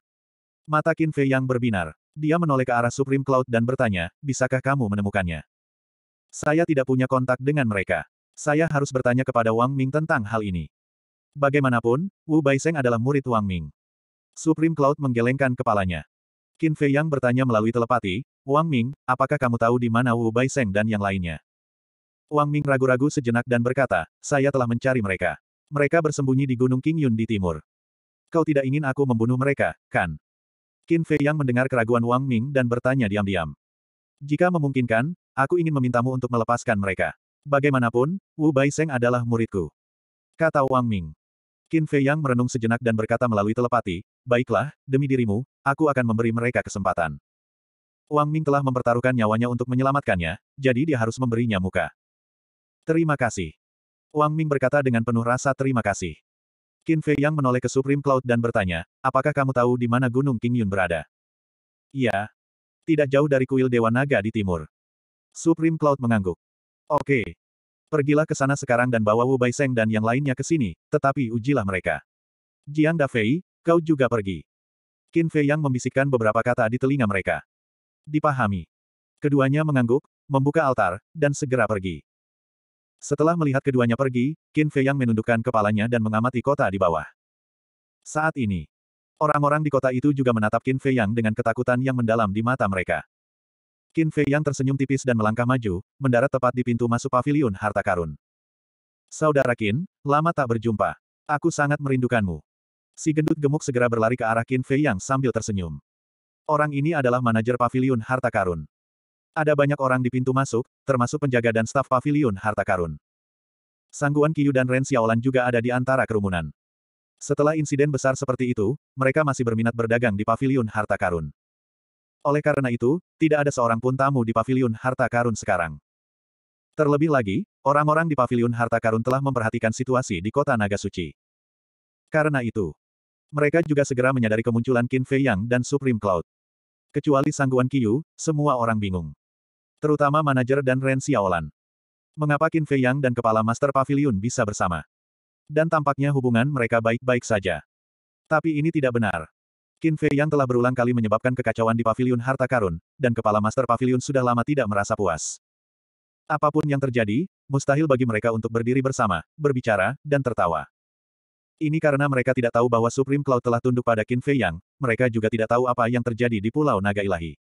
Mata Qin Fei Yang berbinar. Dia menoleh ke arah Supreme Cloud dan bertanya, bisakah kamu menemukannya? Saya tidak punya kontak dengan mereka. Saya harus bertanya kepada Wang Ming tentang hal ini. Bagaimanapun, Wu Baiseng adalah murid Wang Ming. Supreme Cloud menggelengkan kepalanya. Qin Fei Yang bertanya melalui telepati, Wang Ming, apakah kamu tahu di mana Wu Baiseng dan yang lainnya? Wang Ming ragu-ragu sejenak dan berkata, saya telah mencari mereka. Mereka bersembunyi di Gunung King Yun di timur. Kau tidak ingin aku membunuh mereka, kan? Qin Fei Yang mendengar keraguan Wang Ming dan bertanya diam-diam. Jika memungkinkan, aku ingin memintamu untuk melepaskan mereka. Bagaimanapun, Wu Baiseng adalah muridku. Kata Wang Ming. Qin Fei Yang merenung sejenak dan berkata melalui telepati, Baiklah, demi dirimu, aku akan memberi mereka kesempatan. Wang Ming telah mempertaruhkan nyawanya untuk menyelamatkannya, jadi dia harus memberinya muka. Terima kasih. Wang Ming berkata dengan penuh rasa terima kasih. Qin Fei Yang menoleh ke Supreme Cloud dan bertanya, apakah kamu tahu di mana Gunung King Yun berada? Iya. Tidak jauh dari kuil Dewa Naga di timur. Supreme Cloud mengangguk. Oke, Pergilah ke sana sekarang dan bawa Wu Baiseng dan yang lainnya ke sini, tetapi ujilah mereka. Jiang Dafei, kau juga pergi. Qin Fei yang membisikkan beberapa kata di telinga mereka. Dipahami. Keduanya mengangguk, membuka altar, dan segera pergi. Setelah melihat keduanya pergi, Qin Fei yang menundukkan kepalanya dan mengamati kota di bawah. Saat ini, orang-orang di kota itu juga menatap Qin Fei yang dengan ketakutan yang mendalam di mata mereka. Qin Fei yang tersenyum tipis dan melangkah maju, mendarat tepat di pintu masuk pavilion harta karun. Saudara Qin, lama tak berjumpa. Aku sangat merindukanmu. Si gendut gemuk segera berlari ke arah Qin Fei yang sambil tersenyum. Orang ini adalah manajer pavilion harta karun. Ada banyak orang di pintu masuk, termasuk penjaga dan staf pavilion harta karun. Sangguan Qiyu dan Ren Xiaolan juga ada di antara kerumunan. Setelah insiden besar seperti itu, mereka masih berminat berdagang di pavilion harta karun. Oleh karena itu, tidak ada seorang pun tamu di pavilion harta karun sekarang. Terlebih lagi, orang-orang di pavilion harta karun telah memperhatikan situasi di kota Naga Suci. Karena itu, mereka juga segera menyadari kemunculan Qin Fei Yang dan Supreme Cloud. Kecuali Sangguan Qiyu, semua orang bingung. Terutama manajer dan Ren Xiaolan. Mengapa Qin Fei Yang dan kepala Master Pavilion bisa bersama? Dan tampaknya hubungan mereka baik-baik saja. Tapi ini tidak benar. Qin Fei yang telah berulang kali menyebabkan kekacauan di pavilion harta karun, dan kepala master pavilion sudah lama tidak merasa puas. Apapun yang terjadi, mustahil bagi mereka untuk berdiri bersama, berbicara, dan tertawa. Ini karena mereka tidak tahu bahwa Supreme Cloud telah tunduk pada Qin Fei Yang, mereka juga tidak tahu apa yang terjadi di Pulau Naga Ilahi.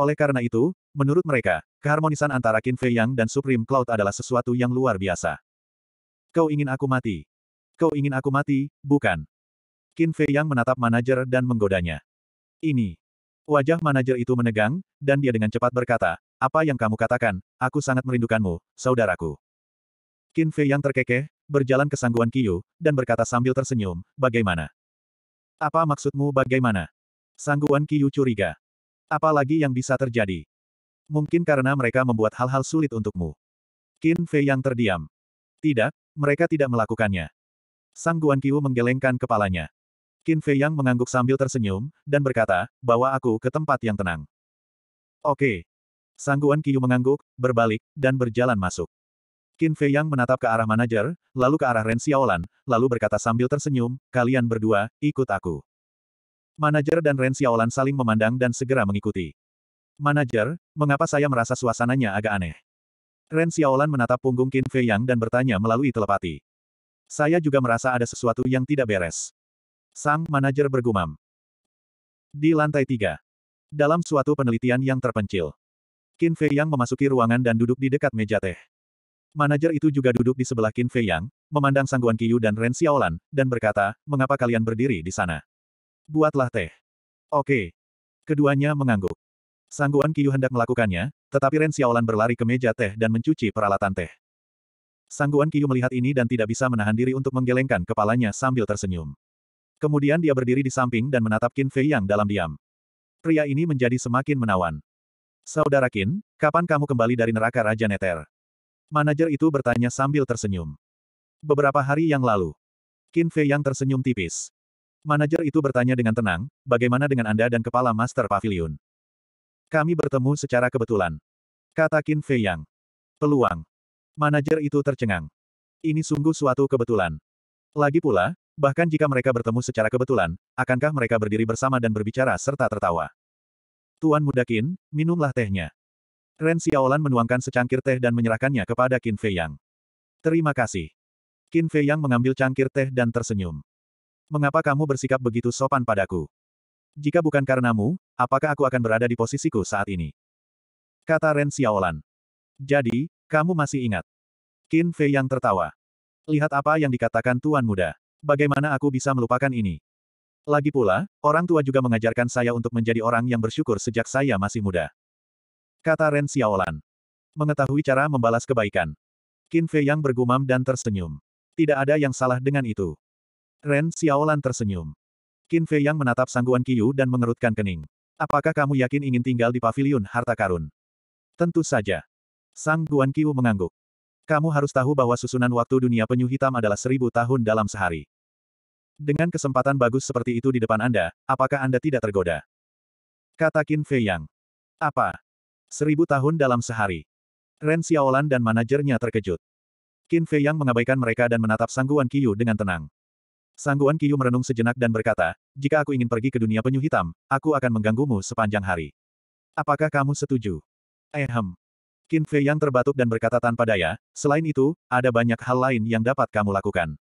Oleh karena itu, menurut mereka, keharmonisan antara Qin Fei Yang dan Supreme Cloud adalah sesuatu yang luar biasa. Kau ingin aku mati? Kau ingin aku mati, bukan? Qin Fei Yang menatap manajer dan menggodanya. Ini. Wajah manajer itu menegang, dan dia dengan cepat berkata, apa yang kamu katakan, aku sangat merindukanmu, saudaraku. Qin Fei Yang terkekeh, berjalan ke sangguan Qiu dan berkata sambil tersenyum, bagaimana? Apa maksudmu bagaimana? Sangguan Qiu curiga. Apalagi yang bisa terjadi? Mungkin karena mereka membuat hal-hal sulit untukmu. Qin Fei Yang terdiam. Tidak, mereka tidak melakukannya. Sangguan Qiu menggelengkan kepalanya. Qin Fei Yang mengangguk sambil tersenyum, dan berkata, bawa aku ke tempat yang tenang. Oke. Sangguan Yu mengangguk, berbalik, dan berjalan masuk. Qin Fei Yang menatap ke arah manajer, lalu ke arah Ren Xiaolan, lalu berkata sambil tersenyum, kalian berdua, ikut aku. Manajer dan Ren Xiaolan saling memandang dan segera mengikuti. Manajer, mengapa saya merasa suasananya agak aneh? Ren Xiaolan menatap punggung Qin Fei Yang dan bertanya melalui telepati. Saya juga merasa ada sesuatu yang tidak beres. Sang manajer bergumam. Di lantai tiga. Dalam suatu penelitian yang terpencil. Qin Fei Yang memasuki ruangan dan duduk di dekat meja teh. Manajer itu juga duduk di sebelah Qin Fei Yang, memandang Sangguan Qiyu dan Ren Xiaolan, dan berkata, mengapa kalian berdiri di sana? Buatlah teh. Oke. Keduanya mengangguk. Sangguan Qiyu hendak melakukannya, tetapi Ren Xiaolan berlari ke meja teh dan mencuci peralatan teh. Sangguan Qiyu melihat ini dan tidak bisa menahan diri untuk menggelengkan kepalanya sambil tersenyum. Kemudian dia berdiri di samping dan menatap Qin Fei Yang dalam diam. Pria ini menjadi semakin menawan. Saudara Qin, kapan kamu kembali dari neraka Raja Neter? Manajer itu bertanya sambil tersenyum. Beberapa hari yang lalu. Qin Fei Yang tersenyum tipis. Manajer itu bertanya dengan tenang, bagaimana dengan Anda dan kepala Master Pavilion? Kami bertemu secara kebetulan. Kata Qin Fei Yang. Peluang. Manajer itu tercengang. Ini sungguh suatu kebetulan. Lagi pula, Bahkan jika mereka bertemu secara kebetulan, akankah mereka berdiri bersama dan berbicara serta tertawa? Tuan muda Qin, minumlah tehnya. Ren Xiaolan menuangkan secangkir teh dan menyerahkannya kepada Qin Fei Yang. Terima kasih. Qin Fei Yang mengambil cangkir teh dan tersenyum. Mengapa kamu bersikap begitu sopan padaku? Jika bukan karenamu, apakah aku akan berada di posisiku saat ini? Kata Ren Xiaolan. Jadi, kamu masih ingat? Qin Fei Yang tertawa. Lihat apa yang dikatakan Tuan Muda bagaimana aku bisa melupakan ini? Lagi pula, orang tua juga mengajarkan saya untuk menjadi orang yang bersyukur sejak saya masih muda. Kata Ren Xiaolan. Mengetahui cara membalas kebaikan. Qin Fei Yang bergumam dan tersenyum. Tidak ada yang salah dengan itu. Ren Xiaolan tersenyum. Qin Fei Yang menatap sangguan Qiyu dan mengerutkan kening. Apakah kamu yakin ingin tinggal di paviliun harta karun? Tentu saja. Sang Guan Qiu mengangguk. Kamu harus tahu bahwa susunan waktu dunia penyu hitam adalah seribu tahun dalam sehari. Dengan kesempatan bagus seperti itu di depan Anda, apakah Anda tidak tergoda? Kata Qin Fei Yang. Apa? Seribu tahun dalam sehari. Ren Xiaolan dan manajernya terkejut. Qin Fei Yang mengabaikan mereka dan menatap Sangguan Qiyu dengan tenang. Sangguan Qiyu merenung sejenak dan berkata, jika aku ingin pergi ke dunia penyu hitam, aku akan mengganggumu sepanjang hari. Apakah kamu setuju? Ehem. Qin Fei Yang terbatuk dan berkata tanpa daya, selain itu, ada banyak hal lain yang dapat kamu lakukan.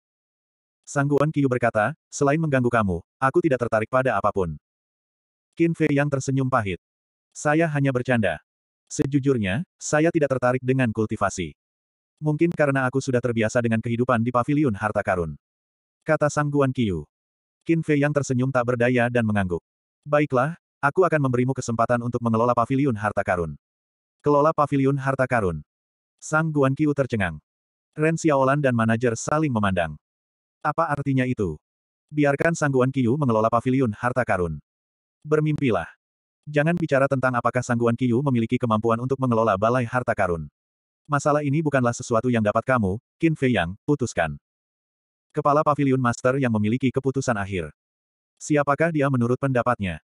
Sangguan Kiyu berkata, selain mengganggu kamu, aku tidak tertarik pada apapun. Qin Fei yang tersenyum pahit. Saya hanya bercanda. Sejujurnya, saya tidak tertarik dengan kultivasi. Mungkin karena aku sudah terbiasa dengan kehidupan di paviliun harta karun. Kata Sangguan Kiyu. Qin Fei yang tersenyum tak berdaya dan mengangguk. Baiklah, aku akan memberimu kesempatan untuk mengelola paviliun harta karun. Kelola paviliun harta karun. Sangguan Kiyu tercengang. Ren Xiaolan dan manajer saling memandang. Apa artinya itu? Biarkan Sangguan Kiyu mengelola pavilion harta karun. Bermimpilah. Jangan bicara tentang apakah Sangguan Kiyu memiliki kemampuan untuk mengelola balai harta karun. Masalah ini bukanlah sesuatu yang dapat kamu, Qin Fei Yang, putuskan. Kepala Pavilion Master yang memiliki keputusan akhir. Siapakah dia menurut pendapatnya?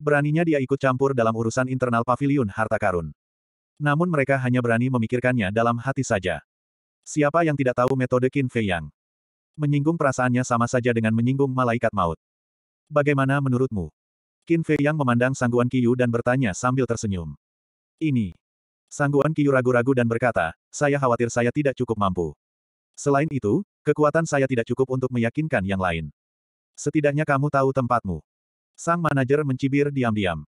Beraninya dia ikut campur dalam urusan internal Pavilion Harta Karun. Namun mereka hanya berani memikirkannya dalam hati saja. Siapa yang tidak tahu metode Qin Fei Yang? menyinggung perasaannya sama saja dengan menyinggung malaikat maut. Bagaimana menurutmu? Qin Fei yang memandang Sangguan Qiyu dan bertanya sambil tersenyum. Ini. Sangguan Qiyu ragu-ragu dan berkata, saya khawatir saya tidak cukup mampu. Selain itu, kekuatan saya tidak cukup untuk meyakinkan yang lain. Setidaknya kamu tahu tempatmu. Sang manajer mencibir diam-diam.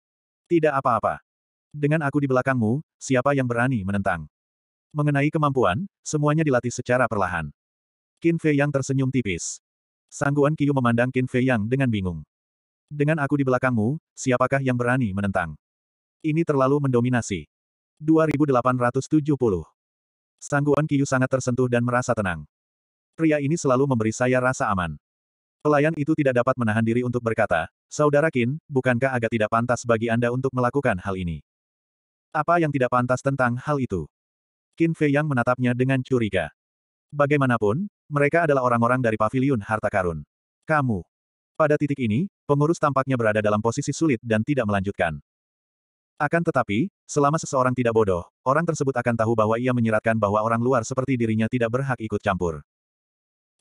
Tidak apa-apa. Dengan aku di belakangmu, siapa yang berani menentang? Mengenai kemampuan, semuanya dilatih secara perlahan. Qin Fei Yang tersenyum tipis. Sangguan Qiu memandang Qin Fei Yang dengan bingung. Dengan aku di belakangmu, siapakah yang berani menentang? Ini terlalu mendominasi. 2870 Sangguan Qiu sangat tersentuh dan merasa tenang. Pria ini selalu memberi saya rasa aman. Pelayan itu tidak dapat menahan diri untuk berkata, Saudara Qin, bukankah agak tidak pantas bagi Anda untuk melakukan hal ini? Apa yang tidak pantas tentang hal itu? Qin Fei Yang menatapnya dengan curiga. Bagaimanapun, mereka adalah orang-orang dari Paviliun harta karun. Kamu. Pada titik ini, pengurus tampaknya berada dalam posisi sulit dan tidak melanjutkan. Akan tetapi, selama seseorang tidak bodoh, orang tersebut akan tahu bahwa ia menyiratkan bahwa orang luar seperti dirinya tidak berhak ikut campur.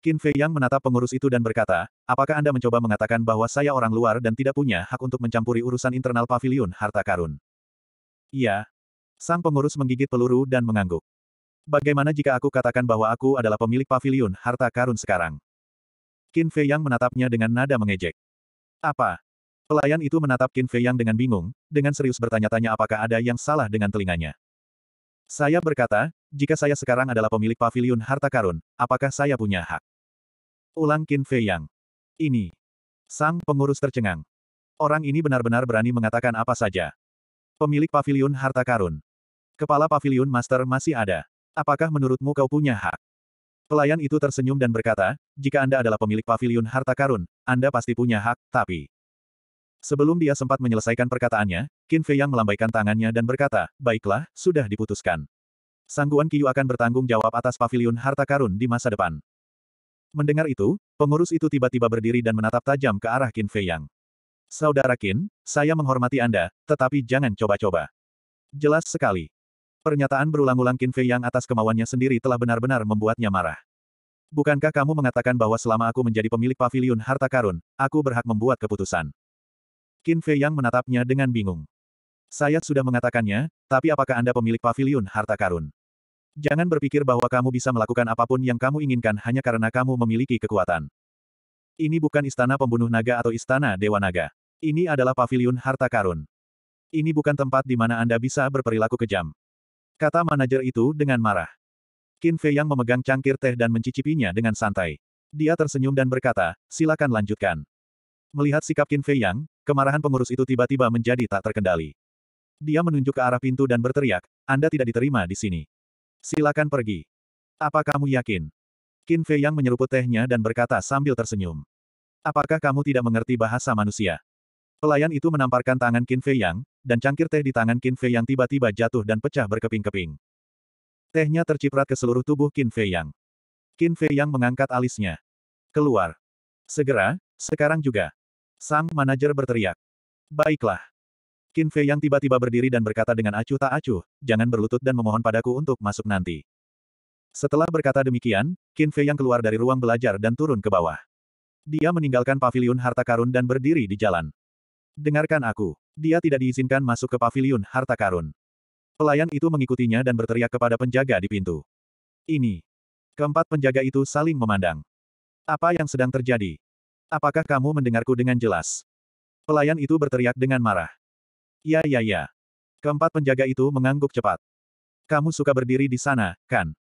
Qin Fei Yang menatap pengurus itu dan berkata, apakah Anda mencoba mengatakan bahwa saya orang luar dan tidak punya hak untuk mencampuri urusan internal Paviliun harta karun? Iya. Sang pengurus menggigit peluru dan mengangguk. Bagaimana jika aku katakan bahwa aku adalah pemilik pavilion harta karun sekarang? Qin Fei Yang menatapnya dengan nada mengejek. Apa? Pelayan itu menatap Qin Fei Yang dengan bingung, dengan serius bertanya-tanya apakah ada yang salah dengan telinganya. Saya berkata, jika saya sekarang adalah pemilik pavilion harta karun, apakah saya punya hak? Ulang Qin Fei Yang. Ini. Sang pengurus tercengang. Orang ini benar-benar berani mengatakan apa saja. Pemilik pavilion harta karun. Kepala pavilion master masih ada. Apakah menurutmu kau punya hak? Pelayan itu tersenyum dan berkata, jika Anda adalah pemilik pavilion harta karun, Anda pasti punya hak, tapi... Sebelum dia sempat menyelesaikan perkataannya, Qin Fei Yang melambaikan tangannya dan berkata, baiklah, sudah diputuskan. Sangguan Kiyu akan bertanggung jawab atas pavilion harta karun di masa depan. Mendengar itu, pengurus itu tiba-tiba berdiri dan menatap tajam ke arah Qin Fei Yang. Saudara Qin, saya menghormati Anda, tetapi jangan coba-coba. Jelas sekali. Pernyataan berulang-ulang Qin Fei yang atas kemauannya sendiri telah benar-benar membuatnya marah. Bukankah kamu mengatakan bahwa selama aku menjadi pemilik pavilion harta karun, aku berhak membuat keputusan? Qin Fei yang menatapnya dengan bingung. Saya sudah mengatakannya, tapi apakah Anda pemilik pavilion harta karun? Jangan berpikir bahwa kamu bisa melakukan apapun yang kamu inginkan hanya karena kamu memiliki kekuatan. Ini bukan istana pembunuh naga atau istana dewa naga. Ini adalah pavilion harta karun. Ini bukan tempat di mana Anda bisa berperilaku kejam. Kata manajer itu dengan marah. Qin Fei yang memegang cangkir teh dan mencicipinya dengan santai. Dia tersenyum dan berkata, silakan lanjutkan. Melihat sikap Qin Fei yang, kemarahan pengurus itu tiba-tiba menjadi tak terkendali. Dia menunjuk ke arah pintu dan berteriak, Anda tidak diterima di sini. Silakan pergi. Apa kamu yakin? Qin Fei yang menyeruput tehnya dan berkata sambil tersenyum. Apakah kamu tidak mengerti bahasa manusia? Pelayan itu menamparkan tangan Qin Fei Yang, dan cangkir teh di tangan Qin Fei yang tiba-tiba jatuh dan pecah berkeping-keping. Tehnya terciprat ke seluruh tubuh Qin Fei Yang. Qin Fei Yang mengangkat alisnya. Keluar. Segera, sekarang juga. Sang manajer berteriak. Baiklah. Qin Fei Yang tiba-tiba berdiri dan berkata dengan acuh tak acuh, jangan berlutut dan memohon padaku untuk masuk nanti. Setelah berkata demikian, Qin Fei Yang keluar dari ruang belajar dan turun ke bawah. Dia meninggalkan paviliun harta karun dan berdiri di jalan. Dengarkan aku. Dia tidak diizinkan masuk ke pavilion harta karun. Pelayan itu mengikutinya dan berteriak kepada penjaga di pintu. Ini. Keempat penjaga itu saling memandang. Apa yang sedang terjadi? Apakah kamu mendengarku dengan jelas? Pelayan itu berteriak dengan marah. Ya ya ya. Keempat penjaga itu mengangguk cepat. Kamu suka berdiri di sana, kan?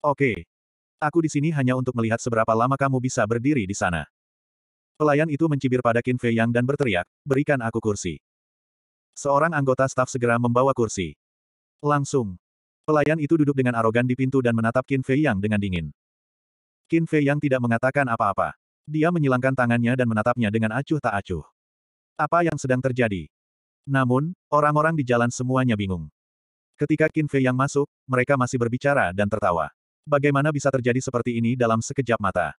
Oke. Aku di sini hanya untuk melihat seberapa lama kamu bisa berdiri di sana. Pelayan itu mencibir pada Qin Fei Yang dan berteriak, berikan aku kursi. Seorang anggota staf segera membawa kursi. Langsung. Pelayan itu duduk dengan arogan di pintu dan menatap Qin Fei Yang dengan dingin. Qin Fei Yang tidak mengatakan apa-apa. Dia menyilangkan tangannya dan menatapnya dengan acuh tak acuh. Apa yang sedang terjadi? Namun, orang-orang di jalan semuanya bingung. Ketika Qin Fei Yang masuk, mereka masih berbicara dan tertawa. Bagaimana bisa terjadi seperti ini dalam sekejap mata?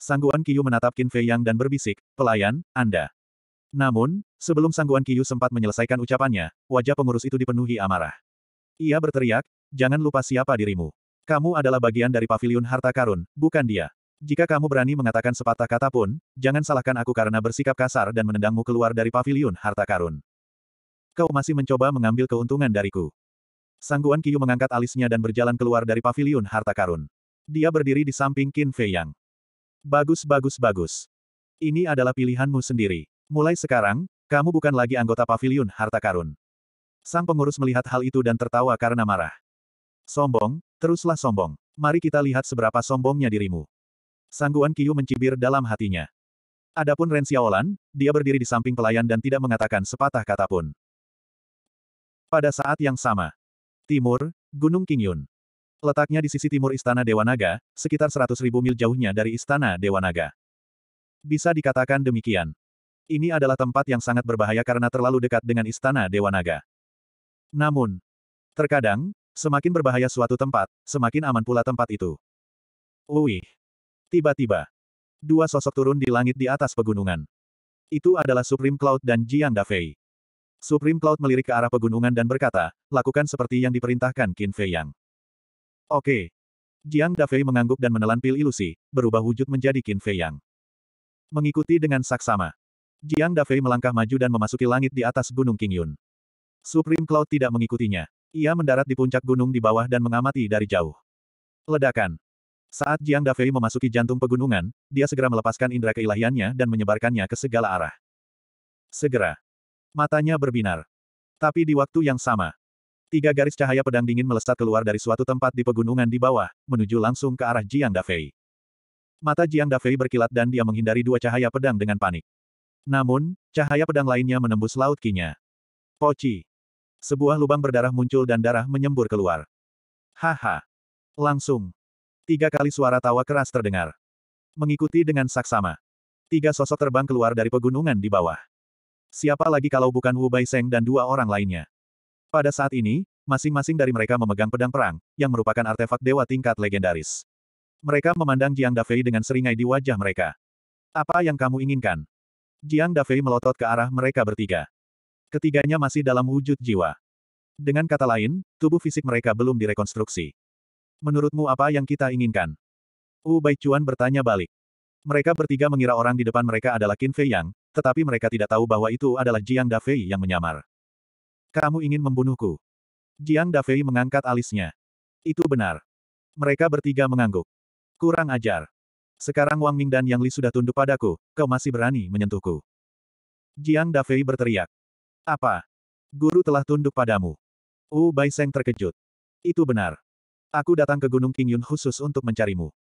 Sangguan Kiyu menatap Qin Fei Yang dan berbisik, pelayan, Anda. Namun, sebelum Sangguan Kiyu sempat menyelesaikan ucapannya, wajah pengurus itu dipenuhi amarah. Ia berteriak, jangan lupa siapa dirimu. Kamu adalah bagian dari pavilion harta karun, bukan dia. Jika kamu berani mengatakan sepatah kata pun, jangan salahkan aku karena bersikap kasar dan menendangmu keluar dari pavilion harta karun. Kau masih mencoba mengambil keuntungan dariku. Sangguan Kiyu mengangkat alisnya dan berjalan keluar dari pavilion harta karun. Dia berdiri di samping Qin Fei Yang. Bagus bagus bagus. Ini adalah pilihanmu sendiri. Mulai sekarang, kamu bukan lagi anggota pavilion harta karun. Sang pengurus melihat hal itu dan tertawa karena marah. Sombong, teruslah sombong. Mari kita lihat seberapa sombongnya dirimu. Sangguan Kiyu mencibir dalam hatinya. Adapun Ren Xiaolan, dia berdiri di samping pelayan dan tidak mengatakan sepatah kata pun. Pada saat yang sama, timur, Gunung Kingyun. Letaknya di sisi timur Istana Dewa Naga, sekitar 100.000 mil jauhnya dari Istana Dewa Naga. Bisa dikatakan demikian. Ini adalah tempat yang sangat berbahaya karena terlalu dekat dengan Istana Dewa Naga. Namun, terkadang, semakin berbahaya suatu tempat, semakin aman pula tempat itu. Wih! Tiba-tiba, dua sosok turun di langit di atas pegunungan. Itu adalah Supreme Cloud dan Jiang Dafei. Supreme Cloud melirik ke arah pegunungan dan berkata, lakukan seperti yang diperintahkan Qin Fei Yang. Oke. Jiang Dafei mengangguk dan menelan pil ilusi, berubah wujud menjadi Qin Fei Yang. Mengikuti dengan saksama. Jiang Dafei melangkah maju dan memasuki langit di atas Gunung King Yun. Supreme Cloud tidak mengikutinya. Ia mendarat di puncak gunung di bawah dan mengamati dari jauh. Ledakan. Saat Jiang Dafei memasuki jantung pegunungan, dia segera melepaskan indera keilahiannya dan menyebarkannya ke segala arah. Segera. Matanya berbinar. Tapi di waktu yang sama, Tiga garis cahaya pedang dingin melesat keluar dari suatu tempat di pegunungan di bawah, menuju langsung ke arah Jiang Dafei. Mata Jiang Dafei berkilat dan dia menghindari dua cahaya pedang dengan panik. Namun, cahaya pedang lainnya menembus laut kinya. Poci. Sebuah lubang berdarah muncul dan darah menyembur keluar. Haha. Langsung. Tiga kali suara tawa keras terdengar. Mengikuti dengan saksama. Tiga sosok terbang keluar dari pegunungan di bawah. Siapa lagi kalau bukan Wu Bai Sheng dan dua orang lainnya? Pada saat ini, masing-masing dari mereka memegang pedang perang, yang merupakan artefak dewa tingkat legendaris. Mereka memandang Jiang Dafei dengan seringai di wajah mereka. Apa yang kamu inginkan? Jiang Dafei melotot ke arah mereka bertiga. Ketiganya masih dalam wujud jiwa. Dengan kata lain, tubuh fisik mereka belum direkonstruksi. Menurutmu apa yang kita inginkan? Wu Baichuan bertanya balik. Mereka bertiga mengira orang di depan mereka adalah Qin Fei Yang, tetapi mereka tidak tahu bahwa itu adalah Jiang Dafei yang menyamar. Kamu ingin membunuhku? Jiang Dafei mengangkat alisnya. Itu benar. Mereka bertiga mengangguk. Kurang ajar. Sekarang Wang Ming dan Yang Li sudah tunduk padaku, kau masih berani menyentuhku. Jiang Dafei berteriak. Apa? Guru telah tunduk padamu. Wu Bai Seng terkejut. Itu benar. Aku datang ke Gunung King Yun khusus untuk mencarimu.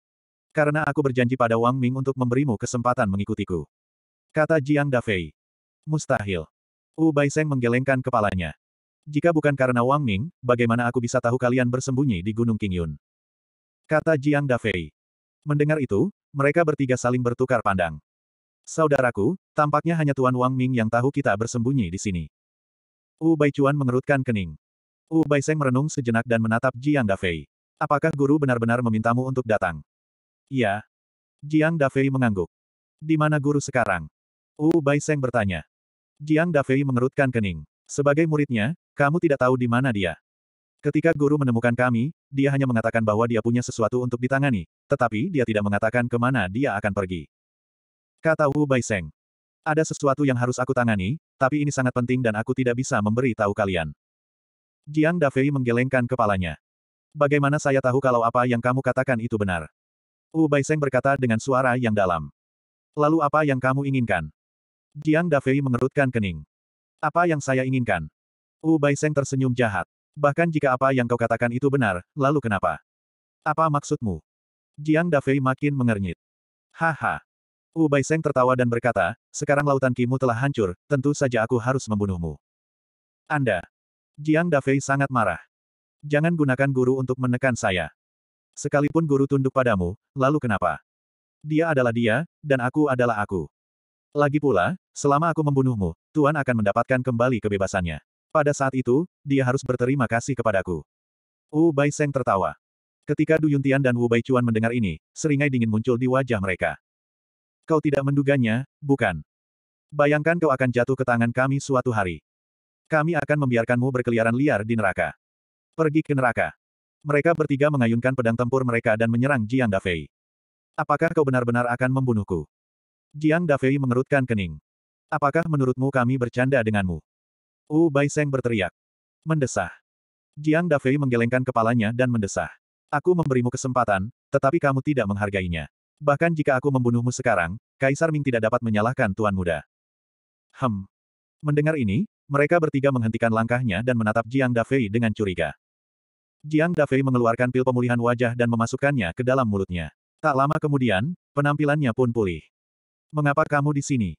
Karena aku berjanji pada Wang Ming untuk memberimu kesempatan mengikutiku. Kata Jiang Dafei. Mustahil. Wu Bai Seng menggelengkan kepalanya. Jika bukan karena Wang Ming, bagaimana aku bisa tahu kalian bersembunyi di Gunung Qingyun? Kata Jiang Dafei. Mendengar itu, mereka bertiga saling bertukar pandang. Saudaraku, tampaknya hanya Tuan Wang Ming yang tahu kita bersembunyi di sini. Wu Bai Chuan mengerutkan kening. Wu Bai Seng merenung sejenak dan menatap Jiang Dafei. Apakah guru benar-benar memintamu untuk datang? Iya. Jiang Dafei mengangguk. Di mana guru sekarang? Wu Bai Seng bertanya. Jiang Dafei mengerutkan kening. Sebagai muridnya, kamu tidak tahu di mana dia. Ketika guru menemukan kami, dia hanya mengatakan bahwa dia punya sesuatu untuk ditangani, tetapi dia tidak mengatakan ke mana dia akan pergi. Kata Wu Baiseng. Ada sesuatu yang harus aku tangani, tapi ini sangat penting dan aku tidak bisa memberi tahu kalian. Jiang Dafei menggelengkan kepalanya. Bagaimana saya tahu kalau apa yang kamu katakan itu benar? Wu Baiseng berkata dengan suara yang dalam. Lalu apa yang kamu inginkan? Jiang Dafei mengerutkan kening. Apa yang saya inginkan? Wu Baiseng tersenyum jahat. Bahkan jika apa yang kau katakan itu benar, lalu kenapa? Apa maksudmu? Jiang Dafei makin mengernyit. Haha. Wu Baiseng tertawa dan berkata, sekarang lautan kimu telah hancur, tentu saja aku harus membunuhmu. Anda. Jiang Dafei sangat marah. Jangan gunakan guru untuk menekan saya. Sekalipun guru tunduk padamu, lalu kenapa? Dia adalah dia, dan aku adalah aku. Lagi pula, selama aku membunuhmu, Tuan akan mendapatkan kembali kebebasannya. Pada saat itu, dia harus berterima kasih kepadaku. Wu Bai Seng tertawa. Ketika Du Yuntian dan Wu Bai Chuan mendengar ini, seringai dingin muncul di wajah mereka. Kau tidak menduganya, bukan? Bayangkan kau akan jatuh ke tangan kami suatu hari. Kami akan membiarkanmu berkeliaran liar di neraka. Pergi ke neraka. Mereka bertiga mengayunkan pedang tempur mereka dan menyerang Jiang Dafei. Apakah kau benar-benar akan membunuhku? Jiang Dafei mengerutkan kening. Apakah menurutmu kami bercanda denganmu? Wu Baiseng berteriak. Mendesah. Jiang Dafei menggelengkan kepalanya dan mendesah. Aku memberimu kesempatan, tetapi kamu tidak menghargainya. Bahkan jika aku membunuhmu sekarang, Kaisar Ming tidak dapat menyalahkan Tuan Muda. Hem. Mendengar ini, mereka bertiga menghentikan langkahnya dan menatap Jiang Dafei dengan curiga. Jiang Dafei mengeluarkan pil pemulihan wajah dan memasukkannya ke dalam mulutnya. Tak lama kemudian, penampilannya pun pulih. Mengapa kamu di sini?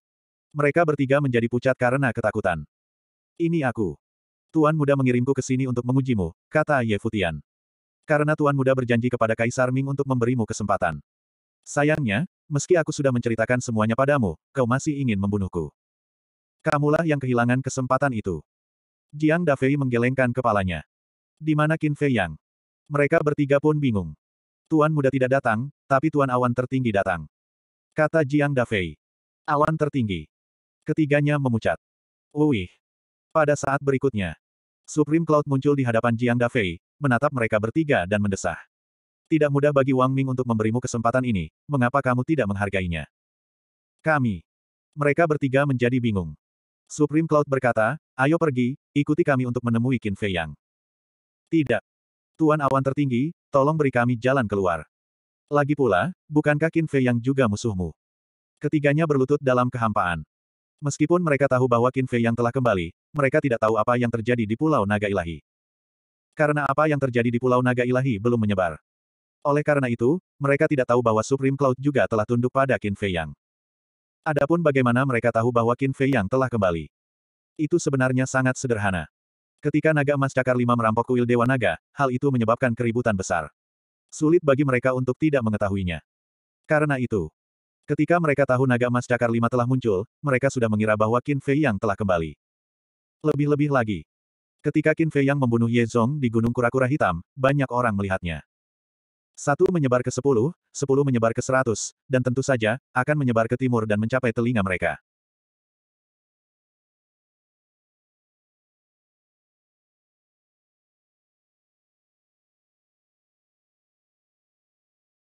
Mereka bertiga menjadi pucat karena ketakutan. Ini aku. Tuan muda mengirimku ke sini untuk mengujimu, kata Ye Futian. Karena Tuan muda berjanji kepada Kaisar Ming untuk memberimu kesempatan. Sayangnya, meski aku sudah menceritakan semuanya padamu, kau masih ingin membunuhku. Kamulah yang kehilangan kesempatan itu. Jiang Dafei menggelengkan kepalanya. Di mana Qin Fei Yang? Mereka bertiga pun bingung. Tuan muda tidak datang, tapi Tuan Awan tertinggi datang. Kata Jiang Dafei. Awan tertinggi. Ketiganya memucat. Wuih. Pada saat berikutnya, Supreme Cloud muncul di hadapan Jiang Dafei, menatap mereka bertiga dan mendesah. Tidak mudah bagi Wang Ming untuk memberimu kesempatan ini, mengapa kamu tidak menghargainya? Kami. Mereka bertiga menjadi bingung. Supreme Cloud berkata, ayo pergi, ikuti kami untuk menemui Qin Fei Yang. Tidak. Tuan Awan Tertinggi, tolong beri kami jalan keluar. Lagi pula, bukankah Qin Fei yang juga musuhmu? Ketiganya berlutut dalam kehampaan. Meskipun mereka tahu bahwa Qin Fei yang telah kembali, mereka tidak tahu apa yang terjadi di Pulau Naga Ilahi. Karena apa yang terjadi di Pulau Naga Ilahi belum menyebar. Oleh karena itu, mereka tidak tahu bahwa Supreme Cloud juga telah tunduk pada Qin Fei Yang. Adapun bagaimana mereka tahu bahwa Qin Fei Yang telah kembali. Itu sebenarnya sangat sederhana. Ketika Naga Emas Cakar Lima merampok kuil Dewa Naga, hal itu menyebabkan keributan besar. Sulit bagi mereka untuk tidak mengetahuinya. Karena itu, ketika mereka tahu naga emas cakar lima telah muncul, mereka sudah mengira bahwa Qin Fei Yang telah kembali. Lebih-lebih lagi, ketika Qin Fei Yang membunuh Ye Zong di Gunung Kura-Kura Hitam, banyak orang melihatnya. Satu menyebar ke sepuluh, sepuluh menyebar ke seratus, dan tentu saja, akan menyebar ke timur dan mencapai telinga mereka.